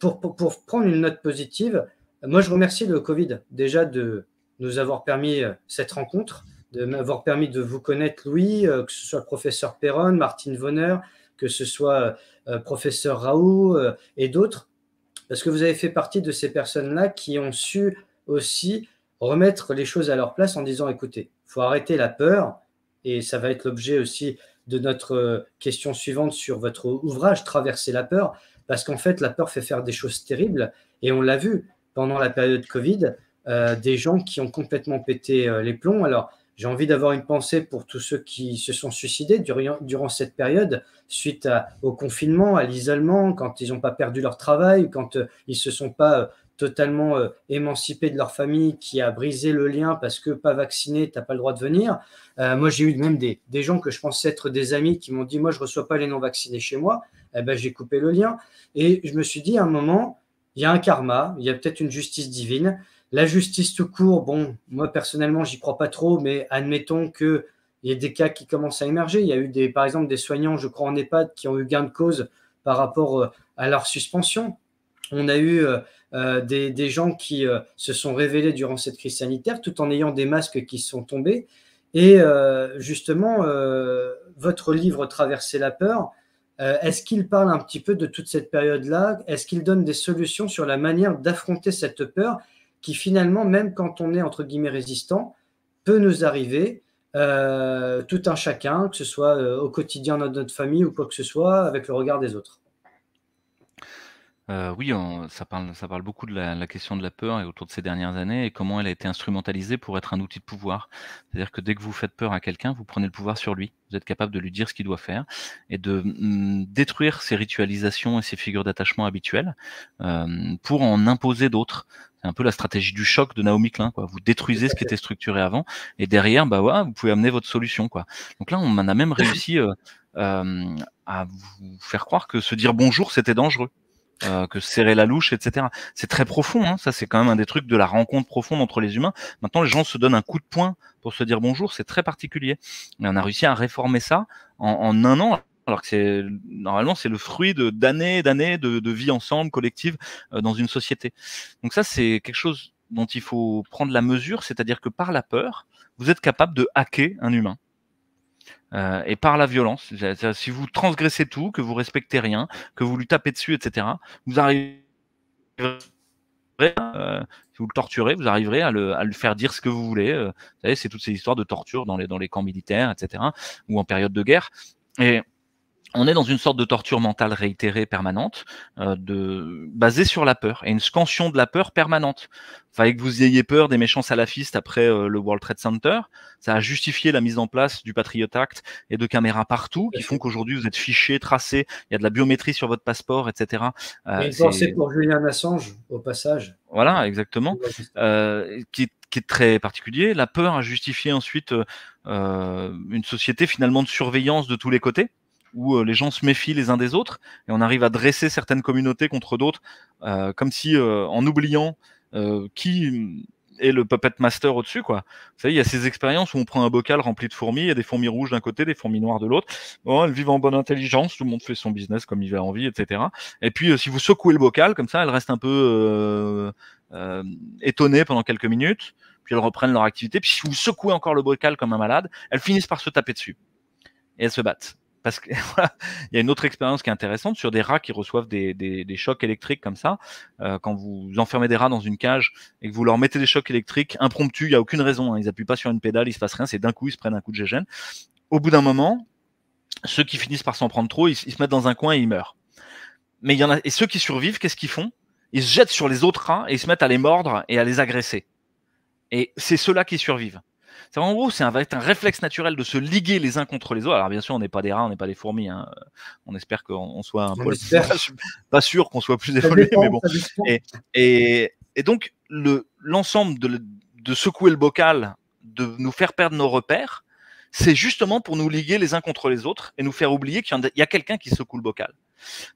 pour, pour, prendre une note positive, moi, je remercie le Covid déjà de nous avoir permis euh, cette rencontre, de m'avoir permis de vous connaître, Louis, euh, que ce soit le professeur Perron, Martine Vonner, que ce soit le professeur Raoult et d'autres, parce que vous avez fait partie de ces personnes-là qui ont su aussi remettre les choses à leur place en disant, écoutez, il faut arrêter la peur, et ça va être l'objet aussi de notre euh, question suivante sur votre ouvrage Traverser la peur, parce qu'en fait, la peur fait faire des choses terribles. Et on l'a vu pendant la période Covid, euh, des gens qui ont complètement pété euh, les plombs. Alors, j'ai envie d'avoir une pensée pour tous ceux qui se sont suicidés durant, cette période, suite au confinement, à l'isolement, quand ils n'ont pas perdu leur travail, quand euh, ils ne se sont pas euh, totalement euh, émancipés de leur famille, qui a brisé le lien parce que pas vacciné, tu n'as pas le droit de venir. moi, j'ai eu même des, gens que je pensais être des amis qui m'ont dit, moi, je ne reçois pas les non-vaccinés chez moi. Eh ben, j'ai coupé le lien. Et je me suis dit, à un moment, il y a un karma, il y a peut-être une justice divine. La justice tout court, bon, moi personnellement, j'y crois pas trop, mais admettons que y a des cas qui commencent à émerger. Il y a eu des, par exemple des soignants, je crois en EHPAD, qui ont eu gain de cause par rapport euh, à leur suspension. On a eu euh, euh, des, gens qui se sont révélés durant cette crise sanitaire tout en ayant des masques qui sont tombés. Et justement, votre livre Traverser la peur, est-ce qu'il parle un petit peu de toute cette période-là Est-ce qu'il donne des solutions sur la manière d'affronter cette peur qui finalement, même quand on est entre guillemets résistant, peut nous arriver, euh, tout un chacun, que ce soit euh, au quotidien de notre famille ou quoi que ce soit, avec le regard des autres. Euh, oui, on ça parle ça parle beaucoup de la question de la peur et autour de ces dernières années et comment elle a été instrumentalisée pour être un outil de pouvoir. C'est-à-dire que dès que vous faites peur à quelqu'un, vous prenez le pouvoir sur lui. Vous êtes capable de lui dire ce qu'il doit faire et de, mm, détruire ses ritualisations et ses figures d'attachement habituelles, euh, pour en imposer d'autres. C'est un peu la stratégie du choc de Naomi Klein, quoi. Vous détruisez ce qui était structuré avant et derrière, bah, vous pouvez amener votre solution, quoi. Donc là, on en a même réussi, euh, à vous faire croire que se dire bonjour, c'était dangereux. Euh, que serrer la louche, etc. C'est très profond, hein. ça c'est quand même un des trucs de la rencontre profonde entre les humains. Maintenant, les gens se donnent un coup de poing pour se dire bonjour, c'est très particulier. Et on a réussi à réformer ça en, un an. Alors que c'est normalement c'est le fruit de d'années d'années de, vie ensemble collective euh, dans une société. Donc ça c'est quelque chose dont il faut prendre la mesure, c'est-à-dire que par la peur, vous êtes capable de hacker un humain. Euh, et par la violence. si vous transgressez tout, que vous respectez rien, que vous lui tapez dessus, etc., vous arriverez, euh, vous le torturez, vous arriverez à le, faire dire ce que vous voulez. Euh, vous savez, c'est toutes ces histoires de torture dans les, dans les camps militaires, etc., ou en période de guerre. Et on est dans une sorte de torture mentale réitérée permanente, euh, de, basée sur la peur, et une scansion de la peur permanente. Fallait que vous ayez peur des méchants salafistes après euh, le World Trade Center. Ça a justifié la mise en place du Patriot Act et de caméras partout qui font qu'aujourd'hui vous êtes fichés, tracés, il y a de la biométrie sur votre passeport, etc. Euh, pour Julian Assange, au passage. Voilà, exactement. Euh, qui, est très particulier. La peur a justifié ensuite une société finalement de surveillance de tous les côtés où euh, les gens se méfient les uns des autres et on arrive à dresser certaines communautés contre d'autres, euh, comme si euh, en oubliant qui est le puppet master au-dessus, quoi. Vous savez, il y a ces expériences où on prend un bocal rempli de fourmis, il y a des fourmis rouges d'un côté, des fourmis noires de l'autre. Bon, elles vivent en bonne intelligence, tout le monde fait son business comme il a envie, etc. Et puis, si vous secouez le bocal, comme ça, elles restent un peu étonnées pendant quelques minutes, puis elles reprennent leur activité. Puis, si vous secouez encore le bocal comme un malade, elles finissent par se taper dessus. Et elles se battent parce qu'il y a une autre expérience qui est intéressante sur des rats qui reçoivent des, des, chocs électriques comme ça. Euh, quand vous enfermez des rats dans une cage et que vous leur mettez des chocs électriques impromptus, il n'y a aucune raison. Hein. ils appuient pas sur une pédale, il se passe rien. C'est d'un coup, ils se prennent un coup de gégène, Au bout d'un moment, ceux qui finissent par s'en prendre trop, ils, se mettent dans un coin et ils meurent. Mais il y en a et ceux qui survivent, qu'est-ce qu'ils font Ils se jettent sur les autres rats et ils se mettent à les mordre et à les agresser. Et c'est ceux-là qui survivent. En gros, c'est un, un réflexe naturel de se liguer les uns contre les autres. Alors, bien sûr, on n'est pas des rats, on n'est pas des fourmis. Hein. Euh, on espère qu'on soit un Pas sûr qu'on soit plus évolué, mais bon. Et, donc, l'ensemble de, secouer le bocal, de nous faire perdre nos repères, c'est justement pour nous liguer les uns contre les autres et nous faire oublier qu'il y a quelqu'un qui secoue le bocal.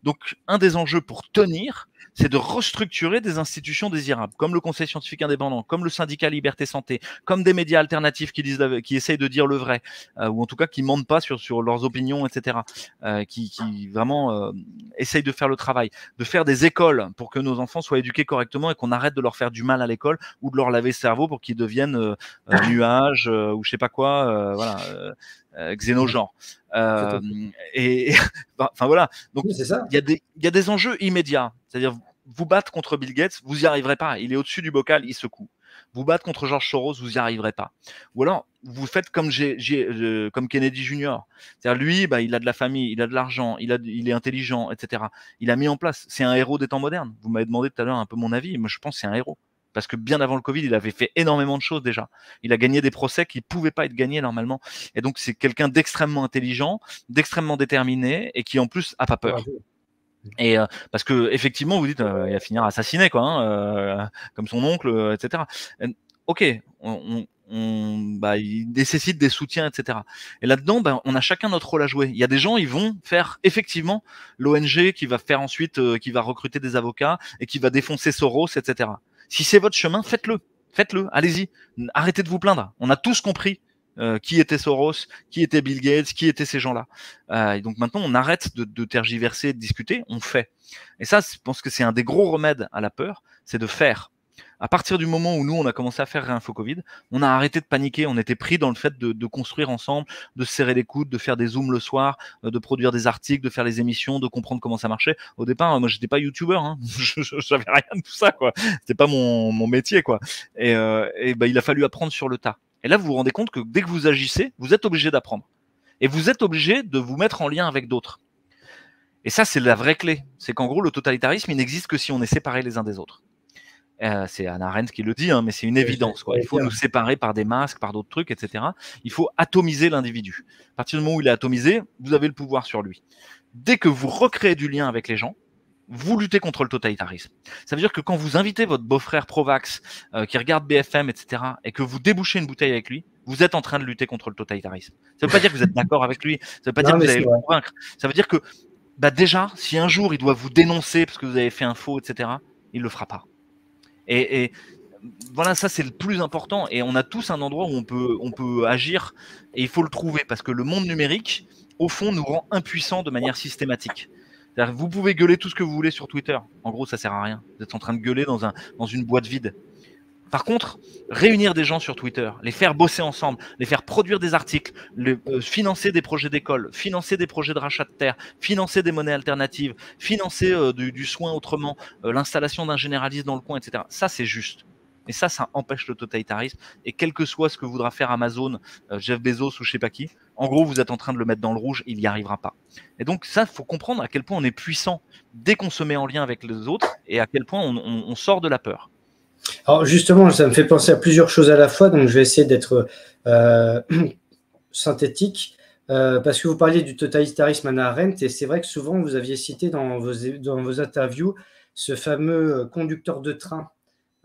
Donc, un des enjeux pour tenir, c'est de restructurer des institutions désirables, comme le Conseil scientifique indépendant, comme le syndicat Liberté Santé, comme des médias alternatifs qui, disent qui essayent de dire le vrai, euh, ou en tout cas qui mentent pas sur, sur leurs opinions, etc., euh, qui, vraiment euh, essayent de faire le travail, de faire des écoles pour que nos enfants soient éduqués correctement et qu'on arrête de leur faire du mal à l'école ou de leur laver le cerveau pour qu'ils deviennent ah. nuages ou je sais pas quoi, voilà. Euh, et enfin voilà, donc il y, y a des enjeux immédiats. C'est-à-dire, vous battre contre Bill Gates, vous n'y arriverez pas. Il est au-dessus du bocal, il secoue. Vous battre contre George Soros, vous n'y arriverez pas. Ou alors, vous faites comme, euh, comme Kennedy Jr. C'est-à-dire, lui, bah, il a de la famille, il a de l'argent, il, il est intelligent, etc. Il a mis en place. C'est un héros des temps modernes. Vous m'avez demandé tout à l'heure un peu mon avis. Moi, je pense que c'est un héros. Parce que bien avant le Covid, il avait fait énormément de choses déjà. Il a gagné des procès qui ne pouvaient pas être gagnés normalement. Et donc, c'est quelqu'un d'extrêmement intelligent, d'extrêmement déterminé et qui, en plus, a pas peur. Et euh, parce que effectivement, vous dites, euh, il va finir assassiné, quoi, hein, euh, comme son oncle, etc. ok, on, on, bah, il nécessite des soutiens, etc. Et là-dedans, bah, on a chacun notre rôle à jouer. Il y a des gens, ils vont faire effectivement l'ONG qui va faire ensuite, qui va recruter des avocats et qui va défoncer Soros, etc. Si c'est votre chemin, faites-le, faites-le, allez-y, arrêtez de vous plaindre. On a tous compris euh, qui était Soros, qui était Bill Gates, qui étaient ces gens-là. Euh, donc maintenant, on arrête de, tergiverser, de discuter, on fait. Et ça, je pense que c'est un des gros remèdes à la peur, c'est de faire. À partir du moment où nous, on a commencé à faire Réinfo Covid, on a arrêté de paniquer, on était pris dans le fait de, construire ensemble, de serrer les coudes, de faire des zooms le soir, euh, de produire des articles, de faire les émissions, de comprendre comment ça marchait. Au départ, moi, j'étais pas youtubeur, hein. je savais rien de tout ça, quoi. C'était pas mon, métier, quoi. Et, ben, il a fallu apprendre sur le tas. Et là, vous vous rendez compte que dès que vous agissez, vous êtes obligé d'apprendre. Et vous êtes obligé de vous mettre en lien avec d'autres. Et ça, c'est la vraie clé. C'est qu'en gros, le totalitarisme, il n'existe que si on est séparés les uns des autres. Euh, c'est Anna Arendt qui le dit, hein, mais c'est une évidence. Il faut nous séparer par des masques, par d'autres trucs, etc. Il faut atomiser l'individu. À partir du moment où il est atomisé, vous avez le pouvoir sur lui. Dès que vous recréez du lien avec les gens, vous luttez contre le totalitarisme. Ça veut dire que quand vous invitez votre beau-frère Provax, euh, qui regarde BFM, etc., et que vous débouchez une bouteille avec lui, vous êtes en train de lutter contre le totalitarisme. Ça ne veut pas dire que vous êtes d'accord avec lui, ça ne veut pas dire que vous allez le convaincre. Ça veut dire que, bah, déjà, si un jour il doit vous dénoncer parce que vous avez fait un faux, etc., il le fera pas. Et, voilà, ça c'est le plus important. Et on a tous un endroit où on peut, on peut agir et il faut le trouver parce que le monde numérique, au fond, nous rend impuissants de manière systématique. Vous pouvez gueuler tout ce que vous voulez sur Twitter. En gros, ça sert à rien. Vous êtes en train de gueuler dans, un, dans une boîte vide. Par contre, réunir des gens sur Twitter, les faire bosser ensemble, les faire produire des articles, euh, financer des projets d'école, financer des projets de rachat de terre, financer des monnaies alternatives, financer euh, du, soin autrement, euh, l'installation d'un généraliste dans le coin, etc. Ça, c'est juste. Mais ça, ça empêche le totalitarisme. Et quel que soit ce que voudra faire Amazon, euh, Jeff Bezos ou je sais pas qui, en gros, vous êtes en train de le mettre dans le rouge, il n'y arrivera pas. Et donc ça, il faut comprendre à quel point on est puissant dès qu'on se met en lien avec les autres et à quel point on, sort de la peur. Alors justement, ça me fait penser à plusieurs choses à la fois, donc je vais essayer d'être euh, synthétique. Euh, parce que vous parliez du totalitarisme à Arendt, et c'est vrai que souvent vous aviez cité dans vos, dans vos interviews ce fameux conducteur de train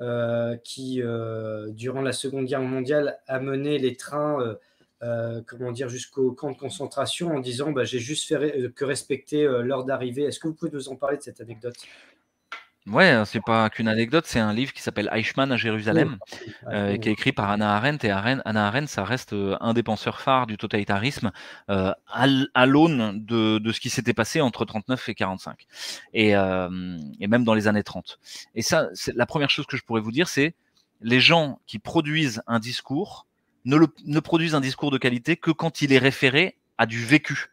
euh, qui, euh, durant la Seconde Guerre mondiale, a mené les trains euh, comment dire, jusqu'au camp de concentration en disant bah, j'ai juste fait que respecter l'heure d'arrivée. Est-ce que vous pouvez nous en parler de cette anecdote Ouais, hein, c'est pas qu'une anecdote, c'est un livre qui s'appelle Eichmann à Jérusalem, euh, qui est écrit par Anna Arendt. Et Anna Arendt, ça reste euh, un des penseurs phares du totalitarisme euh, à l'aune de, ce qui s'était passé entre 39 et 45, et, euh, et même dans les années 30. Et ça, c'est la première chose que je pourrais vous dire, c'est les gens qui produisent un discours ne, ne produisent un discours de qualité que quand il est référé à du vécu,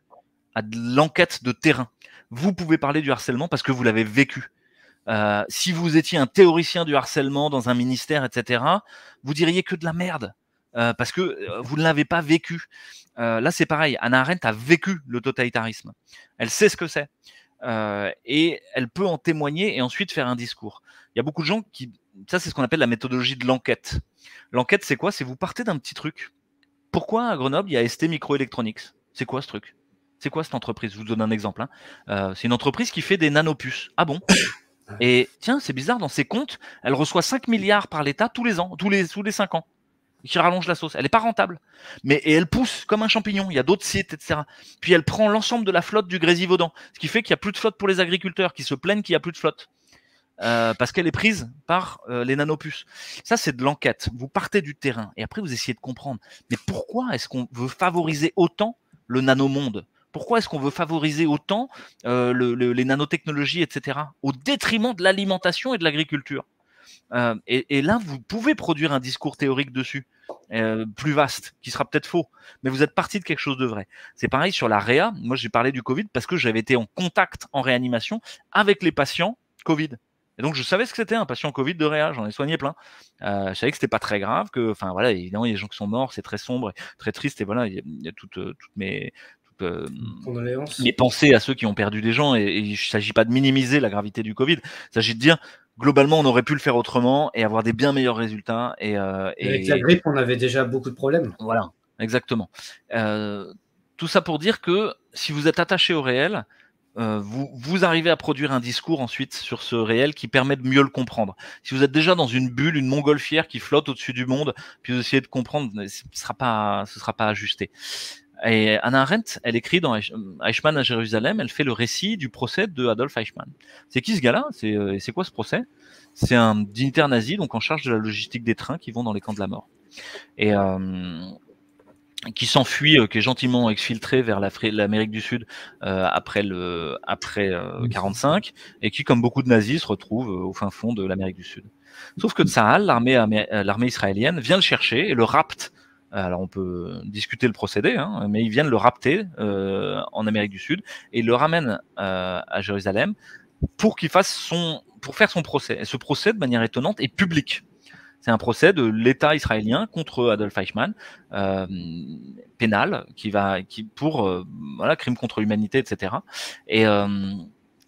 à de l'enquête de terrain. Vous pouvez parler du harcèlement parce que vous l'avez vécu euh, si vous étiez un théoricien du harcèlement dans un ministère, etc., vous diriez que de la merde. Euh, parce que euh, vous ne l'avez pas vécu. là, c'est pareil. Anna Arendt a vécu le totalitarisme. Elle sait ce que c'est. et elle peut en témoigner et ensuite faire un discours. Il y a beaucoup de gens qui... Ça, c'est ce qu'on appelle la méthodologie de l'enquête. L'enquête, c'est quoi C'est vous partez d'un petit truc. Pourquoi à Grenoble, il y a ST Microelectronics C'est quoi ce truc C'est quoi cette entreprise Je vous donne un exemple. Hein. c'est une entreprise qui fait des nanopuces. Ah bon et tiens, c'est bizarre, dans ses comptes, elle reçoit 5 milliards par l'État tous les ans, tous les, tous les 5 ans, qui rallonge la sauce. Elle n'est pas rentable. Mais et elle pousse comme un champignon. Il y a d'autres sites, etc. Puis elle prend l'ensemble de la flotte du Grésivaudan, ce qui fait qu'il n'y a plus de flotte pour les agriculteurs qui se plaignent qu'il n'y a plus de flotte. Euh, parce qu'elle est prise par euh, les nanopuces. Ça, c'est de l'enquête. Vous partez du terrain et après, vous essayez de comprendre. Mais pourquoi est-ce qu'on veut favoriser autant le nanomonde pourquoi est-ce qu'on veut favoriser autant euh, les nanotechnologies, etc., au détriment de l'alimentation et de l'agriculture euh, et, là, vous pouvez produire un discours théorique dessus, euh, plus vaste, qui sera peut-être faux, mais vous êtes parti de quelque chose de vrai. C'est pareil sur la réa. Moi, j'ai parlé du Covid parce que j'avais été en contact en réanimation avec les patients Covid. Et donc, je savais ce que c'était un patient Covid de réa. J'en ai soigné plein. je savais que c'était pas très grave, que, enfin voilà, évidemment, il y a des gens qui sont morts, c'est très sombre, très triste, et voilà, il y a, toutes mes, euh, mes à ceux qui ont perdu des gens. Et, il ne s'agit pas de minimiser la gravité du Covid. Il s'agit de dire, globalement, on aurait pu le faire autrement et avoir des bien meilleurs résultats. Et, euh, Avec la grippe, on avait déjà beaucoup de problèmes. Voilà, exactement. Euh, tout ça pour dire que si vous êtes attaché au réel, euh, vous, vous, arrivez à produire un discours ensuite sur ce réel qui permet de mieux le comprendre. Si vous êtes déjà dans une bulle, une montgolfière qui flotte au-dessus du monde, puis vous essayez de comprendre, ce ne sera, pas, ce sera pas ajusté. Et Anna Arendt, elle écrit dans euh, Eichmann à Jérusalem, elle fait le récit du procès de Adolf Eichmann. C'est qui ce gars-là euh, C'est quoi ce procès C'est un dignitaire nazi, donc en charge de la logistique des trains qui vont dans les camps de la mort. Et euh, qui s'enfuit, qui est gentiment exfiltré vers l'Amérique du Sud après le après 45, et qui, comme beaucoup de nazis, se retrouve au fin fond de l'Amérique du Sud. Sauf que Tsahal, l'armée israélienne, vient le chercher et le rapte euh, alors on peut discuter le procédé, hein, mais ils viennent le rapter euh, en Amérique du Sud et le ramènent euh, à Jérusalem pour qu'il fasse son, pour faire son procès. Et ce procès, de manière étonnante, est public. C'est un procès de l'État israélien contre Adolf Eichmann, pénal, qui va, qui pour voilà, crime contre l'humanité, etc. Et,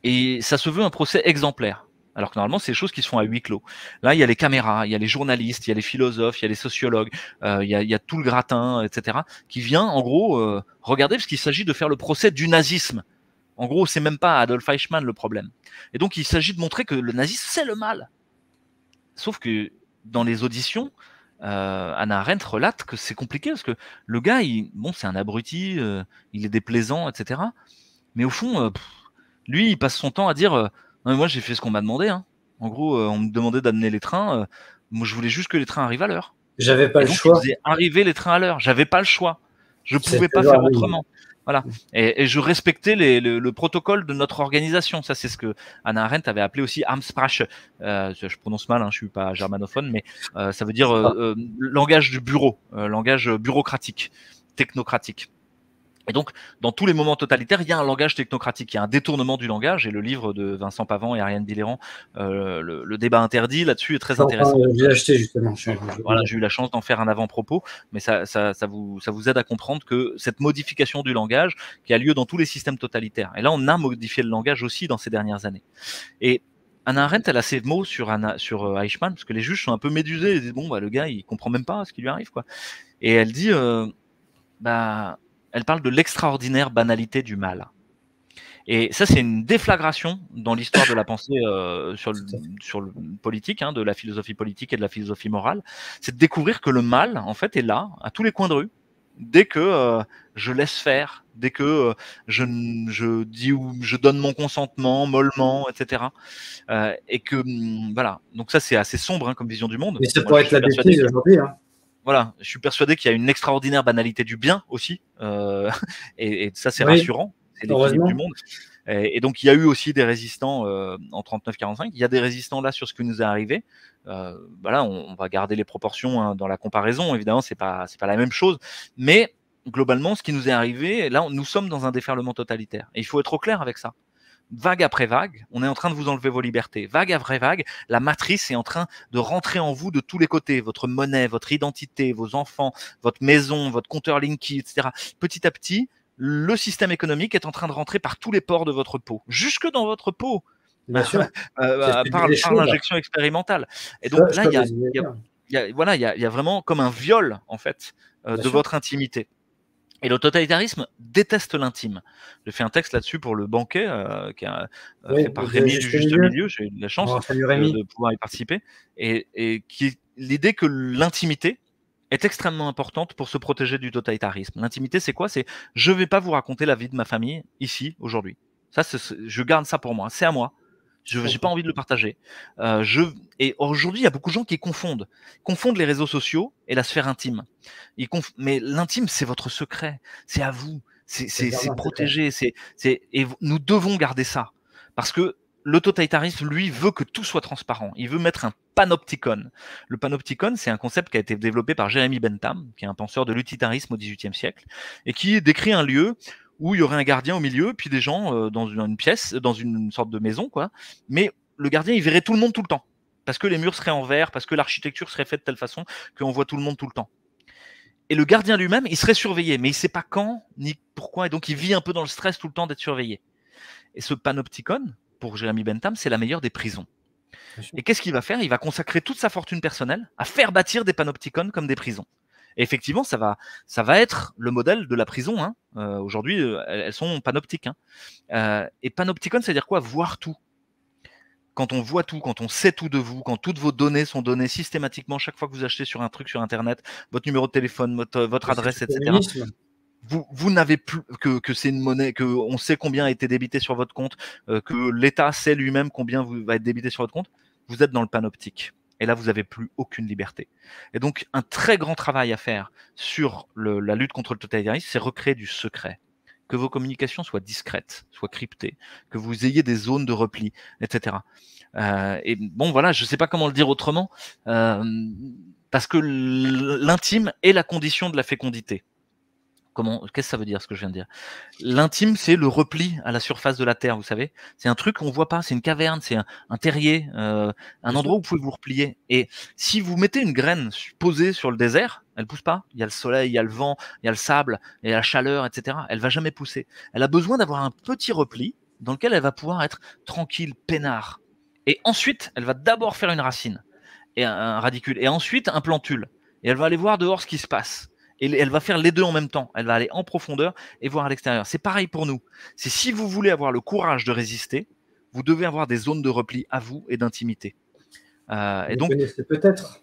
et ça se veut un procès exemplaire. Alors que normalement, c'est des choses qui se font à huis clos. Là, il y a les caméras, il y a les journalistes, il y a les philosophes, il y a les sociologues, euh, il, y a, tout le gratin, etc., qui vient, en gros, euh, regarder, parce qu'il s'agit de faire le procès du nazisme. En gros, c'est même pas Adolf Eichmann le problème. Et donc, il s'agit de montrer que le nazisme, c'est le mal. Sauf que dans les auditions, euh, Anna Arendt relate que c'est compliqué, parce que le gars, il, bon, c'est un abruti, il est déplaisant, etc. Mais au fond, lui, il passe son temps à dire moi, j'ai fait ce qu'on m'a demandé. Hein. En gros, euh, on me demandait d'amener les trains. Euh, moi, je voulais juste que les trains arrivent à l'heure. J'avais pas le choix. Arriver les trains à l'heure. J'avais pas le choix. Je pouvais pas faire autrement. Voilà. Et, je respectais le, protocole de notre organisation. Ça, c'est ce que Anna Arendt avait appelé aussi Amsprache. Euh, je prononce mal, je hein, je suis pas germanophone, mais ça veut dire ah. langage du bureau, langage bureaucratique, technocratique. Et donc, dans tous les moments totalitaires, il y a un langage technocratique, il y a un détournement du langage, et le livre de Vincent Pavant et Ariane Billéran, euh, le, débat interdit là-dessus est très intéressant. Euh, j'ai acheté justement. Voilà, j'ai eu la chance d'en faire un avant-propos, mais ça, vous, ça vous aide à comprendre que cette modification du langage qui a lieu dans tous les systèmes totalitaires, et là on a modifié le langage aussi dans ces dernières années. Et Anna Arendt, elle a ses mots sur, Anna, sur euh, Eichmann, parce que les juges sont un peu médusés, ils disent, bon, bah, le gars, il comprend même pas ce qui lui arrive, quoi. Et elle dit, euh, bah, elle parle de l'extraordinaire banalité du mal. Et ça, c'est une déflagration dans l'histoire de la pensée euh, sur, le, sur, le, politique, hein, de la philosophie politique et de la philosophie morale. C'est de découvrir que le mal, en fait, est là, à tous les coins de rue. Dès que euh, je laisse faire, dès que euh, je, dis ou je donne mon consentement mollement, etc. et que, mm, voilà. Donc, ça, c'est assez sombre hein, comme vision du monde. Mais ça pourrait être la bêtise aujourd'hui. Hein voilà, je suis persuadé qu'il y a une extraordinaire banalité du bien aussi, euh, et, ça c'est rassurant, c'est du monde. Et, donc il y a eu aussi des résistants euh, en 39-45, il y a des résistants là sur ce qui nous est arrivé. Euh, voilà, on, va garder les proportions hein, dans la comparaison, évidemment c'est pas c'est pas la même chose, mais globalement ce qui nous est arrivé, là nous sommes dans un déferlement totalitaire, et il faut être au clair avec ça vague après vague, on est en train de vous enlever vos libertés. Vague après vague, la matrice est en train de rentrer en vous de tous les côtés. Votre monnaie, votre identité, vos enfants, votre maison, votre compteur Linky, etc. Petit à petit, le système économique est en train de rentrer par tous les ports de votre peau, jusque dans votre peau. Bien sûr. Euh, euh, par, l'injection expérimentale. Et donc là, il y, a, voilà, y, vraiment comme un viol en fait euh, de votre intimité. Et le totalitarisme déteste l'intime. J'ai fait un texte là-dessus pour le banquet, euh, qui est euh, fait par Rémi du Juste Milieu. J'ai eu la chance de, pouvoir y participer. Et, et qui, l'idée que l'intimité est extrêmement importante pour se protéger du totalitarisme. L'intimité, c'est quoi C'est je vais pas vous raconter la vie de ma famille ici, aujourd'hui. Ça, je garde ça pour moi. C'est à moi. Je n'ai pas envie de le partager. Euh, je, et aujourd'hui, il y a beaucoup de gens qui confondent, confondent les réseaux sociaux et la sphère intime. Ils Mais l'intime, c'est votre secret, c'est à vous, c'est protégé, c'est et nous devons garder ça parce que le totalitarisme, lui, veut que tout soit transparent. Il veut mettre un panopticon. Le panopticon, c'est un concept qui a été développé par Jeremy Bentham, qui est un penseur de l'utilitarisme au XVIIIe siècle, et qui décrit un lieu où il y aurait un gardien au milieu, puis des gens euh, dans une, pièce, dans une sorte de maison, quoi. Mais le gardien, il verrait tout le monde tout le temps. Parce que les murs seraient en verre, parce que l'architecture serait faite de telle façon qu'on voit tout le monde tout le temps. Et le gardien lui-même, il serait surveillé, mais il ne sait pas quand ni pourquoi, et donc il vit un peu dans le stress tout le temps d'être surveillé. Et ce panopticon, pour Jérémy Bentham, c'est la meilleure des prisons. Et qu'est-ce qu'il va faire Il va consacrer toute sa fortune personnelle à faire bâtir des panopticons comme des prisons effectivement, ça va, ça va être le modèle de la prison. Hein. Euh, aujourd'hui, euh, elles, sont panoptiques. Hein. Euh, et panopticon, c'est-à-dire quoi Voir tout. Quand on voit tout, quand on sait tout de vous, quand toutes vos données sont données systématiquement chaque fois que vous achetez sur un truc sur Internet, votre numéro de téléphone, votre, adresse, etc vous, n'avez plus que, c'est une monnaie, que on sait combien a été débité sur votre compte, que l'État sait lui-même combien vous, va être débité sur votre compte, vous êtes dans le panoptique. Et là, vous n'avez plus aucune liberté. Et donc, un très grand travail à faire sur la lutte contre le totalitarisme, c'est recréer du secret. Que vos communications soient discrètes, soient cryptées, que vous ayez des zones de repli, etc. Euh, et bon, voilà, je ne sais pas comment le dire autrement, euh, parce que l'intime est la condition de la fécondité. Comment Qu'est-ce que ça veut dire ce que je viens de dire L'intime, c'est le repli à la surface de la terre, vous savez. C'est un truc qu'on voit pas, c'est une caverne, c'est un, terrier, euh, un endroit où vous pouvez vous replier. Et si vous mettez une graine posée sur le désert, elle pousse pas. Il y a le soleil, il y a le vent, il y a le sable, il y a la chaleur, etc. Elle va jamais pousser. Elle a besoin d'avoir un petit repli dans lequel elle va pouvoir être tranquille, peinard. Et ensuite, elle va d'abord faire une racine et un radicule, et ensuite un plantule. Et elle va aller voir dehors ce qui se passe et elle va faire les deux en même temps. Elle va aller en profondeur et voir à l'extérieur. C'est pareil pour nous. C'est si vous voulez avoir le courage de résister, vous devez avoir des zones de repli à vous et d'intimité. Euh, et donc, peut-être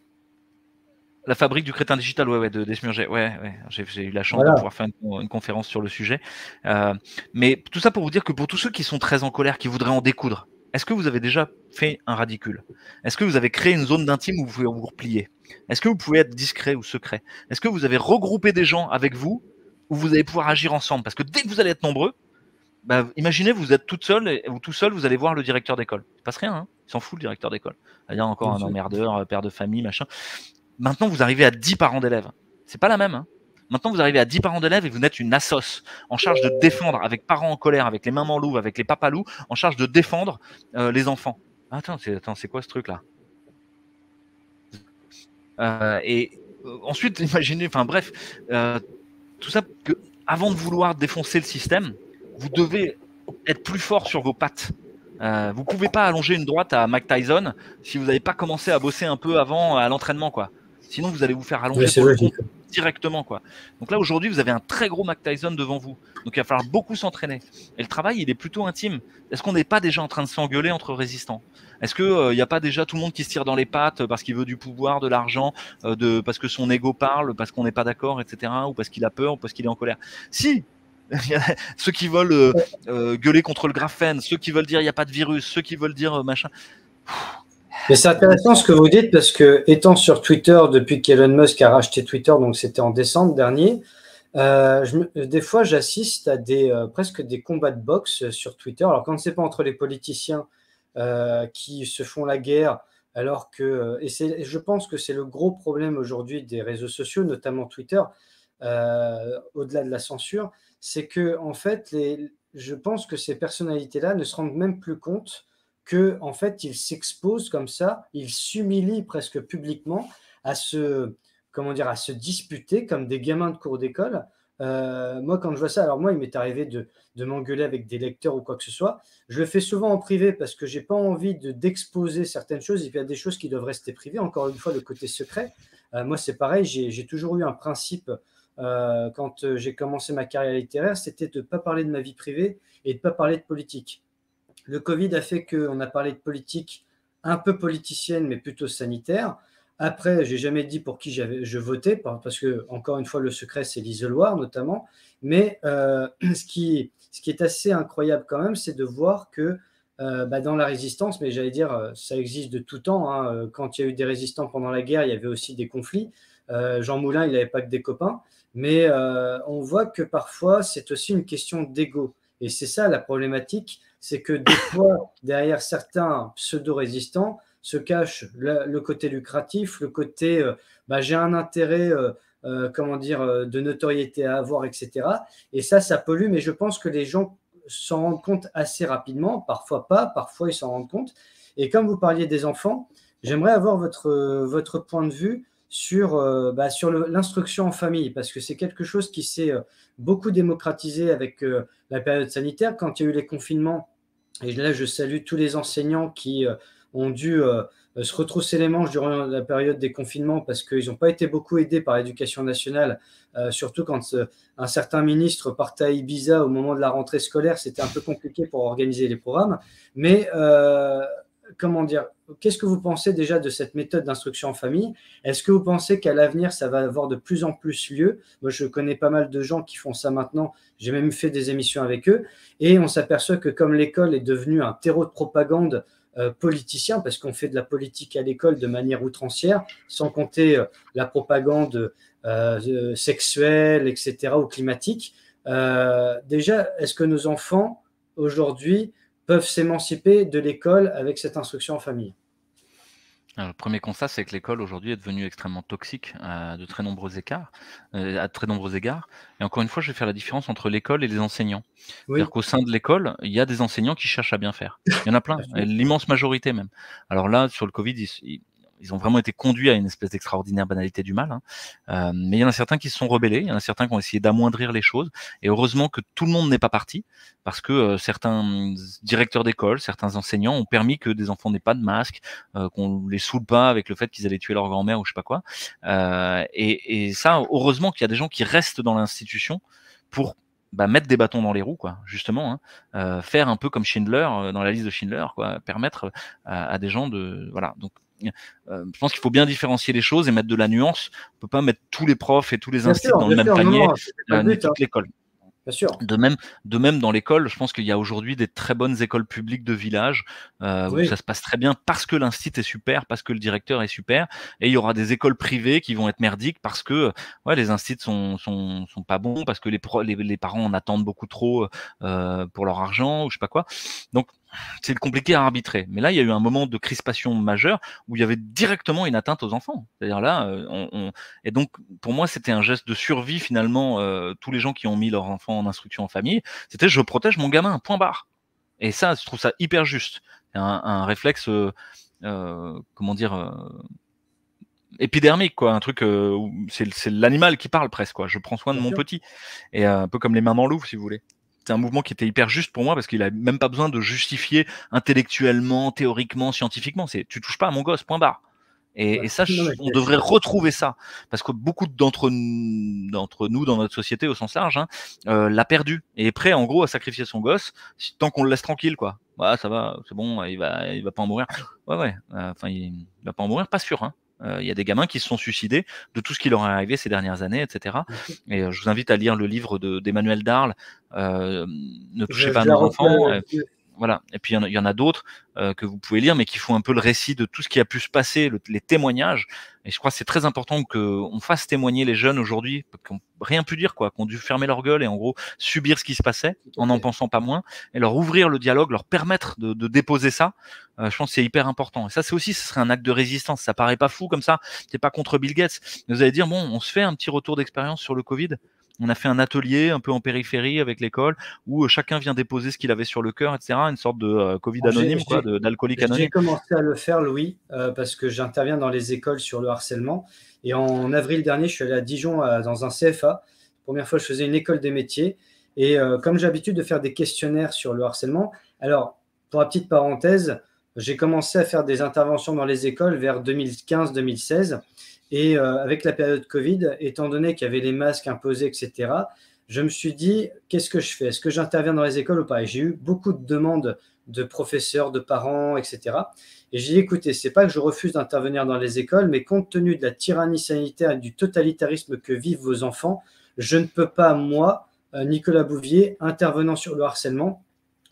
la fabrique du crétin digital, ouais, ouais, de Desmurger. Ouais, j'ai eu la chance de pouvoir faire une, conférence sur le sujet. Euh, mais tout ça pour vous dire que pour tous ceux qui sont très en colère, qui voudraient en découdre, est-ce que vous avez déjà fait un radicule Est-ce que vous avez créé une zone d'intime où vous pouvez vous replier est-ce que vous pouvez être discret ou secret Est-ce que vous avez regroupé des gens avec vous où vous allez pouvoir agir ensemble Parce que dès que vous allez être nombreux, bah, imaginez, vous êtes toute seule ou tout seul, vous allez voir le directeur d'école. Il passe rien, hein. il s'en fout le directeur d'école. Ah, il y a encore un emmerdeur, père de famille, machin. Maintenant, vous arrivez à 10 parents d'élèves. C'est pas la même. Hein. Maintenant, vous arrivez à 10 parents d'élèves et vous êtes une assos en charge de défendre avec parents en colère, avec les mamans loups, avec les papas loups, en charge de défendre euh, les enfants. attends, c'est quoi ce truc là euh, et euh, ensuite, imaginez, enfin bref, euh, tout ça, que avant de vouloir défoncer le système, vous devez être plus fort sur vos pattes. Vous vous pouvez pas allonger une droite à Mac Tyson si vous n'avez pas commencé à bosser un peu avant à l'entraînement, quoi. Sinon, vous allez vous faire allonger. le directement. Quoi. Donc là, aujourd'hui, vous avez un très gros Mac Tyson devant vous. Donc il va falloir beaucoup s'entraîner. Et le travail, il est plutôt intime. Est-ce qu'on n'est pas déjà en train de s'engueuler entre résistants Est-ce qu'il euh, n'y a pas déjà tout le monde qui se tire dans les pattes parce qu'il veut du pouvoir, de l'argent, euh, de parce que son ego parle, parce qu'on n'est pas d'accord, etc. Ou parce qu'il a peur, parce qu'il est en colère Si, ceux qui veulent euh, gueuler contre le graphène, ceux qui veulent dire il n'y a pas de virus, ceux qui veulent dire machin. Mais c'est intéressant ce que vous dites parce que, étant sur Twitter depuis qu'Elon Musk a racheté Twitter, donc c'était en décembre dernier, euh, des fois j'assiste à des, euh, presque des combats de boxe sur Twitter. Alors, quand n'est pas entre les politiciens euh, qui se font la guerre, alors que. Et, et je pense que c'est le gros problème aujourd'hui des réseaux sociaux, notamment Twitter, au-delà de la censure, c'est que, en fait, les, je pense que ces personnalités-là ne se rendent même plus compte que en fait il s'expose comme ça, il s'humilie presque publiquement à se comment dire à se disputer comme des gamins de cours d'école. Euh, moi, quand je vois ça, alors moi, il m'est arrivé de, m'engueuler avec des lecteurs ou quoi que ce soit. Je le fais souvent en privé parce que j'ai pas envie de d'exposer certaines choses. il y a des choses qui doivent rester privées. Encore une fois, le côté secret. Euh, moi, c'est pareil. J'ai toujours eu un principe euh, quand j'ai commencé ma carrière littéraire, c'était de ne pas parler de ma vie privée et de ne pas parler de politique. Le Covid a fait qu'on a parlé de politique un peu politicienne, mais plutôt sanitaire. Après, j'ai jamais dit pour qui je votais, parce que, encore une fois, le secret, c'est l'isoloir notamment. Mais euh, ce, qui, ce qui est assez incroyable quand même, c'est de voir que euh, bah, dans la résistance, mais j'allais dire, euh, ça existe de tout temps. Hein, quand il y a eu des résistants pendant la guerre, il y avait aussi des conflits. Jean Moulin, il n'avait pas que des copains. Mais on voit que parfois, c'est aussi une question d'ego. Et c'est ça la problématique c'est que des fois, derrière certains pseudo-résistants se cache le, côté lucratif, le côté euh, bah, j'ai un intérêt, euh, euh, comment dire, de notoriété à avoir, etc. Et ça, ça pollue, mais je pense que les gens s'en rendent compte assez rapidement, parfois pas, parfois ils s'en rendent compte. Et comme vous parliez des enfants, j'aimerais avoir votre point de vue sur, euh, bah, sur l'instruction en famille, parce que c'est quelque chose qui s'est euh, beaucoup démocratisé avec euh, la période sanitaire, quand il y a eu les confinements. Et là, je salue tous les enseignants qui ont dû se retrousser les manches durant la période des confinements parce qu'ils n'ont pas été beaucoup aidés par l'éducation nationale, surtout quand un certain ministre partait à Ibiza au moment de la rentrée scolaire, c'était un peu compliqué pour organiser les programmes. Mais comment dire, qu'est-ce que vous pensez déjà de cette méthode d'instruction en famille Est-ce que vous pensez qu'à l'avenir, ça va avoir de plus en plus lieu Moi, je connais pas mal de gens qui font ça maintenant. J'ai même fait des émissions avec eux. Et on s'aperçoit que comme l'école est devenue un terreau de propagande euh, politicien, parce qu'on fait de la politique à l'école de manière outrancière, sans compter euh, la propagande euh, sexuelle, etc., ou climatique, déjà, est-ce que nos enfants, aujourd'hui, peuvent s'émanciper de l'école avec cette instruction en famille alors, euh, le premier constat, c'est que l'école aujourd'hui est devenue extrêmement toxique à de très nombreux écarts, euh, à très nombreux égards. Et encore une fois, je vais faire la différence entre l'école et les enseignants. C'est-à-dire qu'au sein de l'école, il y a des enseignants qui cherchent à bien faire. Il y en a plein, l'immense majorité même. Alors là, sur le Covid, ils, ils ont vraiment été conduits à une espèce d'extraordinaire banalité du mal. Hein. Euh, mais il y en a certains qui se sont rebellés, il y en a certains qui ont essayé d'amoindrir les choses. Et heureusement que tout le monde n'est pas parti, parce que euh, certains directeurs d'école, certains enseignants ont permis que des enfants n'aient pas de masque, euh, qu'on les saoule pas avec le fait qu'ils allaient tuer leur grand-mère ou je sais pas quoi. Et, et, ça, heureusement qu'il y a des gens qui restent dans l'institution pour bah, mettre des bâtons dans les roues, quoi, justement, hein. euh, faire un peu comme Schindler dans la liste de Schindler, quoi, permettre à des gens de, voilà. Donc euh, je pense qu'il faut bien différencier les choses et mettre de la nuance. On peut pas mettre tous les profs et tous les instituts dans le même panier, euh, toute hein. l'école. sûr. De même, de même dans l'école, je pense qu'il y a aujourd'hui des très bonnes écoles publiques de village euh, où ça se passe très bien parce que l'institut est super, parce que le directeur est super, et il y aura des écoles privées qui vont être merdiques parce que ouais, les instituts sont, sont, sont pas bons, parce que les, les, parents en attendent beaucoup trop euh, pour leur argent ou je sais pas quoi. Donc c'est compliqué à arbitrer. Mais là, il y a eu un moment de crispation majeure où il y avait directement une atteinte aux enfants. C'est-à-dire là, euh, on, et donc pour moi, c'était un geste de survie finalement. Euh, tous les gens qui ont mis leurs enfants en instruction en famille, c'était je protège mon gamin. Point barre. Et ça, je trouve ça hyper juste. Un, un réflexe, euh, comment dire épidermique, quoi, un truc où c'est l'animal qui parle presque, quoi. Je prends soin de mon petit, et un peu comme les mains dans si vous voulez c'était un mouvement qui était hyper juste pour moi parce qu'il a même pas besoin de justifier intellectuellement, théoriquement, scientifiquement. C'est tu touches pas à mon gosse, point barre. Et, ça, on devrait retrouver ça parce que beaucoup d'entre d'entre nous dans notre société au sens large hein, euh, l'a perdu et est prêt en gros à sacrifier son gosse tant qu'on le laisse tranquille quoi. Bah ça va, c'est bon, il va il va pas en mourir. Ouais ouais, euh, enfin il, il va pas en mourir, pas sûr hein. Euh, il y a des gamins qui se sont suicidés de tout ce qui leur est arrivé ces dernières années, etc. Et euh, je vous invite à lire le livre d'Emmanuel Darle, euh, Ne touchez pas à nos enfants voilà. Et puis il y, en a d'autres euh, que vous pouvez lire, mais qui font un peu le récit de tout ce qui a pu se passer, les témoignages. Et je crois que c'est très important qu'on fasse témoigner les jeunes aujourd'hui, qui n'ont rien pu dire, quoi, qui ont dû fermer leur gueule et en gros subir ce qui se passait en n'en pensant pas moins, et leur ouvrir le dialogue, leur permettre de, déposer ça. Euh, je pense que c'est hyper important. Et ça, c'est aussi, ce serait un acte de résistance. Ça paraît pas fou comme ça. C'est pas contre Bill Gates. vous allez dire, bon, on se fait un petit retour d'expérience sur le Covid on a fait un atelier un peu en périphérie avec l'école où euh, chacun vient déposer ce qu'il avait sur le cœur, etc. Une sorte de euh, Covid anonyme, d'alcoolique anonyme. J'ai commencé à le faire, Louis, euh, parce que j'interviens dans les écoles sur le harcèlement. Et en avril dernier, je suis allé à Dijon dans un CFA. Première fois, je faisais une école des métiers. Et comme j'ai l'habitude de faire des questionnaires sur le harcèlement, alors, pour la petite parenthèse, j'ai commencé à faire des interventions dans les écoles vers 2015-2016. Et euh, avec la période Covid, étant donné qu'il y avait les masques imposés, etc., je me suis dit, qu'est-ce que je fais Est-ce que j'interviens dans les écoles ou pas j'ai eu beaucoup de demandes de professeurs, de parents, etc. Et j'ai dit, écoutez, c'est pas que je refuse d'intervenir dans les écoles, mais compte tenu de la tyrannie sanitaire et du totalitarisme que vivent vos enfants, je ne peux pas, moi, euh, Nicolas Bouvier, intervenant sur le harcèlement,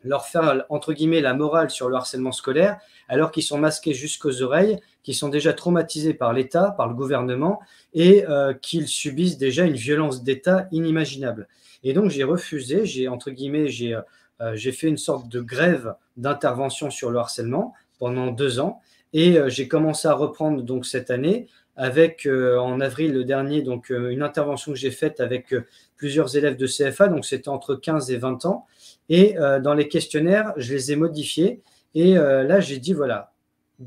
leur faire, entre guillemets, la morale sur le harcèlement scolaire, alors qu'ils sont masqués jusqu'aux oreilles, qu'ils sont déjà traumatisés par l'État, par le gouvernement, et euh, qu'ils subissent déjà une violence d'État inimaginable. Et donc, j'ai refusé, j'ai, entre guillemets, j'ai euh, euh, fait une sorte de grève d'intervention sur le harcèlement pendant deux ans, et j'ai commencé à reprendre donc cette année avec euh, en avril le dernier donc euh, une intervention que j'ai faite avec euh, plusieurs élèves de CFA, donc c'était entre 15 et 20 ans. Et dans les questionnaires, je les ai modifiés. Et là, j'ai dit voilà,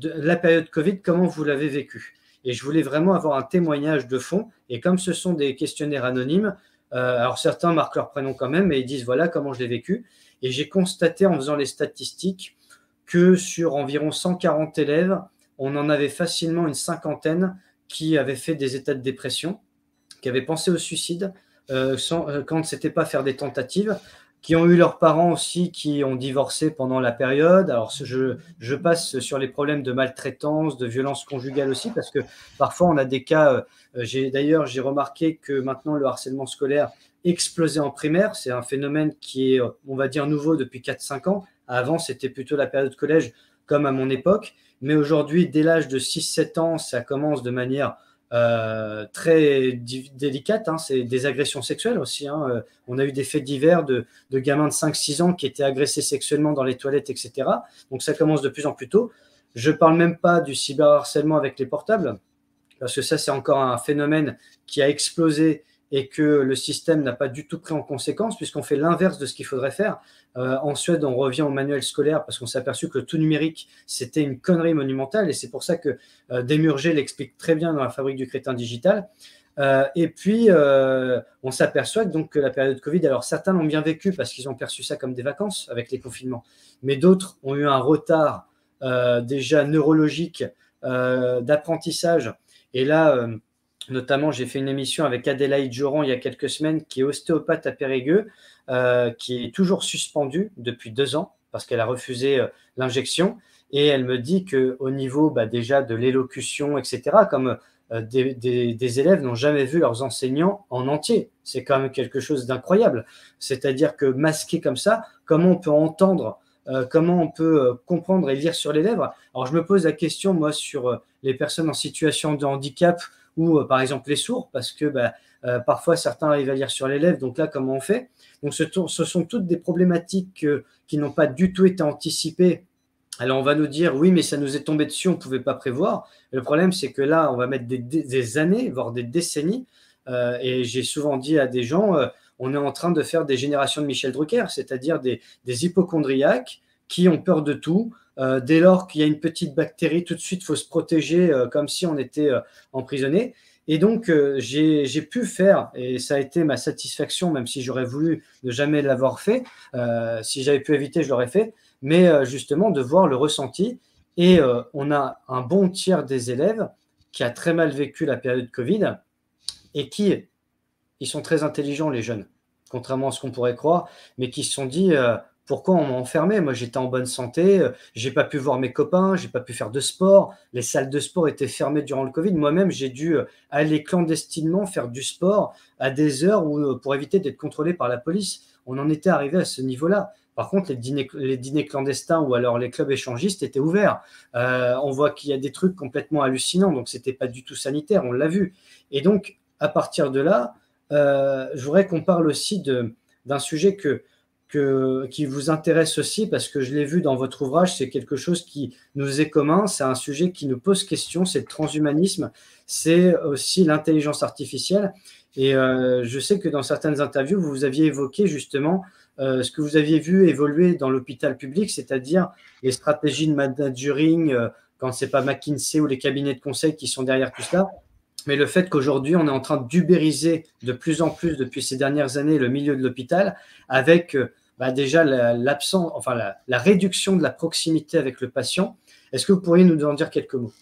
la période Covid, comment vous l'avez vécu Et je voulais vraiment avoir un témoignage de fond. Et comme ce sont des questionnaires anonymes, alors certains marquent leur prénom quand même, mais ils disent voilà comment je l'ai vécu. Et j'ai constaté en faisant les statistiques que sur environ 140 élèves, on en avait facilement une cinquantaine qui avaient fait des états de dépression, qui avaient pensé au suicide euh, euh quand ne pas faire des tentatives, qui ont eu leurs parents aussi qui ont divorcé pendant la période. Alors, je, passe sur les problèmes de maltraitance, de violence conjugale aussi, parce que parfois on a des cas. Euh, euh, d'ailleurs, j'ai remarqué que maintenant le harcèlement scolaire explosait en primaire. C'est un phénomène qui est, on va dire, nouveau depuis 4-5 ans. Avant, c'était plutôt la période collège, comme à mon époque. Mais aujourd'hui, dès l'âge de 6-7 ans, ça commence de manière euh, très délicate. Hein. C'est des agressions sexuelles aussi. Hein. Euh, on a eu des faits divers de, de gamins de 5-6 ans qui étaient agressés sexuellement dans les toilettes, etc. Donc ça commence de plus en plus tôt. Je ne parle même pas du cyberharcèlement avec les portables, parce que ça, c'est encore un phénomène qui a explosé et que le système n'a pas du tout pris en conséquence, puisqu'on fait l'inverse de ce qu'il faudrait faire. Euh, en Suède, on revient au manuel scolaire parce qu'on s'est aperçu que le tout numérique, c'était une connerie monumentale, et c'est pour ça que euh, l'explique très bien dans la fabrique du crétin digital. Euh, et puis, euh, on s'aperçoit donc que la période de Covid, alors certains l'ont bien vécu parce qu'ils ont perçu ça comme des vacances avec les confinements, mais d'autres ont eu un retard déjà neurologique d'apprentissage. Et là, Notamment, j'ai fait une émission avec Adélaïde Joran il y a quelques semaines, qui est ostéopathe à Périgueux, euh, qui est toujours suspendue depuis deux ans parce qu'elle a refusé euh, l'injection. Et elle me dit qu'au niveau bah, déjà de l'élocution, etc., comme euh, des, des, élèves n'ont jamais vu leurs enseignants en entier. C'est quand même quelque chose d'incroyable. C'est-à-dire que masqué comme ça, comment on peut entendre comment on peut comprendre et lire sur les lèvres. Alors je me pose la question, moi, sur les personnes en situation de handicap ou euh, par exemple les sourds, parce que bah, euh, parfois certains arrivent à lire sur l'élève, donc là comment on fait Donc ce, sont toutes des problématiques euh, qui n'ont pas du tout été anticipées alors on va nous dire oui, mais ça nous est tombé dessus, on ne pouvait pas prévoir. Le problème, c'est que là, on va mettre des, années, voire des décennies. et j'ai souvent dit à des gens, on est en train de faire des générations de Michel Drucker, c'est-à-dire des, des hypochondriaques qui ont peur de tout, euh, dès lors qu'il y a une petite bactérie, tout de suite, il faut se protéger euh, comme si on était euh, emprisonné. Et donc, j'ai pu faire, et ça a été ma satisfaction, même si j'aurais voulu ne jamais l'avoir fait, si j'avais pu éviter, je l'aurais fait, mais justement de voir le ressenti. Et on a un bon tiers des élèves qui a très mal vécu la période Covid et qui, ils sont très intelligents, les jeunes, contrairement à ce qu'on pourrait croire, mais qui se sont dit, pourquoi on m'a enfermé Moi, j'étais en bonne santé, euh, j'ai pas pu voir mes copains, j'ai pas pu faire de sport. Les salles de sport étaient fermées durant le Covid. Moi-même, j'ai dû euh, aller clandestinement faire du sport à des heures où, euh, pour éviter d'être contrôlé par la police. On en était arrivé à ce niveau-là. Par contre, les dîners, clandestins ou alors les clubs échangistes étaient ouverts. on voit qu'il y a des trucs complètement hallucinants, donc c'était pas du tout sanitaire, on l'a vu. Et donc, à partir de là, je voudrais qu'on parle aussi d'un sujet que que, qui vous intéresse aussi, parce que je l'ai vu dans votre ouvrage, c'est quelque chose qui nous est commun, c'est un sujet qui nous pose question, c'est le transhumanisme, c'est aussi l'intelligence artificielle. Et euh, je sais que dans certaines interviews, vous aviez évoqué justement euh, ce que vous aviez vu évoluer dans l'hôpital public, c'est-à-dire les stratégies de managering, euh, quand ce n'est pas McKinsey ou les cabinets de conseil qui sont derrière tout cela, mais le fait qu'aujourd'hui, on est en train d'ubériser de plus en plus depuis ces dernières années le milieu de l'hôpital avec euh, bah, déjà l'absence, enfin la, la réduction de la proximité avec le patient. Est-ce que vous pourriez nous en dire quelques mots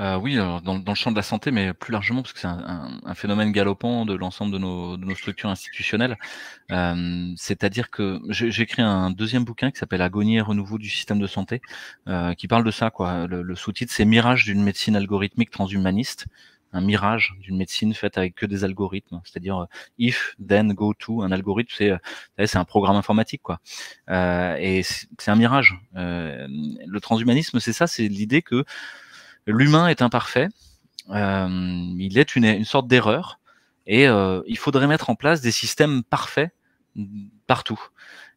euh, oui, dans, dans, le champ de la santé, mais plus largement, parce que c'est un, un, un, phénomène galopant de l'ensemble de nos, de nos, structures institutionnelles. Euh, C'est-à-dire que j'ai écrit un deuxième bouquin qui s'appelle Agonie et renouveau du système de santé, euh, qui parle de ça. Quoi. Le, le sous-titre, c'est Mirage d'une médecine algorithmique transhumaniste un mirage d'une médecine faite avec que des algorithmes, c'est-à-dire euh, if, then, go to, un algorithme, c'est euh, c'est un programme informatique quoi, euh, et c'est un mirage. le transhumanisme, c'est ça, c'est l'idée que l'humain est imparfait, euh, il est une, sorte d'erreur, et euh, il faudrait mettre en place des systèmes parfaits partout.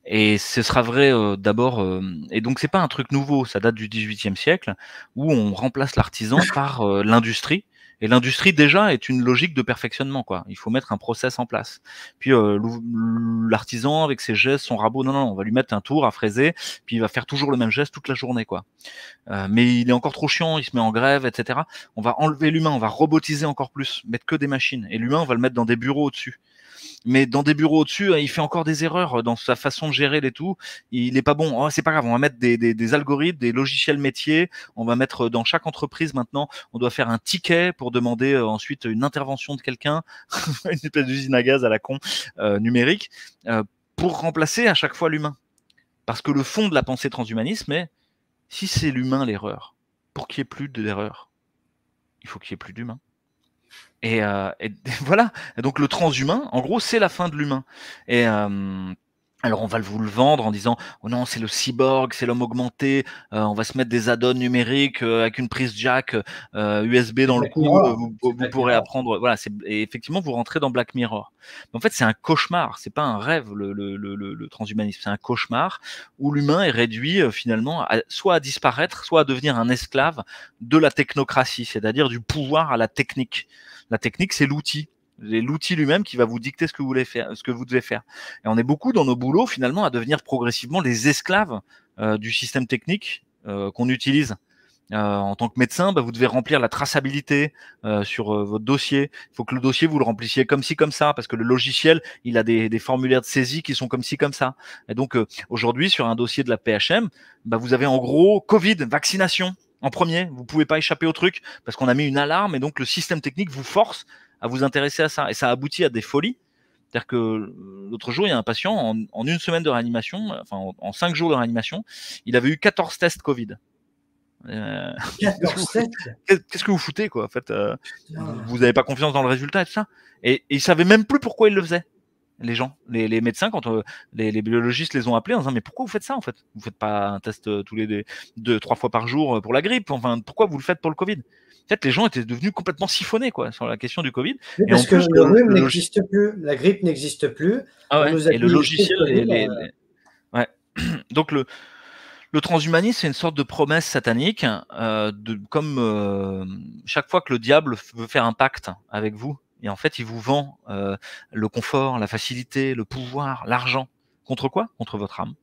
Et ce sera vrai euh, d'abord. et donc c'est pas un truc nouveau, ça date du XVIIIe siècle où on remplace l'artisan par l'industrie et l'industrie déjà est une logique de perfectionnement, quoi. Il faut mettre un process en place. Puis euh, l'artisan avec ses gestes, son rabot, non, non, on va lui mettre un tour à fraiser, puis il va faire toujours le même geste toute la journée, quoi. Euh, mais il est encore trop chiant, il se met en grève, etc. On va enlever l'humain, on va robotiser encore plus, mettre que des machines, et l'humain on va le mettre dans des bureaux au-dessus mais dans des bureaux au-dessus, euh, il fait encore des erreurs dans sa façon de gérer les tout. Il n'est pas bon. Oh, c'est pas grave, on va mettre des, algorithmes, des logiciels métiers. On va mettre euh, dans chaque entreprise maintenant, on doit faire un ticket pour demander euh, ensuite une intervention de quelqu'un, une espèce d'usine à gaz à la con numérique, pour remplacer à chaque fois l'humain. Parce que le fond de la pensée transhumaniste est si c'est l'humain l'erreur, pour qu'il n'y ait plus d'erreur, il faut qu'il n'y ait plus d'humain. Et, euh, voilà. donc le transhumain, en gros, c'est la fin de l'humain. Et euh, alors on va vous le vendre en disant oh non c'est le cyborg, c'est l'homme augmenté, euh, on va se mettre des add-ons numériques euh, avec une prise jack USB euh, dans le cou, vous, pourrez apprendre. Voilà, c'est et effectivement vous rentrez dans Black Mirror. en fait c'est un cauchemar, c'est pas un rêve le, le, transhumanisme, c'est un cauchemar où l'humain est réduit finalement soit à disparaître, soit à devenir un esclave de la technocratie, c'est-à-dire du pouvoir à la technique. La technique c'est l'outil l'outil lui-même qui va vous dicter ce que vous voulez faire, ce que vous devez faire. Et on est beaucoup dans nos boulots finalement à devenir progressivement les esclaves euh, du système technique euh, qu'on utilise. Euh, en tant que médecin, bah, vous devez remplir la traçabilité sur votre dossier. Il faut que le dossier, vous le remplissiez comme ci, comme ça, parce que le logiciel, il a des, formulaires de saisie qui sont comme ci, comme ça. Et donc, aujourd'hui, sur un dossier de la PHM, bah, vous avez en gros Covid, vaccination en premier. Vous pouvez pas échapper au truc, parce qu'on a mis une alarme, et donc le système technique vous force à vous intéresser à ça. Et ça aboutit à des folies. C'est-à-dire que euh, l'autre jour, il y a un patient, en, une semaine de réanimation, enfin en, cinq jours de réanimation, il avait eu 14 tests Covid. Euh... Qu'est-ce que vous foutez, quoi, en fait euh, ah. Vous n'avez pas confiance dans le résultat et tout ça. Et, et il savait même plus pourquoi il le faisait les gens, les, médecins, quand euh, les, biologistes les ont appelés en disant mais pourquoi vous faites ça en fait Vous faites pas un test euh, tous les deux, trois fois par jour euh, pour la grippe Enfin, pourquoi vous le faites pour le Covid En fait, les gens étaient devenus complètement siphonnés quoi sur la question du Covid. parce que le rhume n'existe plus, la grippe n'existe plus. Ah et le logiciel. Donc le, transhumanisme, c'est une sorte de promesse satanique, comme chaque fois que le diable veut faire un pacte avec vous, et en fait, il vous vend euh, le confort, la facilité, le pouvoir, l'argent. Contre quoi Contre votre âme.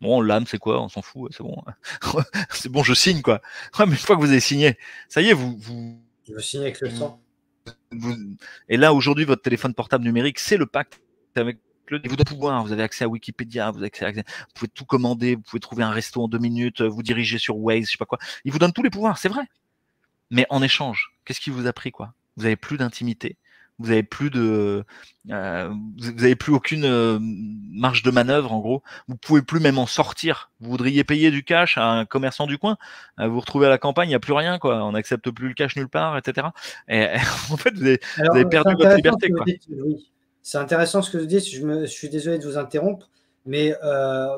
Bon, l'âme, c'est quoi On s'en fout, c'est bon. c'est bon, je signe, quoi. Ouais, mais une fois que vous avez signé, ça y est, vous. vous je signer avec le temps. et là, aujourd'hui, votre téléphone portable numérique, c'est le pacte avec le vous donne pouvoir. Vous avez accès à Wikipédia, vous, avez accès à, vous pouvez tout commander, vous pouvez trouver un resto en deux minutes, vous dirigez sur Waze, je sais pas quoi. Il vous donne tous les pouvoirs, c'est vrai. Mais en échange, qu'est-ce qui vous a pris, quoi Vous avez plus d'intimité, vous avez plus de, euh, vous avez plus aucune euh, marge de manœuvre en gros. Vous pouvez plus même en sortir. Vous voudriez payer du cash à un commerçant du coin, euh, vous vous retrouvez à la campagne, il n'y a plus rien quoi. On n'accepte plus le cash nulle part, etc. Et, en fait, vous avez, perdu votre liberté. C'est intéressant ce que vous dites. Je, suis désolé de vous interrompre, mais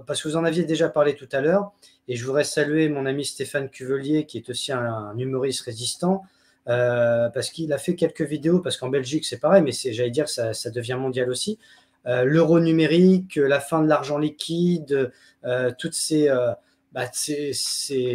parce que vous en aviez déjà parlé tout à l'heure, et je voudrais saluer mon ami Stéphane Cuvelier, qui est aussi un humoriste résistant. Euh, parce qu'il a fait quelques vidéos, parce qu'en Belgique c'est pareil, mais j'allais dire ça, devient mondial aussi. Euh, l'euro numérique, euh, la fin de l'argent liquide, tous toutes ces, bah,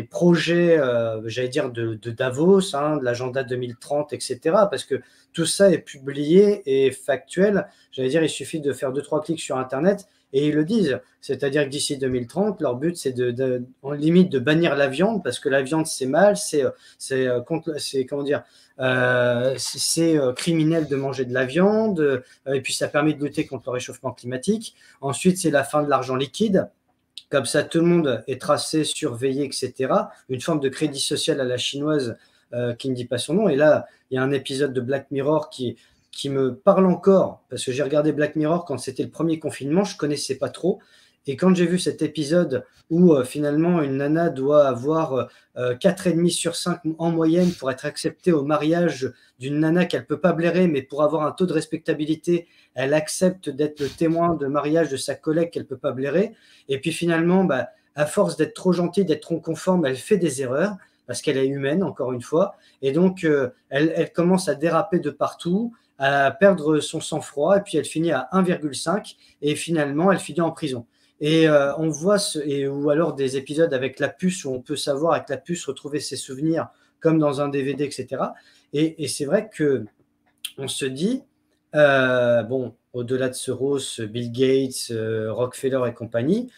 projets, j'allais dire de, Davos, hein, de l'agenda 2030, etc. Parce que tout ça est publié et factuel. J'allais dire, il suffit de faire deux trois clics sur Internet et ils le disent. C'est-à-dire que d'ici 2030, leur but, c'est de, en limite de bannir la viande parce que la viande, c'est mal, c'est, c'est, euh, c'est comment dire, euh, c'est euh, criminel de manger de la viande, et puis ça permet de lutter contre le réchauffement climatique. Ensuite, c'est la fin de l'argent liquide. Comme ça, tout le monde est tracé, surveillé, etc. Une forme de crédit social à la chinoise qui ne dit pas son nom. Et là, il y a un épisode de Black Mirror qui, qui me parle encore, parce que j'ai regardé Black Mirror quand c'était le premier confinement, je connaissais pas trop. Et quand j'ai vu cet épisode où euh, finalement une nana doit avoir euh, euh, et 4,5 sur 5 en moyenne pour être acceptée au mariage d'une nana qu'elle ne peut pas blairer, mais pour avoir un taux de respectabilité, elle accepte d'être le témoin de mariage de sa collègue qu'elle ne peut pas blairer. Et puis finalement, bah, à force d'être trop gentille, d'être trop conforme, elle fait des erreurs parce qu'elle est humaine, encore une fois. Et donc, elle, elle, commence à déraper de partout à perdre son sang-froid, et puis elle finit à 1,5, et finalement, elle finit en prison. Et euh, on voit, ce, et, ou alors des épisodes avec la puce, où on peut savoir avec la puce retrouver ses souvenirs, comme dans un DVD, etc. Et, c'est vrai que on se dit, euh, bon, au-delà de Soros, Bill Gates, euh, Rockefeller et compagnie,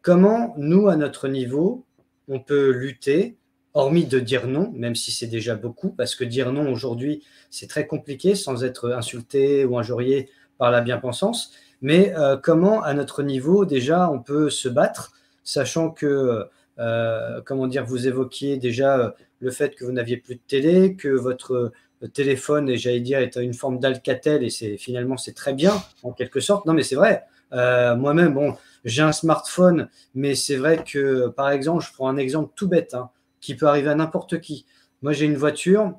comment nous, à notre niveau, on peut lutter hormis de dire non, même si c'est déjà beaucoup, parce que dire non aujourd'hui, c'est très compliqué sans être insulté ou injurié par la bien-pensance, mais euh, comment à notre niveau déjà on peut se battre, sachant que, euh, comment dire, vous évoquiez déjà euh, le fait que vous n'aviez plus de télé, que votre téléphone, et j'allais dire, est une forme d'alcatel, et c'est finalement c'est très bien, en quelque sorte. Non, mais c'est vrai. Moi-même, bon, j'ai un smartphone, mais c'est vrai que, par exemple, je prends un exemple tout bête. Hein, qui peut arriver à n'importe qui. Moi, j'ai une voiture,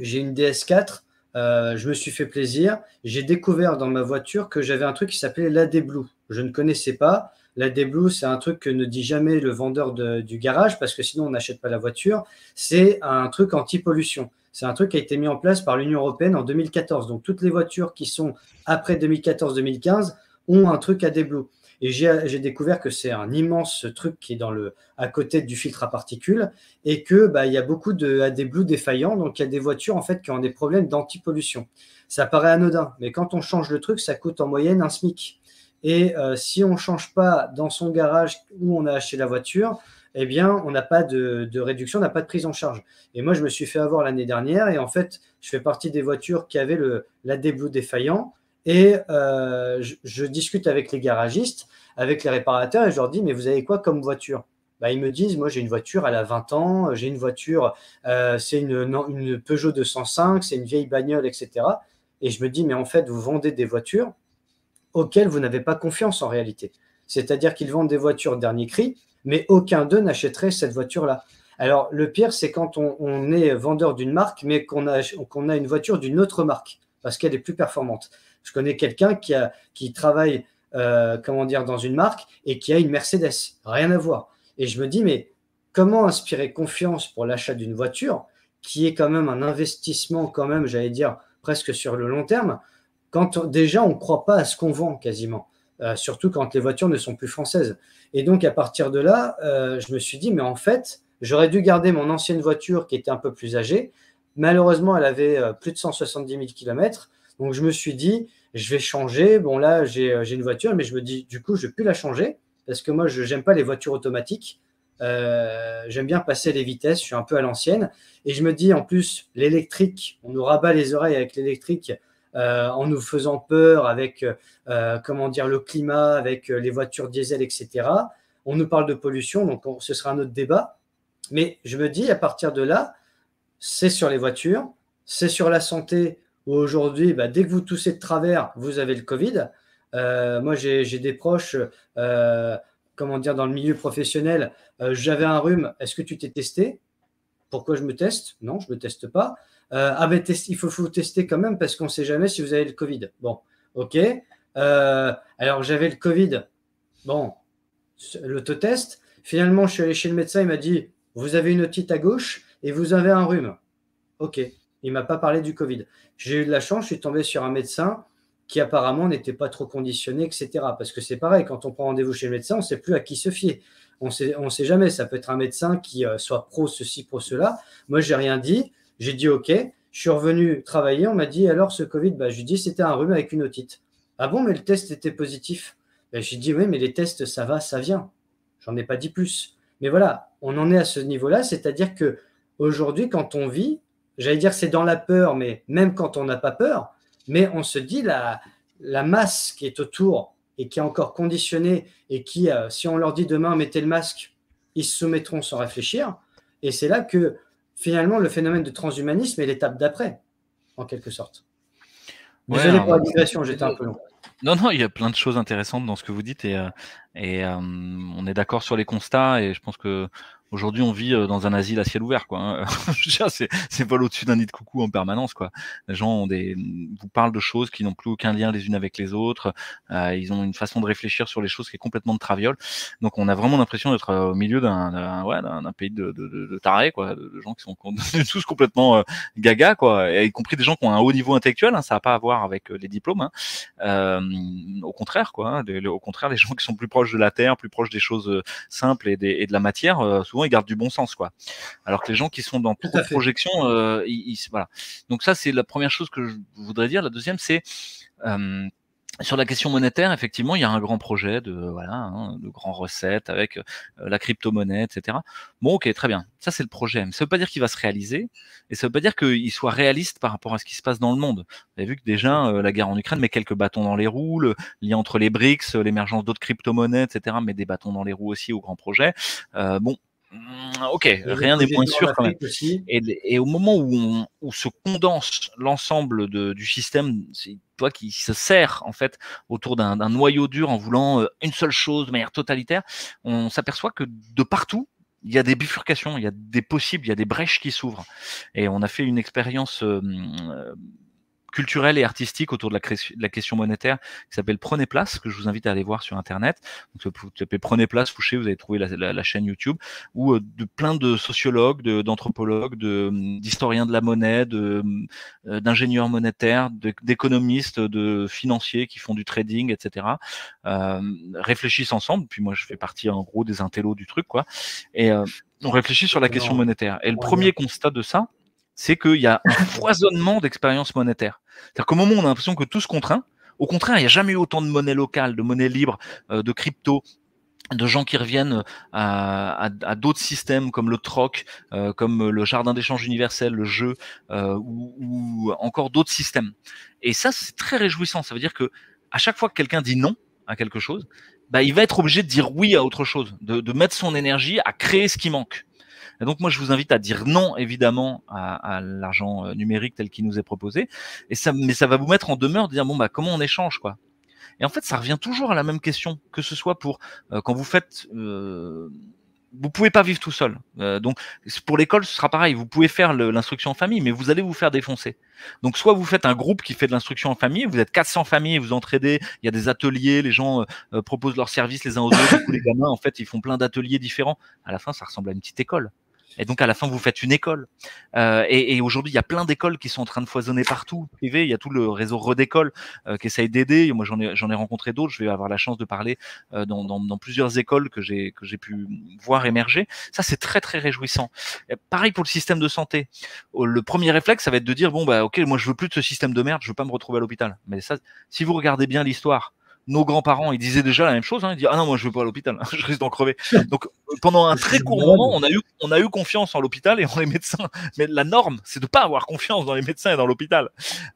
j'ai une DS4, euh, je me suis fait plaisir. J'ai découvert dans ma voiture que j'avais un truc qui s'appelait l'AD Blue. Je ne connaissais pas. L'AD Blue, c'est un truc que ne dit jamais le vendeur du garage parce que sinon on n'achète pas la voiture. C'est un truc anti-pollution. C'est un truc qui a été mis en place par l'Union européenne en 2014. Donc toutes les voitures qui sont après 2014-2015 ont un truc à Blue. Et j'ai découvert que c'est un immense truc qui est dans le, à côté du filtre à particules et que bah, il y a beaucoup de AD Blue défaillants. Donc, il y a des voitures en fait qui ont des problèmes d'antipollution. Ça paraît anodin, mais quand on change le truc, ça coûte en moyenne un SMIC. Et euh, si on ne change pas dans son garage où on a acheté la voiture, eh bien, on n'a pas de, de réduction, on n'a pas de prise en charge. Et moi, je me suis fait avoir l'année dernière, et en fait, je fais partie des voitures qui avaient le, la défaillant. Et euh, je, discute avec les garagistes, avec les réparateurs, et je leur dis, mais vous avez quoi comme voiture bah, Ils me disent, moi j'ai une voiture, elle a 20 ans, j'ai une voiture, euh, c'est une, Peugeot 205, c'est une vieille bagnole, etc. Et je me dis, mais en fait, vous vendez des voitures auxquelles vous n'avez pas confiance en réalité. C'est-à-dire qu'ils vendent des voitures dernier cri, mais aucun d'eux n'achèterait cette voiture-là. Alors, le pire, c'est quand on, est vendeur d'une marque, mais qu'on a, une voiture d'une autre marque, parce qu'elle est plus performante. Je connais quelqu'un qui, travaille euh, comment dire, dans une marque et qui a une Mercedes. Rien à voir. Et je me dis, mais comment inspirer confiance pour l'achat d'une voiture qui est quand même un investissement, quand même, j'allais dire, presque sur le long terme, quand déjà on ne croit pas à ce qu'on vend quasiment, euh, surtout quand les voitures ne sont plus françaises. Et donc à partir de là, euh, je me suis dit, mais en fait, j'aurais dû garder mon ancienne voiture qui était un peu plus âgée. Malheureusement, elle avait plus de 170 000 km. Donc je me suis dit, je vais changer. Bon là, j'ai euh, une voiture, mais je me dis, du coup, je ne vais plus la changer parce que moi, je n'aime pas les voitures automatiques. Euh, j'aime bien passer les vitesses, je suis un peu à l'ancienne. Et je me dis, en plus, l'électrique, on nous rabat les oreilles avec l'électrique euh, en nous faisant peur avec, comment dire, le climat, avec les voitures diesel, etc. On nous parle de pollution, donc ce sera un autre débat. Mais je me dis, à partir de là, c'est sur les voitures, c'est sur la santé Aujourd'hui, bah, dès que vous toussez de travers, vous avez le Covid. Euh, moi, j'ai des proches, euh, comment dire, dans le milieu professionnel. Euh, j'avais un rhume. Est-ce que tu t'es testé Pourquoi je me teste Non, je ne me teste pas. ah ben, il faut, vous tester quand même parce qu'on ne sait jamais si vous avez le Covid. Bon, ok. alors, j'avais le Covid. Bon, l'autotest. Finalement, je suis allé chez le médecin. Il m'a dit, vous avez une otite à gauche et vous avez un rhume. Ok il m'a pas parlé du Covid. J'ai eu de la chance, je suis tombé sur un médecin qui apparemment n'était pas trop conditionné, etc. Parce que c'est pareil, quand on prend rendez-vous chez le médecin, on ne sait plus à qui se fier. On sait, ne sait jamais, ça peut être un médecin qui euh, soit pro ceci, pro cela. Moi, j'ai rien dit, j'ai dit OK, je suis revenu travailler, on m'a dit alors ce Covid, bah, je lui dis c'était un rhume avec une otite. Ah bon, mais le test était positif. Ben, j'ai dit oui, mais les tests, ça va, ça vient. J'en ai pas dit plus. Mais voilà, on en est à ce niveau-là, c'est-à-dire que aujourd'hui, quand on vit, j'allais dire c'est dans la peur, mais même quand on n'a pas peur, mais on se dit la, la masse qui est autour et qui est encore conditionnée et qui, euh, si on leur dit demain mettez le masque, ils se soumettront sans réfléchir. Et c'est là que finalement le phénomène de transhumanisme est l'étape d'après, en quelque sorte. Désolé pour la digression, j'étais un peu long. Non, non, il y a plein de choses intéressantes dans ce que vous dites et, euh, et euh, on est d'accord sur les constats et je pense que Aujourd'hui, on vit euh, dans un asile à ciel ouvert, quoi. Hein. c'est vol au-dessus d'un nid de coucou en permanence, quoi. Les gens ont des, vous parlent de choses qui n'ont plus aucun lien les unes avec les autres. Euh, ils ont une façon de réfléchir sur les choses qui est complètement de traviole. Donc, on a vraiment l'impression d'être euh, au milieu d'un, ouais, d'un pays de, de, de, tarés, quoi, de, gens qui sont tous complètement gaga, quoi, y compris des gens qui ont un haut niveau intellectuel. Hein. ça n'a pas à voir avec les diplômes. Hein. au contraire, quoi. au contraire, les gens qui sont plus proches de la terre, plus proches des choses simples et, et de la matière, souvent garde du bon sens, quoi. Alors que les gens qui sont dans toute projection, euh, ils, voilà. Donc ça, c'est la première chose que je voudrais dire. La deuxième, c'est euh, sur la question monétaire, effectivement, il y a un grand projet de voilà, hein, de grands recettes avec euh, la crypto-monnaie, etc. Bon, ok, très bien. Ça, c'est le projet. Mais ça ne veut pas dire qu'il va se réaliser, et ça ne veut pas dire qu'il soit réaliste par rapport à ce qui se passe dans le monde. Vous avez vu que déjà euh, la guerre en Ukraine met quelques bâtons dans les roues, le lien entre les BRICS, l'émergence d'autres crypto-monnaies, etc. met des bâtons dans les roues aussi au grand projet. Euh, bon, Mm, ok, rien n'est moins sûr quand même. Et, au moment où, on, où se condense l'ensemble du système, c'est toi qui se serre en fait autour d'un noyau dur en voulant euh, une seule chose de manière totalitaire, on s'aperçoit que de partout, il y a des bifurcations, il y a des possibles, il y a des brèches qui s'ouvrent. Et on a fait une expérience euh, euh, culturel et artistique autour de la, de la question monétaire qui s'appelle Prenez place, que je vous invite à aller voir sur Internet. Donc, vous tapez Prenez place, Fouché, vous allez trouver la, la, la chaîne YouTube, où euh, de, plein de sociologues, d'anthropologues, de, d'historiens de, la monnaie, euh, d'ingénieurs euh, monétaires, d'économistes, de, financiers qui font du trading, etc., euh, réfléchissent ensemble. Puis moi, je fais partie en gros des intellos du truc, quoi. Et on réfléchit sur la question monétaire. Et le premier constat de ça, c'est qu'il y a un foisonnement d'expériences monétaires. C'est-à-dire qu'au moment où on a l'impression que tout se contraint, au contraire, il n'y a jamais eu autant de monnaie locale, de monnaie libre, euh, de crypto, de gens qui reviennent euh, à, d'autres systèmes comme le troc, euh, comme le jardin d'échange universel, le jeu, ou, encore d'autres systèmes. Et ça, c'est très réjouissant. Ça veut dire que à chaque fois que quelqu'un dit non à quelque chose, bah, il va être obligé de dire oui à autre chose, de mettre son énergie à créer ce qui manque. Et donc moi, je vous invite à dire non, évidemment, à, l'argent euh, numérique tel qu'il nous est proposé. Et ça, mais ça va vous mettre en demeure de dire bon bah comment on échange quoi. Et en fait, ça revient toujours à la même question, que ce soit pour euh, quand vous faites euh, vous pouvez pas vivre tout seul. donc pour l'école, ce sera pareil. Vous pouvez faire l'instruction en famille, mais vous allez vous faire défoncer. Donc soit vous faites un groupe qui fait de l'instruction en famille, vous êtes 400 familles, vous entraidez, il y a des ateliers, les gens proposent leurs services les uns aux autres, les gamins en fait ils font plein d'ateliers différents. À la fin, ça ressemble à une petite école. Et donc à la fin, vous faites une école. Euh, et, aujourd'hui, il y a plein d'écoles qui sont en train de foisonner partout, privées. Il y a tout le réseau Redécole euh, qui essaye d'aider. Moi, j'en ai, ai rencontré d'autres. Je vais avoir la chance de parler euh, dans, plusieurs écoles que j'ai que j'ai pu voir émerger. Ça, c'est très très réjouissant. pareil pour le système de santé. Le premier réflexe, ça va être de dire bon bah ok, moi je veux plus de ce système de merde. Je veux pas me retrouver à l'hôpital. Mais ça, si vous regardez bien l'histoire nos grands-parents, ils disaient déjà la même chose. Hein. ils disaient ah non moi je vais pas à l'hôpital, je risque d'en crever. Donc pendant un très court moment, on a eu on a eu confiance en l'hôpital et en les médecins. Mais la norme, c'est de ne pas avoir confiance dans les médecins et dans l'hôpital.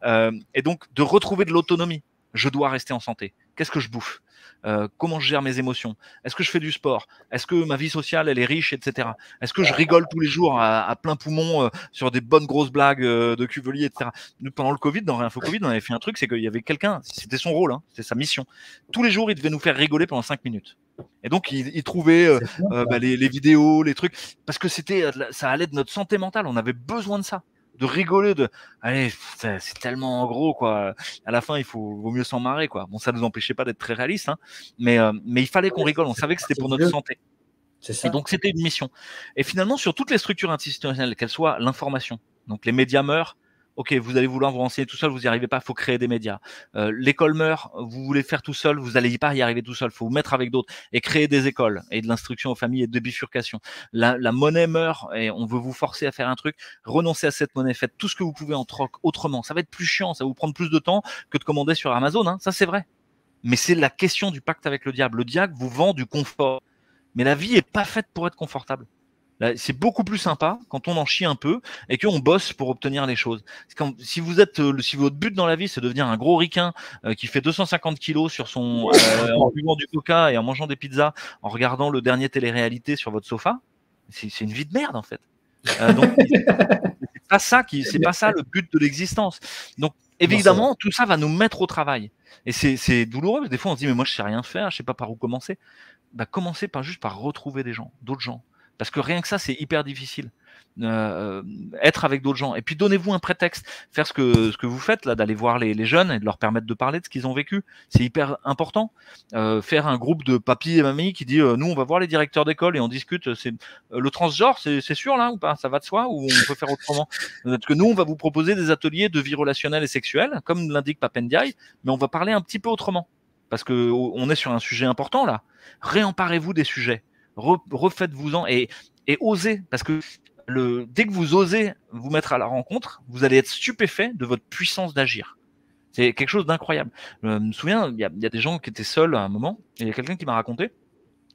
Euh, et donc de retrouver de l'autonomie. Je dois rester en santé. Qu'est-ce que je bouffe euh, comment je gère mes émotions Est-ce que je fais du sport Est-ce que ma vie sociale elle est riche, etc. Est-ce que je rigole tous les jours à, plein poumon euh, sur des bonnes grosses blagues euh, de cuvelier, etc. Nous, pendant le Covid, dans Réinfo Covid, on avait fait un truc, c'est qu'il y avait quelqu'un, c'était son rôle, hein, c'était sa mission. Tous les jours, il devait nous faire rigoler pendant 5 minutes. Et donc, il, trouvait bah, les, les vidéos, les trucs, parce que c'était, ça allait de notre santé mentale. On avait besoin de ça de rigoler, de allez, c'est tellement gros quoi. À la fin, il faut vaut mieux s'en marrer quoi. Bon, ça ne nous empêchait pas d'être très réaliste, hein, mais euh, mais il fallait qu'on rigole. On savait que c'était pour notre santé. Ça. donc c'était une mission. Et finalement, sur toutes les structures institutionnelles, qu'elles soient l'information, donc les médias meurent, ok, vous allez vouloir vous renseigner tout seul, vous n'y arrivez pas, il faut créer des médias. Euh, l'école meurt, vous voulez faire tout seul, vous n'allez pas y arriver tout seul, faut vous mettre avec d'autres et créer des écoles et de l'instruction aux familles et de bifurcation. La, monnaie meurt et on veut vous forcer à faire un truc, renoncez à cette monnaie, faites tout ce que vous pouvez en troc autrement. Ça va être plus chiant, ça va vous prendre plus de temps que de commander sur Amazon, hein, ça c'est vrai. Mais c'est la question du pacte avec le diable. Le diable vous vend du confort. Mais la vie n'est pas faite pour être confortable c'est beaucoup plus sympa quand on en chie un peu et qu'on bosse pour obtenir les choses. si vous êtes, euh, si votre but dans la vie c'est de devenir un gros ricain euh, qui fait 250 kilos sur son, euh, en buvant du coca et en mangeant des pizzas, en regardant le dernier télé-réalité sur votre sofa, c'est une vie de merde en fait. Euh, c'est pas ça qui, c'est pas ça le but de l'existence. Donc évidemment tout ça va nous mettre au travail et c'est douloureux. Des fois on se dit mais moi je sais rien faire, je sais pas par où commencer. Bah commencez par juste par retrouver des gens, d'autres gens. Parce que rien que ça, c'est hyper difficile. Euh, euh, être avec d'autres gens. Et puis donnez-vous un prétexte, faire ce que, ce que vous faites là, d'aller voir les, jeunes et de leur permettre de parler de ce qu'ils ont vécu. C'est hyper important. Euh, faire un groupe de papy et mamie qui dit nous on va voir les directeurs d'école et on discute. C'est le transgenre, c'est, sûr là ou pas Ça va de soi ou on peut faire autrement Parce que nous on va vous proposer des ateliers de vie relationnelle et sexuelle, comme l'indique Papendiaï, mais on va parler un petit peu autrement parce qu'on est sur un sujet important là. Réemparez-vous des sujets refaites-vous-en et, osez, parce que dès que vous osez vous mettre à la rencontre, vous allez être stupéfait de votre puissance d'agir. C'est quelque chose d'incroyable. Je me souviens, il y, a des gens qui étaient seuls à un moment, il y a quelqu'un qui m'a raconté.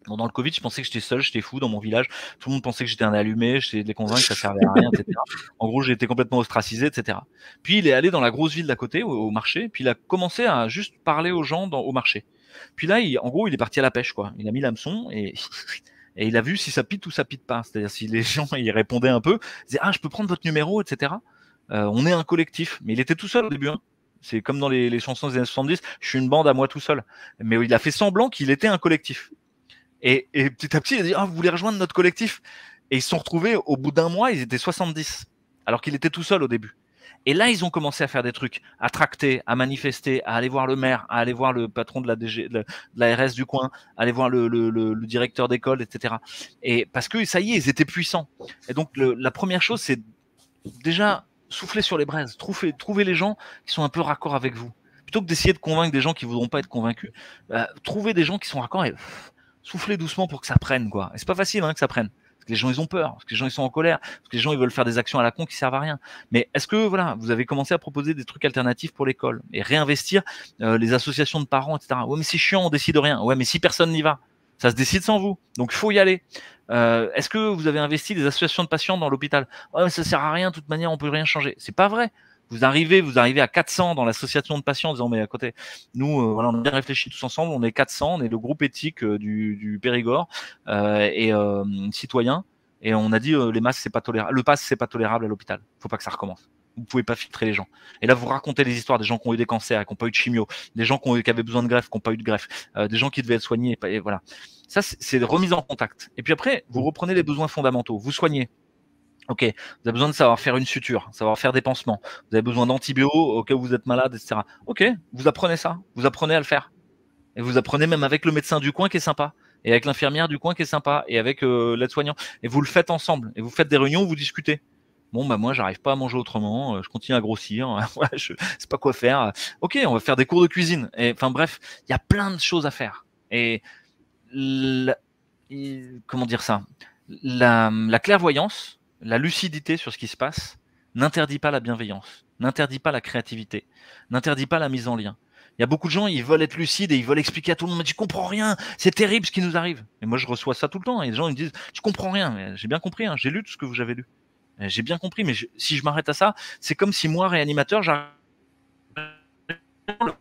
dans le Covid, je pensais que j'étais seul, j'étais fou dans mon village. Tout le monde pensait que j'étais un allumé, j'étais les que ça servait à rien, etc. En gros, j'étais complètement ostracisé, etc. Puis il est allé dans la grosse ville d'à côté, au, marché, puis il a commencé à juste parler aux gens au marché. Puis là, en gros, il est parti à la pêche, quoi. Il a mis l'hameçon et et il a vu si ça pite ou ça pite pas. C'est-à-dire si les gens y répondaient un peu, ils disaient ah je peux prendre votre numéro, etc. Euh, on est un collectif, mais il était tout seul au début. Hein. C'est comme dans les, chansons des années 70, je suis une bande à moi tout seul. Mais il a fait semblant qu'il était un collectif. Et, et, petit à petit, il a dit ah vous voulez rejoindre notre collectif Et ils se sont retrouvés au bout d'un mois, ils étaient 70, alors qu'il était tout seul au début. Et là, ils ont commencé à faire des trucs, à tracter, à manifester, à aller voir le maire, à aller voir le patron de la, DG, de la RS du coin, à aller voir le, directeur d'école, etc. Et parce que ça y est, ils étaient puissants. Et donc, la première chose, c'est déjà souffler sur les braises, trouver, les gens qui sont un peu raccord avec vous. Plutôt que d'essayer de convaincre des gens qui ne voudront pas être convaincus, euh, trouver des gens qui sont raccord et souffler doucement pour que ça prenne. quoi. ce n'est pas facile hein, que ça prenne parce que les gens ils ont peur, parce que les gens ils sont en colère, parce que les gens ils veulent faire des actions à la con qui servent à rien. Mais est-ce que voilà, vous avez commencé à proposer des trucs alternatifs pour l'école et réinvestir euh, les associations de parents, etc. Ouais, mais c'est chiant, on décide rien. Ouais, mais si personne n'y va, ça se décide sans vous. Donc il faut y aller. Euh, est-ce que vous avez investi des associations de patients dans l'hôpital Ouais, mais ça sert à rien, de toute manière, on peut rien changer. C'est pas vrai. Vous arrivez, vous arrivez à 400 dans l'association de patients en disant mais à côté, nous euh, voilà, on a bien réfléchi tous ensemble, on est 400, on est le groupe éthique euh, du, Périgord euh, et citoyen et on a dit les masques c'est pas tolérable, le pass c'est pas tolérable à l'hôpital, faut pas que ça recommence vous pouvez pas filtrer les gens. Et là, vous racontez les histoires des gens qui ont eu des cancers, qui n'ont pas eu de chimio, des gens qui, avaient besoin de greffe, qui n'ont pas eu de greffe, des gens qui devaient être soignés. Et voilà. Ça, c'est remise en contact. Et puis après, vous reprenez les besoins fondamentaux. Vous soignez. Ok, vous avez besoin de savoir faire une suture, savoir faire des pansements, vous avez besoin d'antibio au cas où vous êtes malade, etc. Ok, vous apprenez ça, vous apprenez à le faire. Et vous apprenez même avec le médecin du coin qui est sympa, et avec l'infirmière du coin qui est sympa, et avec euh, l'aide-soignant. Et vous le faites ensemble, et vous faites des réunions, où vous discutez. Bon, bah moi, j'arrive pas à manger autrement, euh, je continue à grossir, je sais pas quoi faire. Ok, on va faire des cours de cuisine. Enfin bref, il y a plein de choses à faire. Et comment dire ça la clairvoyance la lucidité sur ce qui se passe n'interdit pas la bienveillance, n'interdit pas la créativité, n'interdit pas la mise en lien. Il y a beaucoup de gens, ils veulent être lucides et ils veulent expliquer à tout le monde, mais ne comprends rien, c'est terrible ce qui nous arrive. Et moi, je reçois ça tout le temps. Et les gens, ils me disent, tu comprends rien. J'ai bien compris, hein, j'ai lu tout ce que vous avez lu. J'ai bien compris, mais si je m'arrête à ça, c'est comme si moi, réanimateur, j'arrive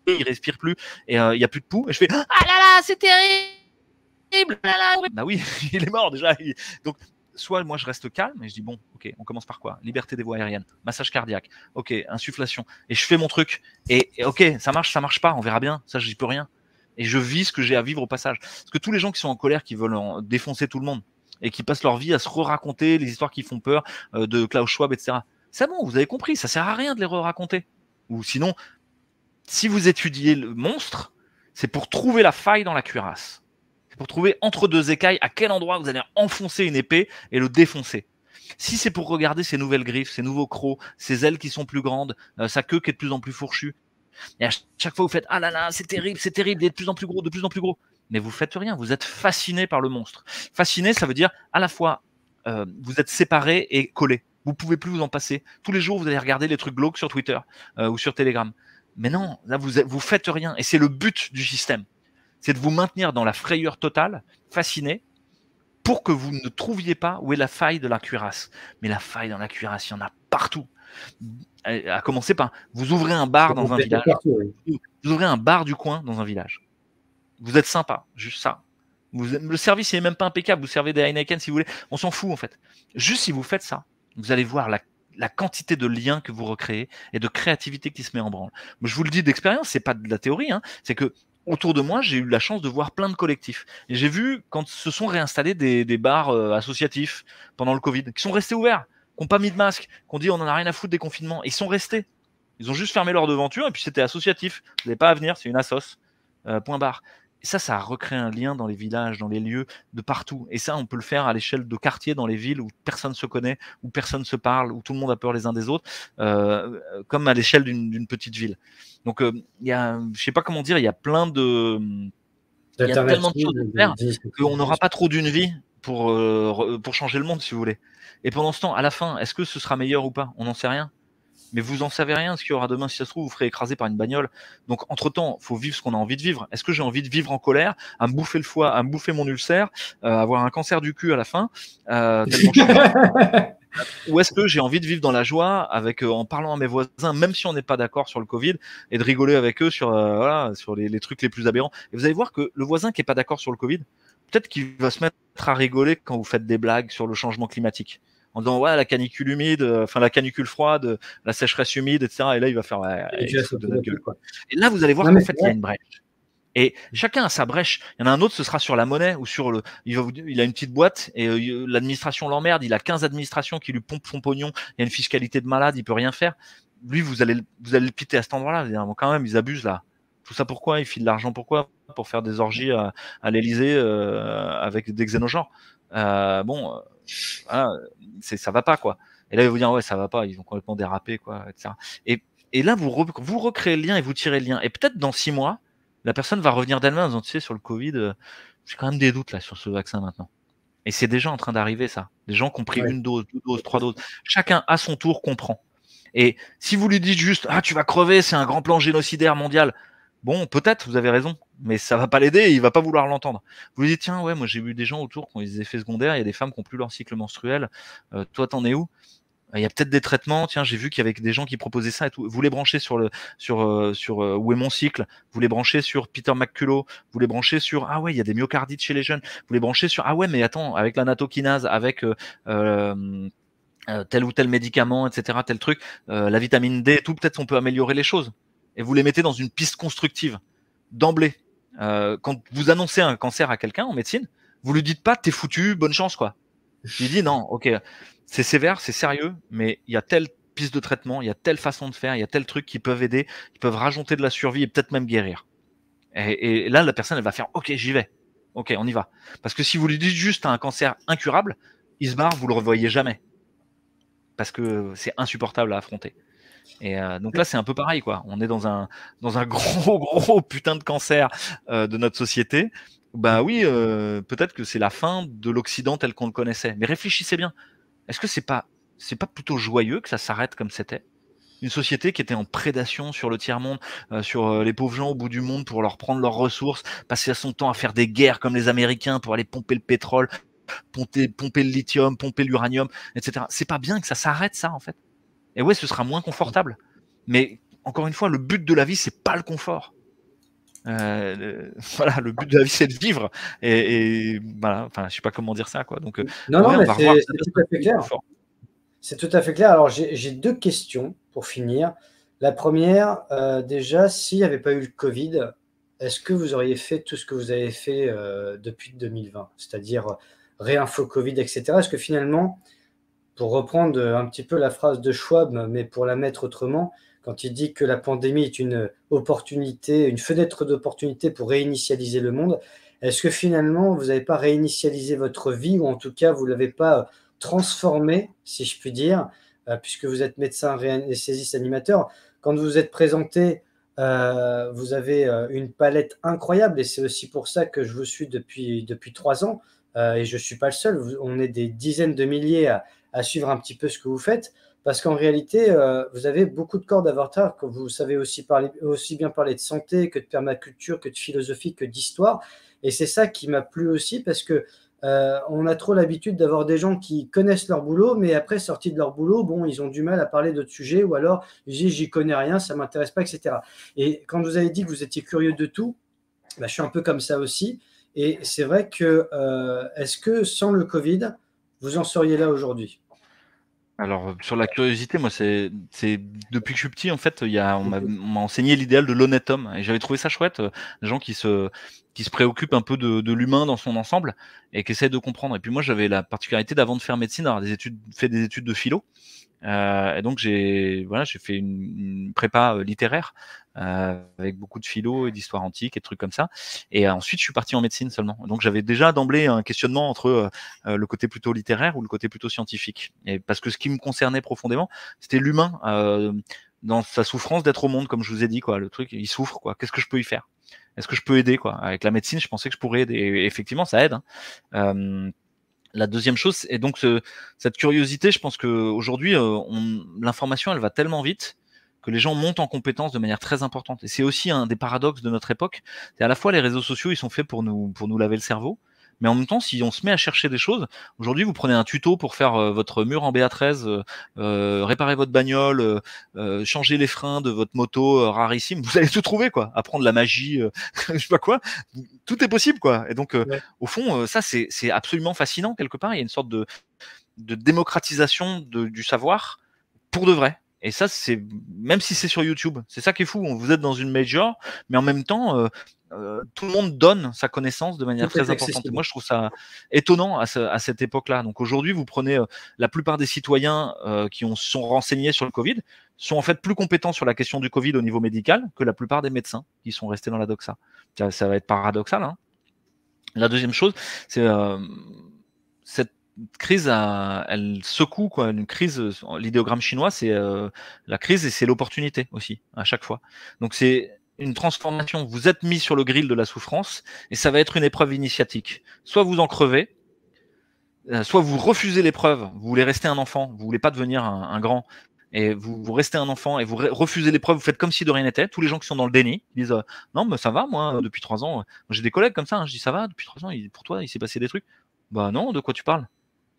il respire plus et euh, il n'y a plus de poux. Et je fais Ah là là, c'est terrible! Ah bah oui, il est mort déjà. Donc soit moi je reste calme et je dis bon, ok, on commence par quoi Liberté des voies aériennes, massage cardiaque, ok, insufflation, et je fais mon truc. Et, ok, ça marche, ça marche pas, on verra bien. Ça, j'y peux rien. Et je vis ce que j'ai à vivre au passage. Parce que tous les gens qui sont en colère, qui veulent défoncer tout le monde et qui passent leur vie à se re-raconter les histoires qui font peur euh, de Klaus Schwab, etc. C'est bon, vous avez compris, ça sert à rien de les re-raconter. Ou sinon, si vous étudiez le monstre, c'est pour trouver la faille dans la cuirasse pour trouver entre deux écailles à quel endroit vous allez enfoncer une épée et le défoncer. Si c'est pour regarder ses nouvelles griffes, ses nouveaux crocs, ses ailes qui sont plus grandes, euh, sa queue qui est de plus en plus fourchue, et à chaque fois vous faites ah là là c'est terrible, c'est terrible, il est de plus en plus gros, de plus en plus gros, mais vous faites rien, vous êtes fasciné par le monstre. Fasciné, ça veut dire à la fois euh, vous êtes séparé et collé. Vous pouvez plus vous en passer. Tous les jours, vous allez regarder les trucs glauques sur Twitter euh, ou sur Telegram. Mais non, là, vous, vous faites rien. Et c'est le but du système c'est de vous maintenir dans la frayeur totale, fasciné, pour que vous ne trouviez pas où est la faille de la cuirasse. Mais la faille dans la cuirasse, il y en a partout. Euh, à, commencer par, vous ouvrez un bar dans un village. Vous ouvrez un bar du coin dans un village. Vous êtes sympa, juste ça. le service n'est même pas impeccable. Vous servez des Heineken si vous voulez. On s'en fout en fait. Juste si vous faites ça, vous allez voir la, quantité de liens que vous recréez et de créativité qui se met en branle. Je vous le dis d'expérience, c'est pas de la théorie. Hein. c'est que autour de moi, j'ai eu la chance de voir plein de collectifs. Et j'ai vu quand se sont réinstallés des, bars euh, associatifs pendant le Covid, qui sont restés ouverts, qui n'ont pas mis de masque, qui ont dit on n'en a rien à foutre des confinements. ils sont restés. Ils ont juste fermé leur devanture et puis c'était associatif. Vous n'avez pas à venir, c'est une assoce. Euh, point barre. Et ça, ça a recréé un lien dans les villages, dans les lieux, de partout. Et ça, on peut le faire à l'échelle de quartiers, dans les villes où personne ne se connaît, où personne ne se parle, où tout le monde a peur les uns des autres, euh, comme à l'échelle d'une petite ville. Donc, euh, il ne sais pas comment dire, il y a plein de. tellement choses à faire qu'on n'aura pas trop d'une vie pour, euh, pour changer le monde, si vous voulez. Et pendant ce temps, à la fin, est-ce que ce sera meilleur ou pas On n'en sait rien mais vous en savez rien ce qu'il y aura demain si ça se trouve vous ferez écraser par une bagnole donc entre temps faut vivre ce qu'on a envie de vivre est-ce que j'ai envie de vivre en colère à me bouffer le foie à me bouffer mon ulcère euh, avoir un cancer du cul à la fin euh, ou est-ce que j'ai envie de vivre dans la joie avec euh, en parlant à mes voisins même si on n'est pas d'accord sur le Covid et de rigoler avec eux sur euh, voilà sur les, trucs les plus aberrants et vous allez voir que le voisin qui n'est pas d'accord sur le Covid peut-être qu'il va se mettre à rigoler quand vous faites des blagues sur le changement climatique en disant ouais la canicule humide, euh, enfin la canicule froide, euh, la sécheresse humide, etc. Et là il va faire et, là vous allez voir qu'en fait il y a une brèche. Et chacun a sa brèche. Il y en a un autre, ce sera sur la monnaie ou sur le. Il, va vous... il a une petite boîte et euh, l'administration l'emmerde. Il a 15 administrations qui lui pompent son pognon. Il y a une fiscalité de malade. Il peut rien faire. Lui, vous allez, vous allez le piter à cet endroit-là. Bon, quand même, ils abusent là. Tout ça pourquoi Ils filent de l'argent pourquoi Pour faire des orgies à, à l'Elysée euh, avec des xénogènes. Euh, bon, ça va pas quoi. Et là, ils vous dire ouais, ça va pas, ils ont complètement dérapé quoi, etc. Et, là, vous, recréez le lien et vous tirez le lien. Et peut-être dans six mois, la personne va revenir d'elle-même en disant tu sais, sur le Covid, euh, j'ai quand même des doutes là sur ce vaccin maintenant. Et c'est déjà en train d'arriver ça. Des gens qui ont pris une dose, deux doses, trois doses. Chacun à son tour comprend. Et si vous lui dites juste ah tu vas crever, c'est un grand plan génocidaire mondial. Bon, peut-être vous avez raison, mais ça va pas l'aider, il va pas vouloir l'entendre. Vous dites tiens ouais moi j'ai vu des gens autour qui ont des effets secondaires, il y a des femmes qui n'ont plus leur cycle menstruel. toi euh, toi t'en es où Il y a peut-être des traitements. Tiens j'ai vu qu'il y avait des gens qui proposaient ça et tout. Vous les branchez sur le sur euh, sur euh, où est mon cycle Vous les branchez sur Peter McCullough Vous les branchez sur ah ouais il y a des myocardites chez les jeunes. Vous les branchez sur ah ouais mais attends avec la l'anatokinase avec tel ou tel médicament, etc., tel truc, la vitamine D, tout, peut-être on peut améliorer les choses. Et vous les mettez dans une piste constructive, d'emblée euh, quand vous annoncez un cancer à quelqu'un en médecine, vous lui dites pas t'es foutu, bonne chance quoi. dit dis non, ok, c'est sévère, c'est sérieux, mais il y a telle piste de traitement, il y a telle façon de faire, il y a tel truc qui peuvent aider, qui peuvent rajouter de la survie et peut-être même guérir. Et, là, la personne elle va faire ok, j'y vais, ok, on y va. Parce que si vous lui dites juste un cancer incurable, il se barre, vous le revoyez jamais, parce que c'est insupportable à affronter. Et euh, donc là, c'est un peu pareil, quoi. On est dans un, dans un gros, gros putain de cancer euh, de notre société. Bah oui, euh, peut-être que c'est la fin de l'Occident tel qu'on le connaissait. Mais réfléchissez bien. Est-ce que c'est pas, c'est pas plutôt joyeux que ça s'arrête comme c'était une société qui était en prédation sur le tiers-monde, sur les pauvres gens au bout du monde pour leur prendre leurs ressources, passer son temps à faire des guerres comme les Américains pour aller pomper le pétrole, pomper le lithium, pomper l'uranium, etc. C'est pas bien que ça s'arrête, ça, en fait. Et oui, ce sera moins confortable. Mais encore une fois, le but de la vie, c'est pas le confort. Euh, voilà, le but de la vie, c'est de vivre. Et, voilà, enfin, je sais pas comment dire ça, quoi. Donc, euh, non, non, mais c'est tout à fait clair. C'est tout à fait clair. Alors, j'ai deux questions pour finir. La première, euh, déjà, s'il n'y avait pas eu le Covid, est-ce que vous auriez fait tout ce que vous avez fait depuis 2020, c'est-à-dire réinfo Covid, etc. Est-ce que finalement, pour reprendre un petit peu la phrase de Schwab, mais pour la mettre autrement, quand il dit que la pandémie est une opportunité, une fenêtre d'opportunité pour réinitialiser le monde, est-ce que finalement, vous n'avez pas réinitialisé votre vie, ou en tout cas, vous ne l'avez pas transformée, si je puis dire, euh, puisque vous êtes médecin saisisse animateur Quand vous vous êtes présenté, euh, vous avez euh, une palette incroyable, et c'est aussi pour ça que je vous suis depuis, depuis trois ans, et je ne suis pas le seul, on est des dizaines de milliers à, à suivre un petit peu ce que vous faites. Parce qu'en réalité, euh, vous avez beaucoup de cordes à votre vous savez aussi, parler, aussi bien parler de santé que de permaculture, que de philosophie, que d'histoire. Et c'est ça qui m'a plu aussi parce que euh, on a trop l'habitude d'avoir des gens qui connaissent leur boulot, mais après sortis de leur boulot, bon, ils ont du mal à parler d'autres sujets ou alors ils disent j'y connais rien, ça m'intéresse pas, etc. Et quand vous avez dit que vous étiez curieux de tout, bah, je suis un peu comme ça aussi. Et c'est vrai que euh, est-ce que sans le Covid, vous en seriez là aujourd'hui alors euh, sur la curiosité, moi c'est depuis que je suis petit en fait, on m'a enseigné l'idéal de l'honnête homme et j'avais trouvé ça chouette, euh, des gens qui se qui se préoccupent un peu de, l'humain dans son ensemble et qui essayent de comprendre. Et puis moi j'avais la particularité d'avant de faire médecine, d'avoir des études fait des études de philo euh, et donc j'ai voilà, j'ai fait une, prépa euh, littéraire euh, avec beaucoup de philo et d'histoire antique et de trucs comme ça. Et euh, ensuite je suis parti en médecine seulement. Donc j'avais déjà d'emblée un questionnement entre euh, le côté plutôt littéraire ou le côté plutôt scientifique. Et parce que ce qui me concernait profondément, c'était l'humain dans sa souffrance d'être au monde, comme je vous ai dit quoi. Le truc, il souffre quoi. Qu'est-ce que je peux y faire Est-ce que je peux aider quoi Avec la médecine, je pensais que je pourrais aider. Et effectivement, ça aide. Hein. La deuxième chose, et donc cette curiosité, je pense qu'aujourd'hui, aujourd'hui euh, l'information, elle va tellement vite que les gens montent en compétence de manière très importante. Et c'est aussi un des paradoxes de notre époque. C'est à la fois les réseaux sociaux, ils sont faits pour nous, pour nous laver le cerveau, mais en même temps, si on se met à chercher des choses, aujourd'hui, vous prenez un tuto pour faire euh, votre mur en BA13, euh, euh, réparer votre bagnole, changer les freins de votre moto rarissime, vous allez tout trouver, quoi. Apprendre la magie, je sais pas quoi. Tout est possible, quoi. Et donc, au fond, ça, c'est, absolument fascinant quelque part. Il y a une sorte de, démocratisation du savoir pour de vrai. Et ça, c'est même si c'est sur YouTube, c'est ça qui est fou. Vous êtes dans une major, mais en même temps, euh, euh, tout le monde donne sa connaissance de manière très importante. moi, je trouve ça étonnant à, à cette époque-là. Donc aujourd'hui, vous prenez euh, la plupart des citoyens qui ont, sont renseignés sur le Covid sont en fait plus compétents sur la question du Covid au niveau médical que la plupart des médecins qui sont restés dans la doxa. Ça, va être paradoxal. Hein. La deuxième chose, c'est cette crise, elle secoue quoi. Une crise, l'idéogramme chinois, c'est euh, la crise et c'est l'opportunité aussi à chaque fois. Donc c'est une transformation. Vous êtes mis sur le grill de la souffrance et ça va être une épreuve initiatique. Soit vous en crevez, euh, soit vous refusez l'épreuve. Vous voulez rester un enfant, vous voulez pas devenir un, grand. Et vous, restez un enfant et vous refusez l'épreuve, vous faites comme si de rien n'était. Tous les gens qui sont dans le déni disent euh, non, mais ça va, moi, depuis trois ans. J'ai des collègues comme ça, hein. je dis ça va, depuis trois ans, pour toi, il s'est passé des trucs. Bah non, de quoi tu parles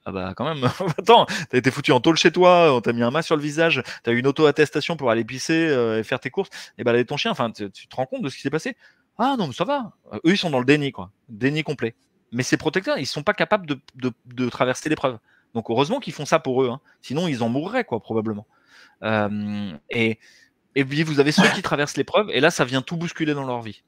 ah bah quand même, attends, t'as été foutu en tôle chez toi, on t'a mis un mas sur le visage, t'as eu une auto-attestation pour aller pisser euh, et faire tes courses et eh balader ton chien, enfin tu te rends compte de ce qui s'est passé Ah non mais ça va, euh, eux ils sont dans le déni quoi, déni complet. Mais ces protecteurs, ils sont pas capables de, traverser l'épreuve. Donc heureusement qu'ils font ça pour eux, hein. sinon ils en mourraient quoi probablement. Euh, et, et vous avez ceux qui traversent l'épreuve et là ça vient tout bousculer dans leur vie.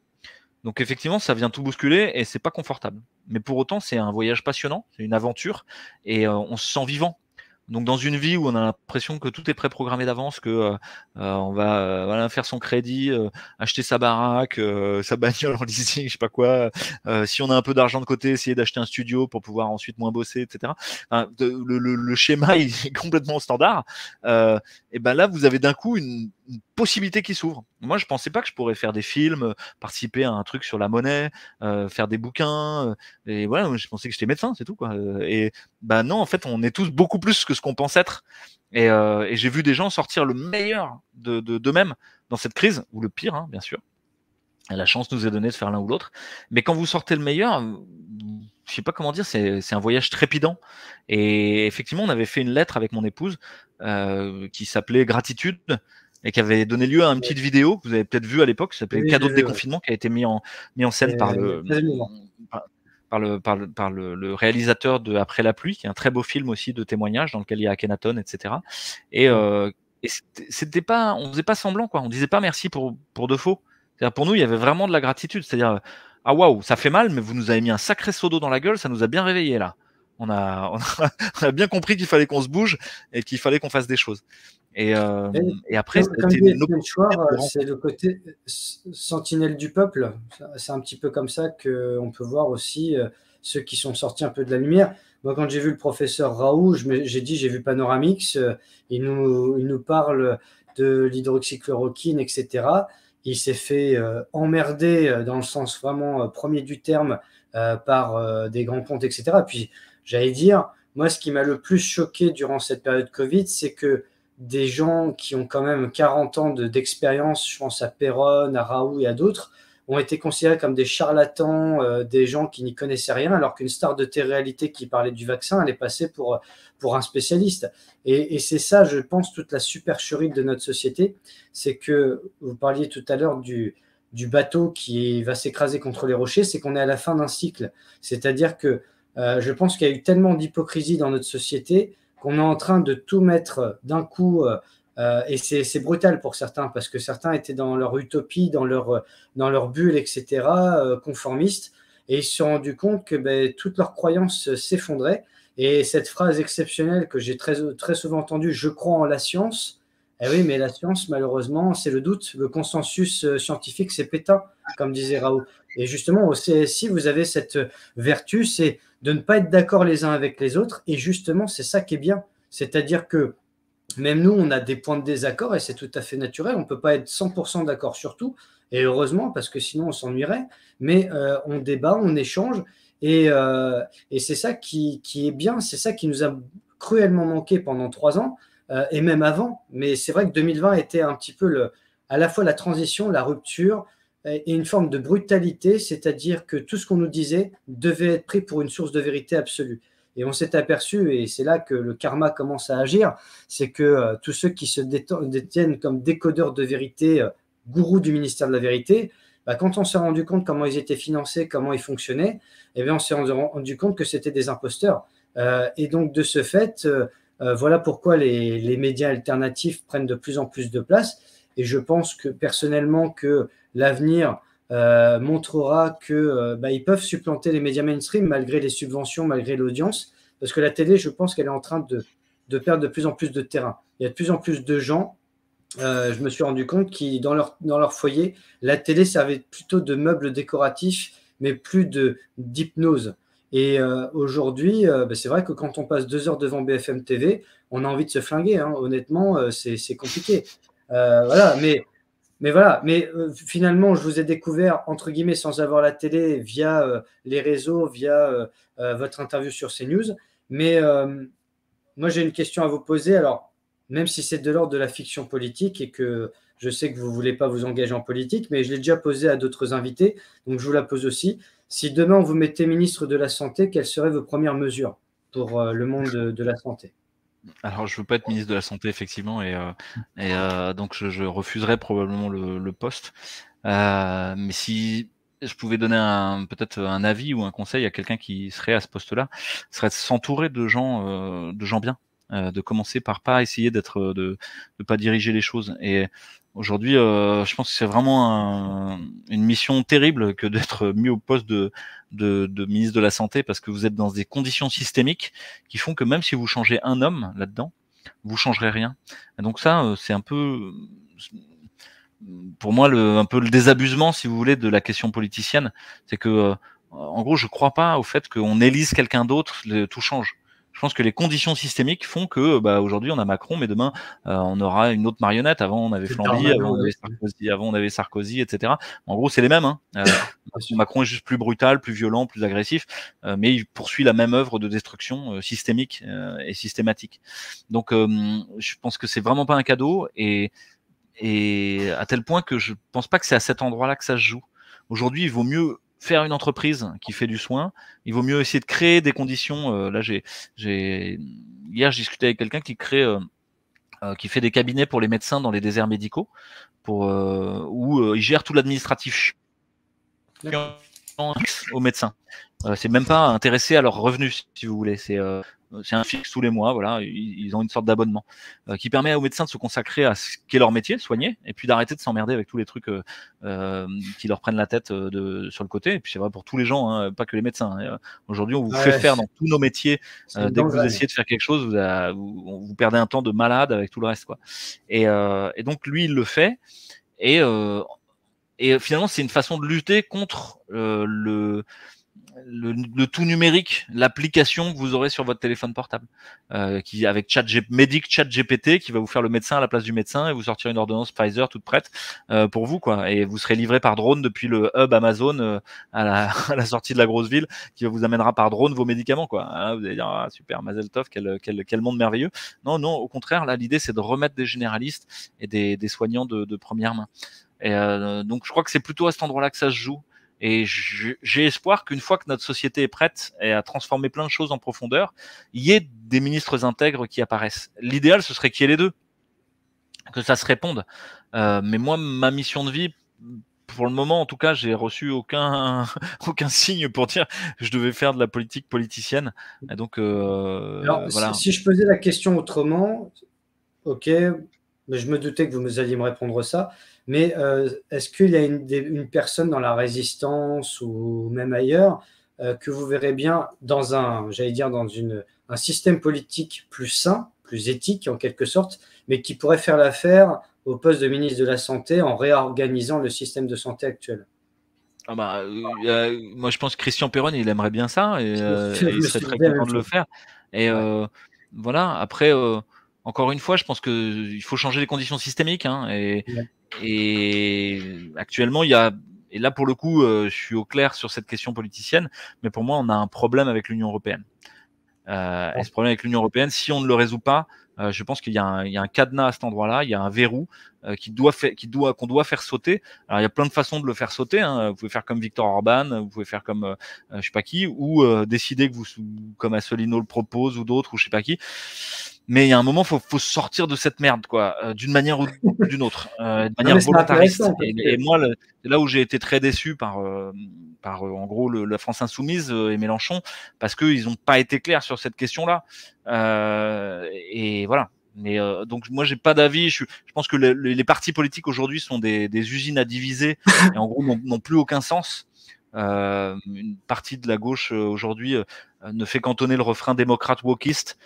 Donc effectivement, ça vient tout bousculer et c'est pas confortable. Mais pour autant, c'est un voyage passionnant, c'est une aventure et euh, on se sent vivant. Donc dans une vie où on a l'impression que tout est préprogrammé d'avance, que euh, euh, on va faire son crédit, acheter sa baraque, sa bagnole en leasing, je sais pas quoi. si on a un peu d'argent de côté, essayer d'acheter un studio pour pouvoir ensuite moins bosser, etc. le, schéma est complètement standard. et ben là, vous avez d'un coup une possibilité qui s'ouvre. Moi, je pensais pas que je pourrais faire des films, participer à un truc sur la monnaie, euh, faire des bouquins. Euh, et voilà, je pensais que j'étais médecin, c'est tout. Quoi. Euh, et bah non, en fait, on est tous beaucoup plus que ce qu'on pense être. Et, j'ai vu des gens sortir le meilleur de d'eux-mêmes dans cette crise, ou le pire, hein, bien sûr. La chance nous est donnée de faire l'un ou l'autre. Mais quand vous sortez le meilleur, je sais pas comment dire, c'est un voyage trépidant. Et effectivement, on avait fait une lettre avec mon épouse qui s'appelait Gratitude et qui avait donné lieu à une petite vidéo que vous avez peut-être vue à l'époque, qui s'appelait Cadeau de déconfinement, qui a été mis en, mis en scène par le. Par, le, par, le, réalisateur de Après la pluie, qui est un très beau film aussi de témoignage dans lequel il y a Akhenaton, etc. Et, euh, et c'était pas, on faisait pas semblant, quoi. On disait pas merci pour, pour de faux. Pour nous, il y avait vraiment de la gratitude. C'est-à-dire, ah waouh, ça fait mal, mais vous nous avez mis un sacré seau d'eau dans la gueule, ça nous a bien réveillé là. on a bien compris qu'il fallait qu'on se bouge et qu'il fallait qu'on fasse des choses. Euh, et, après, c'est le côté sentinelle du peuple. C'est un petit peu comme ça qu'on peut voir aussi euh, ceux qui sont sortis un peu de la lumière. Moi, quand j'ai vu le professeur Raoult, j'ai dit, j'ai vu Panoramix, euh, il nous, il nous parle de l'hydroxychloroquine, etc. Il s'est fait emmerder dans le sens vraiment premier du terme par des grands comptes, etc. Puis, j'allais dire, moi, ce qui m'a le plus choqué durant cette période Covid, c'est que des gens qui ont quand même 40 ans d'expérience, je pense à Perron, à Raoult et à d'autres, ont été considérés comme des charlatans, euh, des gens qui n'y connaissaient rien, alors qu'une star de télé-réalité qui parlait du vaccin, elle est passée pour, euh, un spécialiste. Et, c'est ça, je pense, toute la supercherie de notre société, c'est que vous parliez tout à l'heure du, bateau qui va s'écraser contre les rochers, c'est qu'on est à la fin d'un cycle. C'est-à-dire que euh, je pense qu'il y a eu tellement d'hypocrisie dans notre société on est en train de tout mettre d'un coup. Euh, euh, et c'est brutal pour certains parce que certains étaient dans leur utopie, dans leur, dans leur bulle, etc., euh, conformistes, Et ils se sont rendus compte que ben, toutes leurs croyances s'effondraient. Et cette phrase exceptionnelle que j'ai très, très souvent entendue, je crois en la science. Eh oui, mais la science, malheureusement, c'est le doute. Le consensus scientifique, c'est pétain comme disait Raoult. Et justement, au CSI, vous avez cette vertu, c'est de ne pas être d'accord les uns avec les autres. Et justement, c'est ça qui est bien. C'est-à-dire que même nous, on a des points de désaccord et c'est tout à fait naturel. On ne peut pas être 100% d'accord sur tout. Et heureusement, parce que sinon, on s'ennuierait. Mais euh, on débat, on échange. Et, euh, et c'est ça qui, qui est bien. C'est ça qui nous a cruellement manqué pendant trois ans. Euh, et même avant. Mais c'est vrai que 2020 était un petit peu le, à la fois la transition, la rupture, et une forme de brutalité, c'est-à-dire que tout ce qu'on nous disait devait être pris pour une source de vérité absolue. Et on s'est aperçu, et c'est là que le karma commence à agir, c'est que euh, tous ceux qui se détiennent comme décodeurs de vérité, euh, gourous du ministère de la vérité, bah, quand on s'est rendu compte comment ils étaient financés, comment ils fonctionnaient, eh bien, on s'est rendu compte que c'était des imposteurs. Euh, et donc, de ce fait, voilà pourquoi les médias alternatifs prennent de plus en plus de place et je pense que personnellement que l'avenir euh, montrera que euh, bah, ils peuvent supplanter les médias mainstream malgré les subventions, malgré l'audience, parce que la télé, je pense qu'elle est en train de, perdre de plus en plus de terrain. Il y a de plus en plus de gens. Euh, je me suis rendu compte qui dans leur dans leur foyer, la télé servait plutôt de meubles décoratifs, mais plus de d'hypnose. Et aujourd'hui, bah, c'est vrai que quand on passe deux heures devant BFM TV, on a envie de se flinguer. Hein. Honnêtement, c'est compliqué. Euh, voilà, mais. Mais voilà, mais euh, finalement, je vous ai découvert, entre guillemets, sans avoir la télé, via euh, les réseaux, via votre interview sur CNews. Mais moi, j'ai une question à vous poser. Alors, même si c'est de l'ordre de la fiction politique et que je sais que vous ne voulez pas vous engager en politique, mais je l'ai déjà posée à d'autres invités, donc je vous la pose aussi. Si demain, vous mettez ministre de la Santé, quelles seraient vos premières mesures pour le monde de la santé alors, je veux pas être ministre de la Santé, effectivement, et, euh, et euh, donc je, je, refuserais probablement le, le poste. Euh, mais si je pouvais donner un, peut-être un avis ou un conseil à quelqu'un qui serait à ce poste-là, serait de s'entourer de gens, euh, de gens bien. de commencer par pas essayer d'être, de ne pas diriger les choses. Et Aujourd'hui, euh, je pense que c'est vraiment une mission terrible que d'être mis au poste de, de, ministre de la Santé parce que vous êtes dans des conditions systémiques qui font que même si vous changez un homme là-dedans, vous changerez rien. Et donc ça, euh, c'est un peu, pour moi, le, un peu le désabusement, si vous voulez, de la question politicienne. C'est que, euh, en gros, je crois pas au fait qu'on élise quelqu'un d'autre, tout change. Je pense que les conditions systémiques font que euh, bah, aujourd'hui on a Macron, mais demain euh, on aura une autre marionnette. Avant on avait Flamby, avant on avait Sarkozy, avant on avait Sarkozy, etc. En gros c'est les mêmes. Hein. Euh, Macron est juste plus brutal, plus violent, plus agressif, mais il poursuit la même œuvre de destruction systémique et systématique. Donc je pense que c'est vraiment pas un cadeau et, et à tel point que je pense pas que c'est à cet endroit-là que ça se joue. Aujourd'hui, il vaut mieux faire une entreprise qui fait du soin, il vaut mieux essayer de créer des conditions. Euh, là, j'ai, j'ai hier, je discutais avec quelqu'un qui crée euh, euh, qui fait des cabinets pour les médecins dans les déserts médicaux, pour, où il gère tout l'administratif aux médecins. c'est même pas intéressé à leurs revenus, si vous voulez. C'est euh, c'est un fixe tous les mois, voilà, ils, ont une sorte d'abonnement euh, qui permet aux médecins de se consacrer à ce qu'est leur métier, soigner, et puis d'arrêter de s'emmerder avec tous les trucs euh, qui leur prennent la tête de, sur le côté. Et puis c'est vrai pour tous les gens, hein, pas que les médecins. Hein. Aujourd'hui, on vous fait faire dans tous nos métiers. dès que vous essayez de faire quelque chose, vous, perdez un temps de malade avec tout le reste, quoi. Et, et donc lui, il le fait, et et finalement, c'est une façon de lutter contre le le, tout numérique, l'application que vous aurez sur votre téléphone portable, euh, qui avec Chat G Chat GPT, qui va vous faire le médecin à la place du médecin et vous sortir une ordonnance Pfizer toute prête euh, pour vous, quoi. Et vous serez livré par drone depuis le hub Amazon euh, à, la, à, la, sortie de la grosse ville, qui vous amènera par drone vos médicaments, quoi. Hein, vous allez dire ah, super, Mazeltov, quel, quel, quel, monde merveilleux. Non, non, au contraire, là l'idée c'est de remettre des généralistes et des, des soignants de, de première main. Et euh, donc je crois que c'est plutôt à cet endroit-là que ça se joue. Et j'ai espoir qu'une fois que notre société est prête et à transformer plein de choses en profondeur, il y ait des ministres intègres qui apparaissent. L'idéal, ce serait qu'il y ait les deux, que ça se réponde. Euh, mais moi, ma mission de vie, pour le moment, en tout cas, j'ai reçu aucun, aucun signe pour dire que je devais faire de la politique politicienne. Et donc, euh, voilà. si, si, je posais la question autrement, ok, je me doutais que vous alliez me répondre ça. Mais euh, est-ce qu'il y a une, personne dans la résistance ou même ailleurs euh, que vous verrez bien dans un, j'allais dire, dans une, un système politique plus sain, plus éthique en quelque sorte, mais qui pourrait faire l'affaire au poste de ministre de la Santé en réorganisant le système de santé actuel ah bah, euh, moi je pense que Christian Perron il aimerait bien ça et, et il serait très content de le faire et voilà après encore une fois, je pense qu'il faut changer les conditions systémiques. Hein, et, et, actuellement, il y a. Et là, pour le coup, euh, je suis au clair sur cette question politicienne, mais pour moi, on a un problème avec l'Union européenne. Euh, ce problème avec l'Union européenne, si on ne le résout pas, euh, je pense qu'il y, a un cadenas à cet endroit-là, il y a un verrou euh, qui doit qui doit qu'on doit faire sauter. Alors il y a plein de façons de le faire sauter. Hein. Vous pouvez faire comme Victor Orban, vous pouvez faire comme je sais pas qui, ou décider que vous comme Assolino le propose ou d'autres ou je sais pas qui mais il y a un moment, faut, faut sortir de cette merde, quoi, euh, d'une manière ou d'une autre, euh, de manière volontariste. Et, moi, là où j'ai été très déçu par, euh, par euh, en gros, le, la France insoumise et Mélenchon, parce ils n'ont pas été clairs sur cette question-là. et voilà. Mais donc moi j'ai pas d'avis. Je, je, pense que les partis politiques aujourd'hui sont des, des, usines à diviser et en gros n'ont plus aucun sens. Euh, une partie de la gauche aujourd'hui ne fait cantonner le refrain démocrate wokiste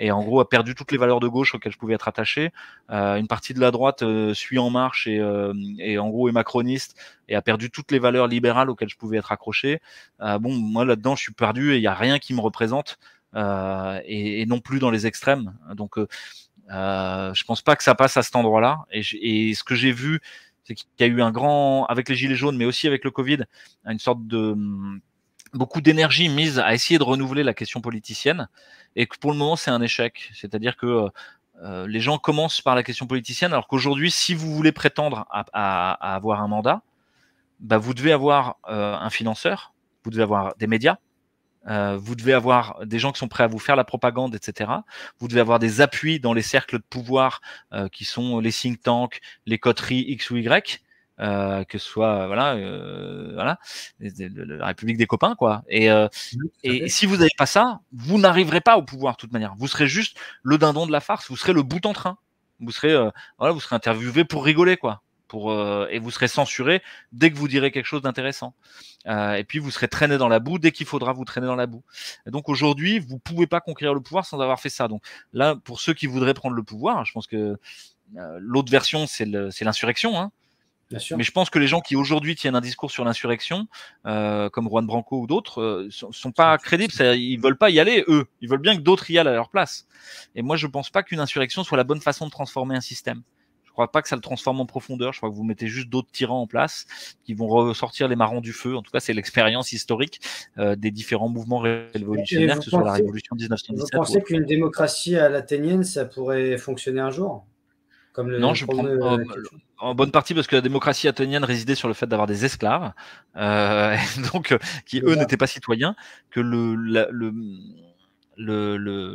et en gros a perdu toutes les valeurs de gauche auxquelles je pouvais être attaché. Euh, une partie de la droite euh, suit En Marche euh, et, en gros est macroniste et a perdu toutes les valeurs libérales auxquelles je pouvais être accroché. bon, moi là-dedans, je suis perdu et il n'y a rien qui me représente et, non plus dans les extrêmes. Donc, je pense pas que ça passe à cet endroit-là. et, ce que j'ai vu, c'est qu'il y a eu un grand, avec les gilets jaunes, mais aussi avec le Covid, une sorte de beaucoup d'énergie mise à essayer de renouveler la question politicienne et que pour le moment c'est un échec. C'est-à-dire que euh, les gens commencent par la question politicienne alors qu'aujourd'hui si vous voulez prétendre à, avoir un mandat, bah, vous devez avoir euh, un financeur, vous devez avoir des médias, euh, vous devez avoir des gens qui sont prêts à vous faire la propagande, etc. Vous devez avoir des appuis dans les cercles de pouvoir qui sont les think tanks, les coteries X ou Y. Euh, que ce soit euh, voilà, euh, voilà, la République des copains quoi. Et, et si vous n'avez pas ça, vous n'arriverez pas au pouvoir de toute manière. Vous serez juste le dindon de la farce, vous serez le bout en train. Vous serez voilà, vous serez interviewé pour rigoler quoi. Pour, et vous serez censuré dès que vous direz quelque chose d'intéressant. et puis vous serez traîné dans la boue dès qu'il faudra vous traîner dans la boue. donc aujourd'hui, vous pouvez pas conquérir le pouvoir sans avoir fait ça. Donc là, pour ceux qui voudraient prendre le pouvoir, je pense que l'autre version, c'est l'insurrection. Hein. Mais je pense que les gens qui aujourd'hui tiennent un discours sur l'insurrection, euh, comme Juan Branco ou d'autres, euh, ne sont, pas crédibles. Ils veulent pas y aller, eux. Ils veulent bien que d'autres y aillent à leur place. Et moi, je pense pas qu'une insurrection soit la bonne façon de transformer un système. Je crois pas que ça le transforme en profondeur. Je crois que vous mettez juste d'autres tyrans en place qui vont ressortir les marrons du feu. En tout cas, c'est l'expérience historique euh, des différents mouvements révolutionnaires, que ce soit la révolution 1917. Vous pensez qu'une démocratie à l'athénienne, ça pourrait fonctionner un jour comme le, non, je pense en bonne partie parce que la démocratie athénienne résidait sur le fait d'avoir des esclaves, euh, donc euh, qui eux n'étaient pas citoyens, que le, le,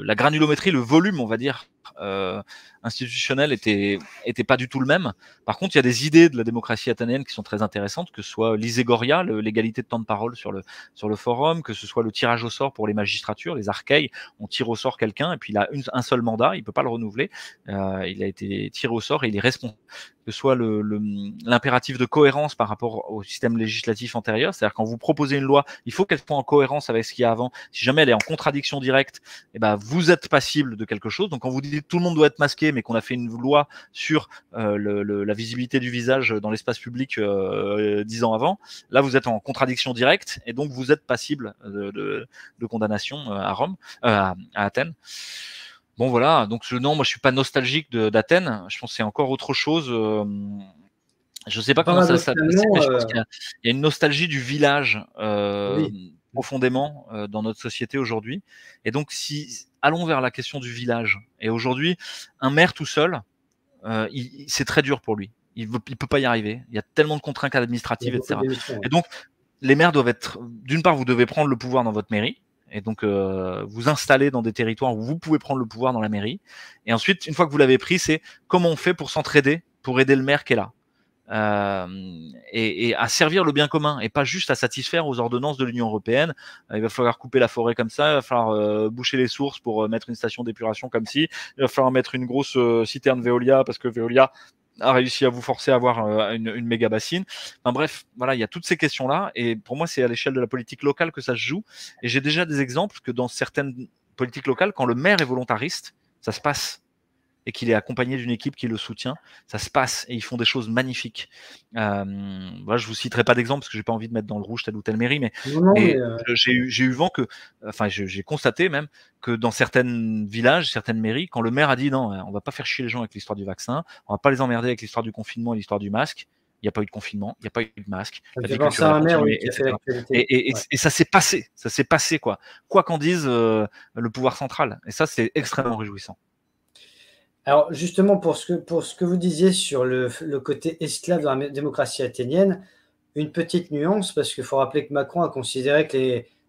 la granulométrie, le volume, on va dire, euh, institutionnel était, était pas du tout le même. Par contre, il y a des idées de la démocratie athénienne qui sont très intéressantes, que ce soit l'Iségoria, l'égalité de temps de parole sur le, sur le forum, que ce soit le tirage au sort pour les magistratures, les archaïs on tire au sort quelqu'un et puis il a un seul mandat, il peut pas le renouveler, euh, il a été tiré au sort et il est responsable que ce soit l'impératif de cohérence par rapport au système législatif antérieur, c'est-à-dire quand vous proposez une loi, il faut qu'elle soit en cohérence avec ce qu'il y a avant. Si jamais elle est en contradiction directe, eh ben vous êtes passible de quelque chose. Donc quand vous tout le monde doit être masqué, mais qu'on a fait une loi sur euh, la visibilité du visage dans l'espace public euh, euh, dix ans avant, là vous êtes en contradiction directe et donc vous êtes passible de, condamnation à Rome, à, Athènes. Bon voilà, donc non, moi je suis pas nostalgique d'Athènes. Je pense que c'est encore autre chose. Je ne sais pas comment ça s'appelle, mais y, a une nostalgie du village profondément dans notre société aujourd'hui. Et donc, si allons vers la question du village. Et aujourd'hui, un maire tout seul, euh, c'est très dur pour lui. Il ne peut pas y arriver. Il y a tellement de contraintes administratives, etc. Et donc, les maires doivent être. D'une part, vous devez prendre le pouvoir dans votre mairie. Et donc, euh, vous installer dans des territoires où vous pouvez prendre le pouvoir dans la mairie. Et ensuite, une fois que vous l'avez pris, c'est comment on fait pour s'entraider, pour aider le maire qui est là. Euh, et, et, à servir le bien commun et pas juste à satisfaire aux ordonnances de l'Union européenne. Il va falloir couper la forêt comme ça, il va falloir euh, boucher les sources pour euh, mettre une station d'épuration comme si, il va falloir mettre une grosse citerne Veolia parce que Veolia a réussi à vous forcer à avoir une, une méga bassine. Enfin, bref, voilà, il y a toutes ces questions-là. Et pour moi, c'est à l'échelle de la politique locale que ça se joue. Et j'ai déjà des exemples que dans certaines politiques locales, quand le maire est volontariste, ça se passe et qu'il est accompagné d'une équipe qui le soutient, ça se passe et ils font des choses magnifiques. Euh, voilà, je vous citerai pas d'exemple parce que j'ai pas envie de mettre dans le rouge telle ou telle mairie, mais, euh, j'ai eu, vent que, enfin, j'ai constaté même que dans certains villages, certaines mairies, quand le maire a dit non, on va pas faire chier les gens avec l'histoire du vaccin, on va pas les emmerder avec l'histoire du confinement et l'histoire du masque, il n'y a pas eu de confinement, il n'y a pas eu de masque. et, ça s'est passé, ça s'est passé quoi. Quoi qu'en dise euh, le pouvoir central. Et ça, c'est extrêmement réjouissant. Alors justement, pour ce que, vous disiez sur le, côté esclave de la démocratie athénienne, une petite nuance, parce qu'il faut rappeler que Macron a considéré que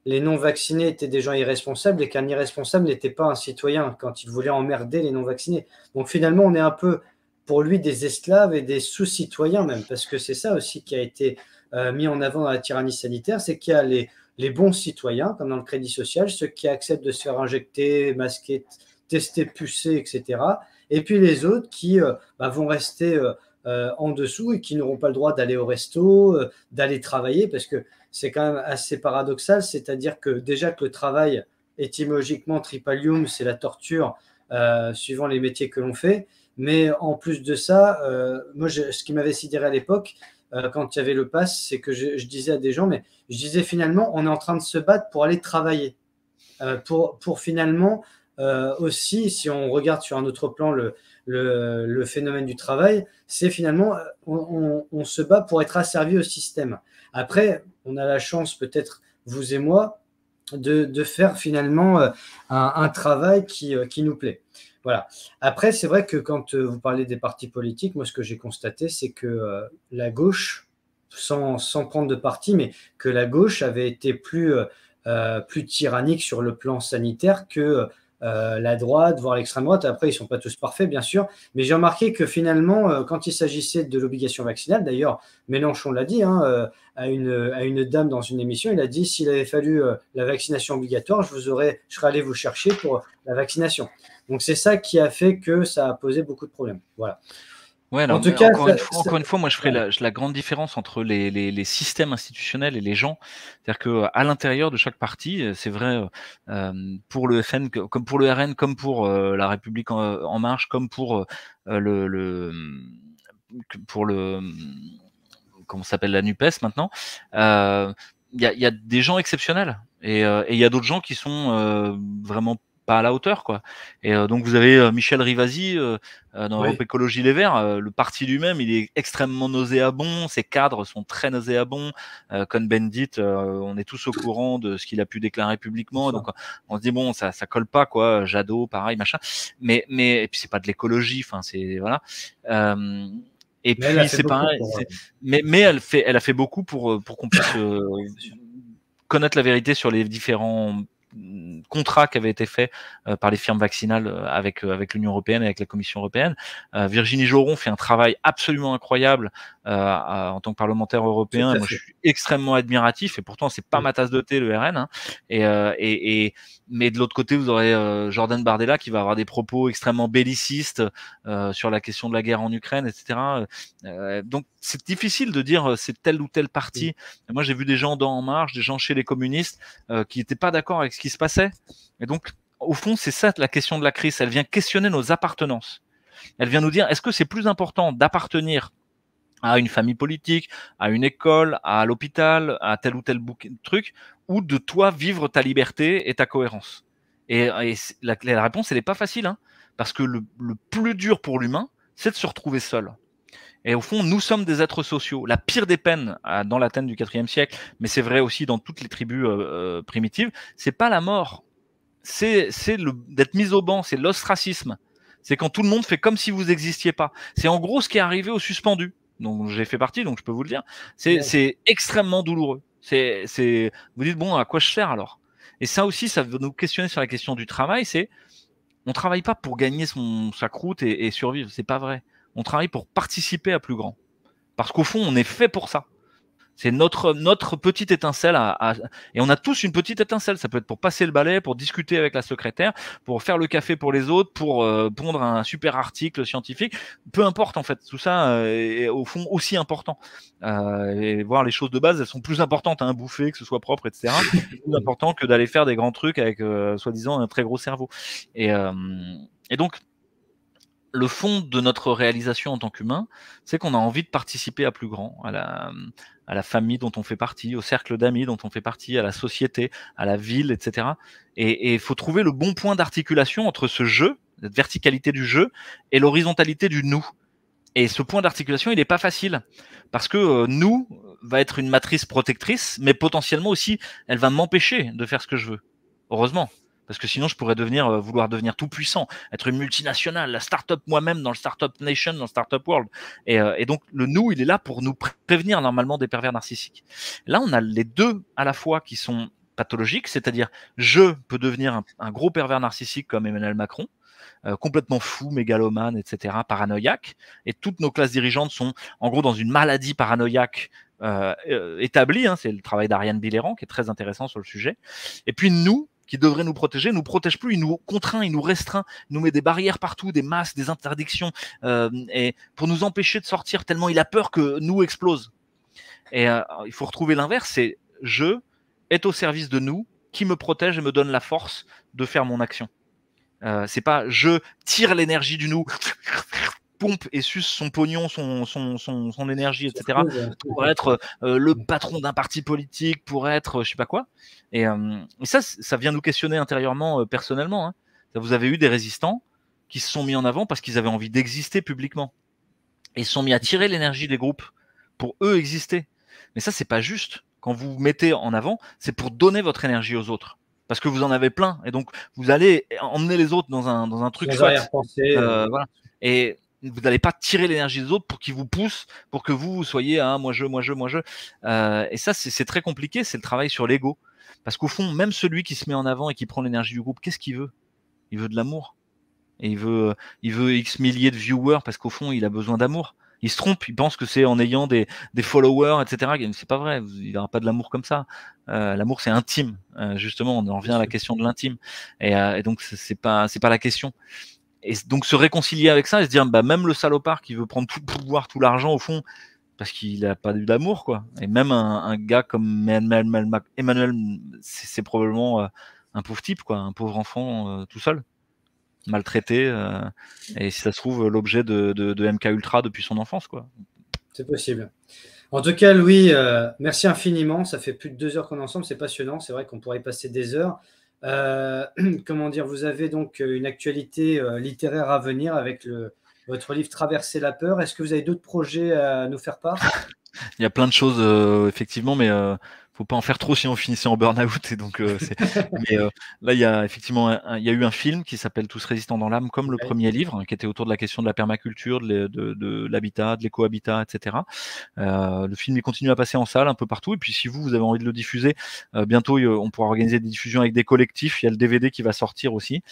les, non-vaccinés étaient des gens irresponsables et qu'un irresponsable n'était pas un citoyen quand il voulait emmerder les non-vaccinés. Donc finalement, on est un peu pour lui des esclaves et des sous-citoyens même, parce que c'est ça aussi qui a été euh, mis en avant dans la tyrannie sanitaire, c'est qu'il y a les, les, bons citoyens, comme dans le crédit social, ceux qui acceptent de se faire injecter, masquer, tester, pucer, etc et puis les autres qui euh, bah, vont rester euh, euh, en dessous et qui n'auront pas le droit d'aller au resto, d'aller travailler, parce que c'est quand même assez paradoxal, c'est-à-dire que déjà que le travail, étymologiquement, tripalium, c'est la torture, suivant les métiers que l'on fait, mais en plus de ça, moi, ce qui m'avait sidéré à l'époque, quand il y avait le pass, c'est que je, je, disais à des gens, mais je disais finalement, on est en train de se battre pour aller travailler, pour, pour finalement euh, aussi, si on regarde sur un autre plan le, le, phénomène du travail, c'est finalement, euh, on, se bat pour être asservi au système. Après, on a la chance, peut-être vous et moi, de, de faire finalement euh, un, travail qui, qui, nous plaît. Voilà. Après, c'est vrai que quand vous parlez des partis politiques, moi, ce que j'ai constaté, c'est que la gauche, sans, sans, prendre de parti, mais que la gauche avait été plus, plus tyrannique sur le plan sanitaire que euh, la droite, voire l'extrême droite. Après, ils sont pas tous parfaits, bien sûr. Mais j'ai remarqué que finalement, euh, quand il s'agissait de l'obligation vaccinale, d'ailleurs, Mélenchon l'a dit hein, euh, à, une, à une dame dans une émission, il a dit s'il avait fallu la vaccination obligatoire, je, vous aurais, je serais allé vous chercher pour la vaccination. Donc c'est ça qui a fait que ça a posé beaucoup de problèmes. Voilà en tout cas, encore, une fois, moi je ferai la, grande différence entre les, systèmes institutionnels et les gens. C'est-à-dire qu'à euh, l'intérieur de chaque parti, euh, c'est vrai euh, pour le FN, comme pour le RN, comme pour la République en, marche, comme pour le, pour le comment s'appelle la Nupes maintenant. Il y a, des gens exceptionnels. Et il y a d'autres gens qui sont vraiment vraiment pas à la hauteur. Quoi. Et euh, donc vous avez euh, Michel Rivasi euh, dans Europe Écologie Les Verts, le parti lui-même, il est extrêmement nauséabond, ses cadres sont très nauséabonds. Con bendit on est tous au courant de ce qu'il a pu déclarer publiquement. Donc on se dit bon, ça ça colle pas quoi, Jadot, pareil, machin. Mais mais et puis c'est pas de l'écologie, enfin c'est voilà. et puis c'est pareil, mais, mais elle fait, elle a fait beaucoup pour pour qu'on puisse connaître la vérité sur les différents contrat qui avait été fait euh, par les firmes vaccinales euh, avec, euh, avec l'Union européenne et avec la Commission européenne. Virginie Joron fait un travail absolument incroyable en tant que parlementaire européen. moi, je suis extrêmement admiratif et pourtant, c'est pas ma tasse de thé, le RN. Hein. Et, mais de l'autre côté, vous aurez Jordan Bardella qui va avoir des propos extrêmement bellicistes sur la question de la guerre en Ukraine, etc. donc, c'est difficile de dire c'est telle ou telle partie. Moi, j'ai vu des gens dans En Marche, des gens chez les communistes qui n'étaient pas d'accord avec ce qui se passait. Et donc, au fond, c'est ça la question de la crise. Elle vient questionner nos appartenances. Elle vient nous dire, est-ce que c'est plus important d'appartenir à une famille politique, à une école, à l'hôpital, à tel ou tel truc, ou de toi vivre ta liberté et ta cohérence Et, la, réponse, elle n'est pas facile, hein, parce que le plus dur pour l'humain, c'est de se retrouver seul. Et au fond, nous sommes des êtres sociaux. La pire des peines euh, dans l'Athènes du IVe siècle, mais c'est vrai aussi dans toutes les tribus euh, euh primitives, c'est pas la mort, c'est d'être mis au banc, c'est l'ostracisme. C'est quand tout le monde fait comme si vous existiez pas. C'est en gros ce qui est arrivé au suspendu Donc j'ai fait partie, donc je peux vous le dire. C'est c'est extrêmement douloureux. C'est vous dites bon à quoi je sers alors Et ça aussi, ça veut nous questionner sur la question du travail. C'est on travaille pas pour gagner son, sa croûte et, et survivre. C'est pas vrai on travaille pour participer à plus grand. Parce qu'au fond, on est fait pour ça. C'est notre, notre petite étincelle. À, et on a tous une petite étincelle. Ça peut être pour passer le balai, pour discuter avec la secrétaire, pour faire le café pour les autres, pour euh, pondre un super article scientifique. Peu importe, en fait. Tout ça euh, est au fond aussi important. Euh, et voir les choses de base, elles sont plus importantes à un hein, bouffer, que ce soit propre, etc. C'est plus important que d'aller faire des grands trucs avec, soi-disant, un très gros cerveau. et donc, le fond de notre réalisation en tant qu'humain, c'est qu'on a envie de participer à plus grand, à la, à la famille dont on fait partie, au cercle d'amis dont on fait partie, à la société, à la ville, etc. Et il faut trouver le bon point d'articulation entre ce jeu, cette verticalité du jeu, et l'horizontalité du nous. Et ce point d'articulation, il n'est pas facile, parce que euh, nous euh, va être une matrice protectrice, mais potentiellement aussi, elle va m'empêcher de faire ce que je veux. Heureusement. Parce que sinon, je pourrais devenir, euh, vouloir devenir tout puissant, être une multinationale, la startup moi-même dans le startup nation, dans le startup world. Et, euh, donc, le nous, il est là pour nous prévenir normalement des pervers narcissiques. Là, on a les deux à la fois qui sont pathologiques, c'est-à-dire je peux devenir un, gros pervers narcissique comme Emmanuel Macron, euh, complètement fou, mégalomane, etc., paranoïaque. Et toutes nos classes dirigeantes sont en gros dans une maladie paranoïaque établie. Hein. c'est le travail d'Ariane Biléran qui est très intéressant sur le sujet. Et puis nous, qui devrait nous protéger, nous protège plus, il nous contraint, il nous restreint, il nous met des barrières partout, des masses, des interdictions, euh, et pour nous empêcher de sortir tellement il a peur que nous explose. Et euh, il faut retrouver l'inverse, c'est je est au service de nous, qui me protège et me donne la force de faire mon action. Euh, c'est pas je tire l'énergie du nous pompe et suce son pognon, son, son, son, son énergie, etc., pour être euh, le patron d'un parti politique, pour être je euh, je sais pas quoi. Et, euh, ça, ça vient nous questionner intérieurement, personnellement. Hein. Vous avez eu des résistants qui se sont mis en avant parce qu'ils avaient envie d'exister publiquement. Ils se sont mis à tirer l'énergie des groupes pour eux exister. Mais ça, c'est pas juste. Quand vous vous mettez en avant, c'est pour donner votre énergie aux autres parce que vous en avez plein et donc vous allez emmener les autres dans un, dans un truc soit, et vous n'allez pas tirer l'énergie des autres pour qu'ils vous poussent, pour que vous, soyez un hein, moi je, moi je, moi je. Euh, et ça, c'est très compliqué, c'est le travail sur l'ego. Parce qu'au fond, même celui qui se met en avant et qui prend l'énergie du groupe, qu'est-ce qu'il veut Il veut de l'amour. Et il veut, il veut X milliers de viewers parce qu'au fond, il a besoin d'amour. Il se trompe, il pense que c'est en ayant des, followers, etc. C'est pas vrai, il aura pas de l'amour comme ça. Euh, l'amour, c'est intime. Euh, justement, on en revient à la question de l'intime. Et, donc, c'est pas, pas la question et donc se réconcilier avec ça et se dire bah même le salopard qui veut prendre tout le pouvoir, tout l'argent au fond parce qu'il n'a pas eu d'amour quoi. Et même un, gars comme Emmanuel, c'est probablement euh, un pauvre type quoi, un pauvre enfant euh, tout seul, maltraité euh, et si ça se trouve l'objet de, MK Ultra depuis son enfance quoi. C'est possible. En tout cas, Louis, merci infiniment. Ça fait plus de deux heures qu'on est ensemble. C'est passionnant. C'est vrai qu'on pourrait y passer des heures. Euh, comment dire, vous avez donc euh, une actualité euh, littéraire à venir avec le, votre livre Traverser la peur. Est-ce que vous avez d'autres projets à nous faire part Il y a plein de choses, effectivement, mais faut pas en faire trop si on finissait en burn-out. Et donc, euh, mais euh, là, il y a effectivement, il y a eu un film qui s'appelle Tous résistants dans l'âme, comme le premier livre, hein, qui était autour de la question de la permaculture, de l'habitat, de, l'écohabitat, léco etc. Euh, le film il continue à passer en salle un peu partout. Et puis, si vous, vous avez envie de le diffuser, bientôt, on pourra organiser des diffusions avec des collectifs. Il y a le DVD qui va sortir aussi.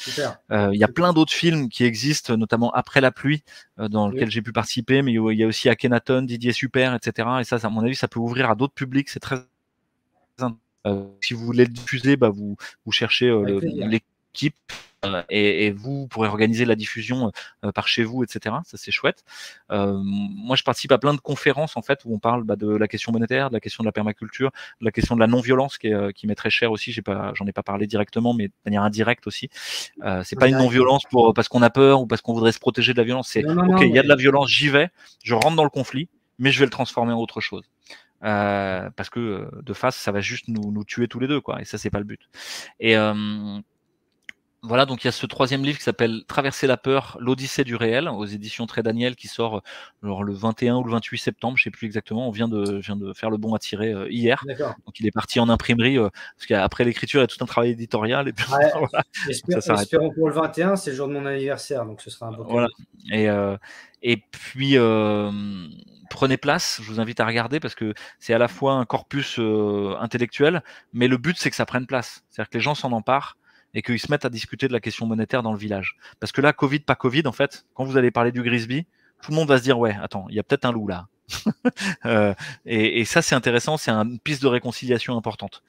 il y a plein d'autres films qui existent, notamment Après la pluie, dans lequel j'ai pu participer. Mais il y a aussi Akhenaton, Didier Super, etc. Et ça, ça, à mon avis, ça peut ouvrir à d'autres publics. C'est très euh, si vous voulez le diffuser, bah, vous, vous cherchez euh, l'équipe. Euh, et, et, vous pourrez organiser la diffusion par chez vous, etc. Ça, c'est chouette. moi, je participe à plein de conférences, en fait, où on parle bah, de la question monétaire, de la question de la permaculture, de la question de la non-violence, qui, qui m'est très chère aussi. J'ai pas, j'en ai pas parlé directement, mais de manière indirecte aussi. c'est pas une non-violence pour, parce qu'on a peur ou parce qu'on voudrait se protéger de la violence. C'est, OK, il y a de la violence, j'y vais, je rentre dans le conflit, mais je vais le transformer en autre chose. Euh, parce que euh, de face, ça va juste nous, nous, tuer tous les deux, quoi. Et ça, c'est pas le but. Et voilà, donc il y a ce troisième livre qui s'appelle Traverser la peur, l'Odyssée du réel, aux éditions Très Daniel, qui sort euh, le 21 ou le 28 septembre, je sais plus exactement. On vient de, vient de faire le bon à tirer hier. Donc il est parti en imprimerie, parce qu'après l'écriture, il y a tout un travail éditorial. Et puis, espérons, pour le 21, c'est le jour de mon anniversaire, donc ce sera un beau Et, et puis prenez place. Je vous invite à regarder parce que c'est à la fois un corpus euh, intellectuel, mais le but c'est que ça prenne place. C'est-à-dire que les gens s'en emparent et qu'ils se mettent à discuter de la question monétaire dans le village. Parce que là, Covid, pas Covid, en fait, quand vous allez parler du Grisby, tout le monde va se dire ouais, attends, il y a peut-être un loup là. euh, et, et, ça, c'est intéressant, c'est une piste de réconciliation importante.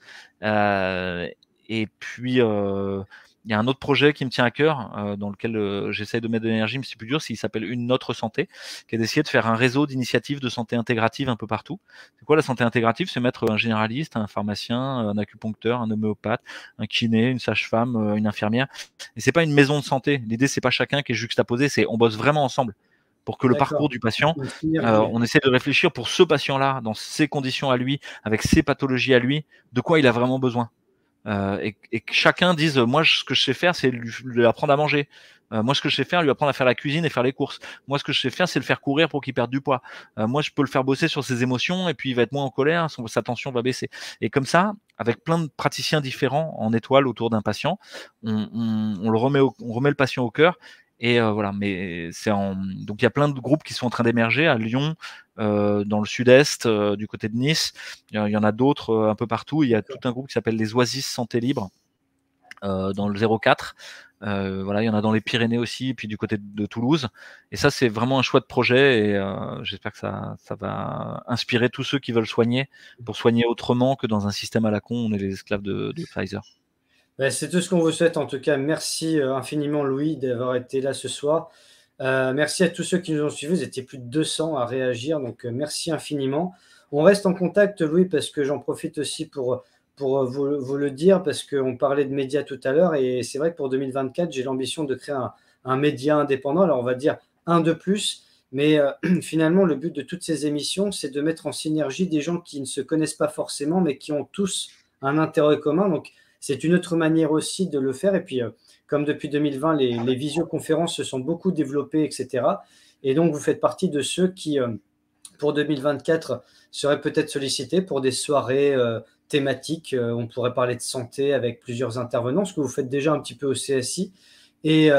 Euh, et puis, euh, il y a un autre projet qui me tient à cœur, euh, dans lequel euh, j'essaie j'essaye de mettre de l'énergie, mais c'est plus dur, s'il s'appelle Une Notre Santé, qui est d'essayer de faire un réseau d'initiatives de santé intégrative un peu partout. C'est quoi la santé intégrative C'est mettre un généraliste, un pharmacien, un acupuncteur, un homéopathe, un kiné, une sage-femme, euh, une infirmière. Et c'est pas une maison de santé. L'idée, c'est pas chacun qui est juxtaposé, c'est on bosse vraiment ensemble pour que le parcours du patient, on essaie de réfléchir pour ce patient-là, dans ses conditions à lui, avec ses pathologies à lui, de quoi il a vraiment besoin. Euh, et, que chacun dise moi ce que je sais faire c'est lui, apprendre à manger euh, moi ce que je sais faire lui apprendre à faire la cuisine et faire les courses moi ce que je sais faire c'est le faire courir pour qu'il perde du poids euh, moi je peux le faire bosser sur ses émotions et puis il va être moins en colère sa tension va baisser et comme ça avec plein de praticiens différents en étoile autour d'un patient on, le remet on remet le patient au cœur et euh, voilà, mais c'est en... donc il y a plein de groupes qui sont en train d'émerger à Lyon, euh, dans le sud-est, euh, du côté de Nice. Il y en a d'autres un peu partout. Il y a tout un groupe qui s'appelle les Oasis Santé Libre dans le 04. voilà, il y en a dans les Pyrénées aussi, puis du côté de Toulouse. Et ça, c'est vraiment un choix de projet. Et j'espère que ça, va inspirer tous ceux qui veulent soigner pour soigner autrement que dans un système à la con. On est les esclaves de, de Pfizer. Ben, c'est tout ce qu'on vous souhaite en tout cas. Merci euh, infiniment Louis d'avoir été là ce soir. Euh, merci à tous ceux qui nous ont suivis. Vous étiez plus de 200 à réagir, donc euh, merci infiniment. On reste en contact, Louis, parce que j'en profite aussi pour, pour vous, le dire, parce qu'on parlait de médias tout à l'heure, et c'est vrai que pour 2024, j'ai l'ambition de créer un, média indépendant. Alors on va dire un de plus, mais finalement, le but de toutes ces émissions, c'est de mettre en synergie des gens qui ne se connaissent pas forcément, mais qui ont tous un intérêt commun. Donc c'est une autre manière aussi de le faire. Et puis, euh, comme depuis 2020, les, visioconférences se sont beaucoup développées, etc. Et donc, vous faites partie de ceux qui, euh, pour 2024, seraient peut-être sollicités pour des soirées euh, thématiques. on pourrait parler de santé avec plusieurs intervenants, ce que vous faites déjà un petit peu au CSI. Et, et,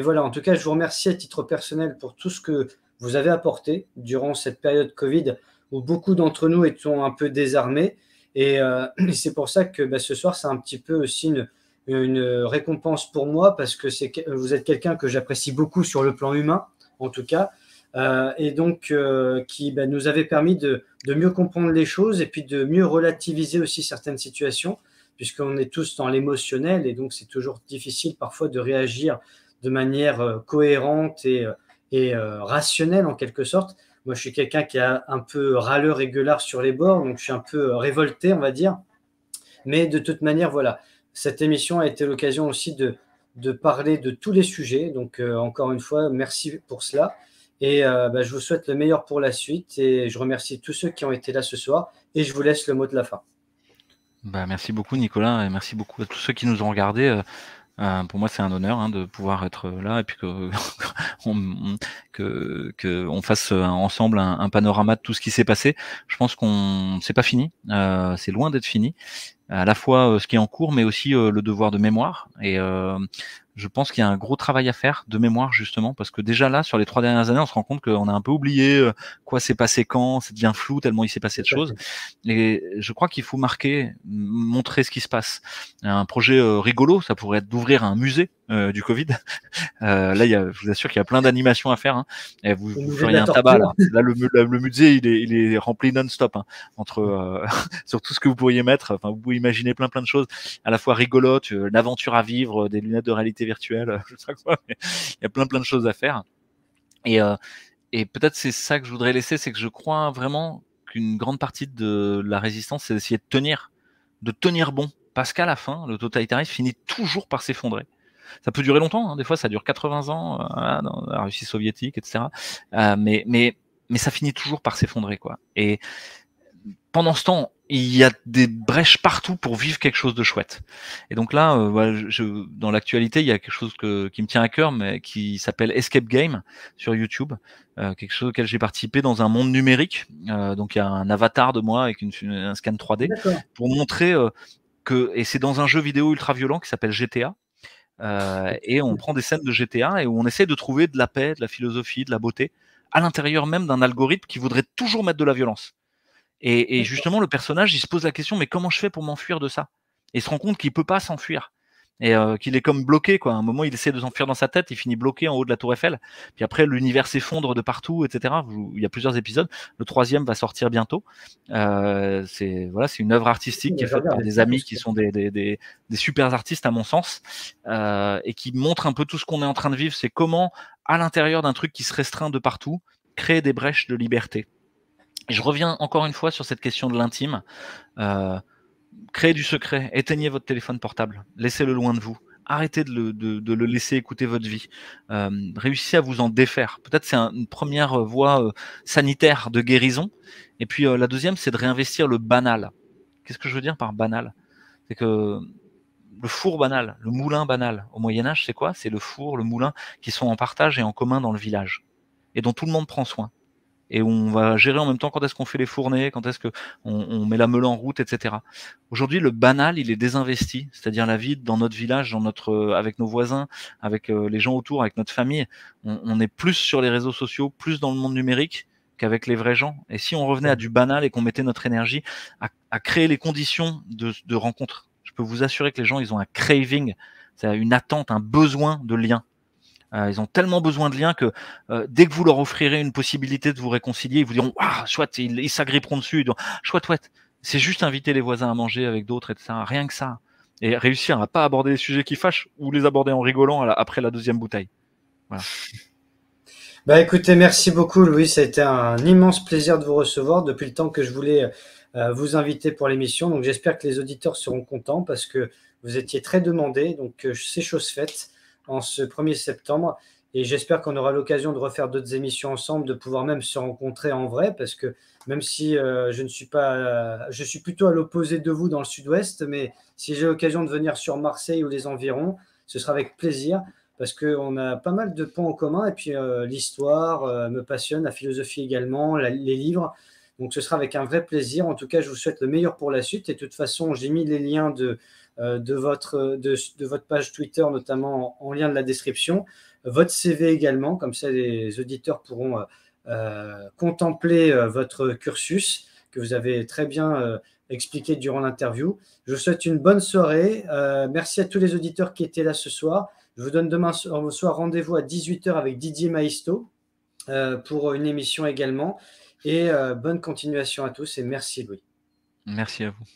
voilà, en tout cas, je vous remercie à titre personnel pour tout ce que vous avez apporté durant cette période Covid où beaucoup d'entre nous étions un peu désarmés. Euh, et, c'est pour ça que bah, ce soir, c'est un petit peu aussi une, récompense pour moi parce que vous êtes quelqu'un que j'apprécie beaucoup sur le plan humain, en tout cas, euh, et donc euh, qui bah, nous avait permis de, mieux comprendre les choses et puis de mieux relativiser aussi certaines situations, puisqu'on est tous dans l'émotionnel et donc c'est toujours difficile parfois de réagir de manière cohérente et, rationnelle en quelque sorte. Moi, je suis quelqu'un qui a un peu râleur et gueulard sur les bords, donc je suis un peu révolté, on va dire. Mais de toute manière, voilà, cette émission a été l'occasion aussi de, de parler de tous les sujets. Donc, euh, encore une fois, merci pour cela. Et euh, bah, je vous souhaite le meilleur pour la suite. Et je remercie tous ceux qui ont été là ce soir. Et je vous laisse le mot de la fin. Bah, merci beaucoup, Nicolas. Et merci beaucoup à tous ceux qui nous ont regardés. Euh, euh, pour moi, c'est un honneur hein, de pouvoir être euh, là et puis que on, que, fasse euh, ensemble un, panorama de tout ce qui s'est passé. Je pense qu'on c'est pas fini, c'est loin d'être fini. À la fois ce qui est en cours, mais aussi le devoir de mémoire. Et je pense qu'il y a un gros travail à faire de mémoire justement parce que déjà là sur les trois dernières années on se rend compte qu'on a un peu oublié euh, quoi s'est passé quand c'est devient flou tellement il s'est passé de choses et je crois qu'il faut marquer montrer ce qui se passe un projet euh, rigolo ça pourrait être d'ouvrir un musée euh, du Covid. Euh, là, y a, je vous assure qu'il y a plein d'animations à faire. Hein. Et vous, vous feriez un tabac. Là, là le, musée, il est, rempli non-stop hein, entre euh, sur tout ce que vous pourriez mettre. Enfin, vous pouvez imaginer plein plein de choses, à la fois rigolotes, l'aventure euh, à vivre, des lunettes de réalité virtuelle, je sais quoi. Il y a plein plein de choses à faire. Et, euh, et peut-être c'est ça que je voudrais laisser, c'est que je crois vraiment qu'une grande partie de la résistance, c'est d'essayer de tenir, de tenir bon. Parce qu'à la fin, le totalitarisme finit toujours par s'effondrer ça peut durer longtemps, hein. des fois ça dure 80 ans euh, dans la Russie soviétique, etc. Euh, mais, mais, mais ça finit toujours par s'effondrer. quoi. Et pendant ce temps, il y a des brèches partout pour vivre quelque chose de chouette. Et donc là, euh, voilà, je, dans l'actualité, il y a quelque chose qui me tient à cœur, mais qui s'appelle Escape Game sur YouTube, quelque chose auquel j'ai participé dans un monde numérique. donc il y a un avatar de moi avec une, un scan 3D pour montrer que, et c'est dans un jeu vidéo ultra violent qui s'appelle GTA, euh, et on prend des scènes de GTA et où on essaie de trouver de la paix, de la philosophie, de la beauté à l'intérieur même d'un algorithme qui voudrait toujours mettre de la violence. Et, justement, le personnage, il se pose la question, mais comment je fais pour m'enfuir de ça Et il se rend compte qu'il peut pas s'enfuir et euh, qu'il est comme bloqué quoi. À un moment, il essaie de s'enfuir dans sa tête, il finit bloqué en haut de la Tour Eiffel. Puis après, l'univers s'effondre de partout, etc. Il y a plusieurs épisodes. Le troisième va sortir bientôt. Euh, c'est voilà, c'est une œuvre artistique qui est faite par des amis qui sont des, des, super artistes à mon sens euh, et qui montre un peu tout ce qu'on est en train de vivre. C'est comment à l'intérieur d'un truc qui se restreint de partout, créer des brèches de liberté. je reviens encore une fois sur cette question de l'intime. Euh, créez du secret, éteignez votre téléphone portable, laissez-le loin de vous arrêtez de le, laisser écouter votre vie. Euh, réussissez à vous en défaire. Peut-être c'est une première voie euh, sanitaire de guérison. Et puis euh, la deuxième, c'est de réinvestir le banal. Qu'est-ce que je veux dire par banal C'est que le four banal, le moulin banal, au Moyen Âge, c'est quoi C'est le four, le moulin qui sont en partage et en commun dans le village et dont tout le monde prend soin et on va gérer en même temps quand est-ce qu'on fait les fournées, quand est-ce qu'on on met la meule en route, etc. Aujourd'hui, le banal, il est désinvesti, c'est-à-dire la vie dans notre village, dans notre, euh, avec nos voisins, avec euh, les gens autour, avec notre famille. On, est plus sur les réseaux sociaux, plus dans le monde numérique qu'avec les vrais gens. Et si on revenait à du banal et qu'on mettait notre énergie à, créer les conditions de, de rencontre, je peux vous assurer que les gens, ils ont un craving, c'est une attente, un besoin de lien. Euh, ils ont tellement besoin de liens que euh, dès que vous leur offrirez une possibilité de vous réconcilier, ils vous diront Ah, chouette, ils s'agripperont dessus. Ils chouette, chouette. C'est juste inviter les voisins à manger avec d'autres, ça, Rien que ça. Et réussir à pas aborder les sujets qui fâchent ou les aborder en rigolant après la deuxième bouteille. Voilà. Bah, écoutez, merci beaucoup Louis, ça a été un immense plaisir de vous recevoir depuis le temps que je voulais euh, vous inviter pour l'émission. Donc j'espère que les auditeurs seront contents parce que vous étiez très demandé. donc c'est chose faite en ce 1er septembre. Et j'espère qu'on aura l'occasion de refaire d'autres émissions ensemble, de pouvoir même se rencontrer en vrai, parce que même si euh, je ne suis pas, euh, je suis plutôt à l'opposé de vous dans le sud-ouest, mais si j'ai l'occasion de venir sur Marseille ou les environs, ce sera avec plaisir, parce qu'on a pas mal de points en commun, et puis euh, l'histoire me passionne, la philosophie également, les livres. Donc ce sera avec un vrai plaisir. En tout cas, je vous souhaite le meilleur pour la suite. Et de toute façon, j'ai mis les liens de, euh, de, votre, de, votre page Twitter, notamment en, lien de la description, votre CV également, comme ça les auditeurs pourront euh, euh, contempler votre cursus que vous avez très bien expliqué durant l'interview. Je vous souhaite une bonne soirée. merci à tous les auditeurs qui étaient là ce soir. Je vous donne demain soir rendez-vous à 18h avec Didier Maisto pour une émission également. Et bonne continuation à tous et merci Louis. Merci à vous.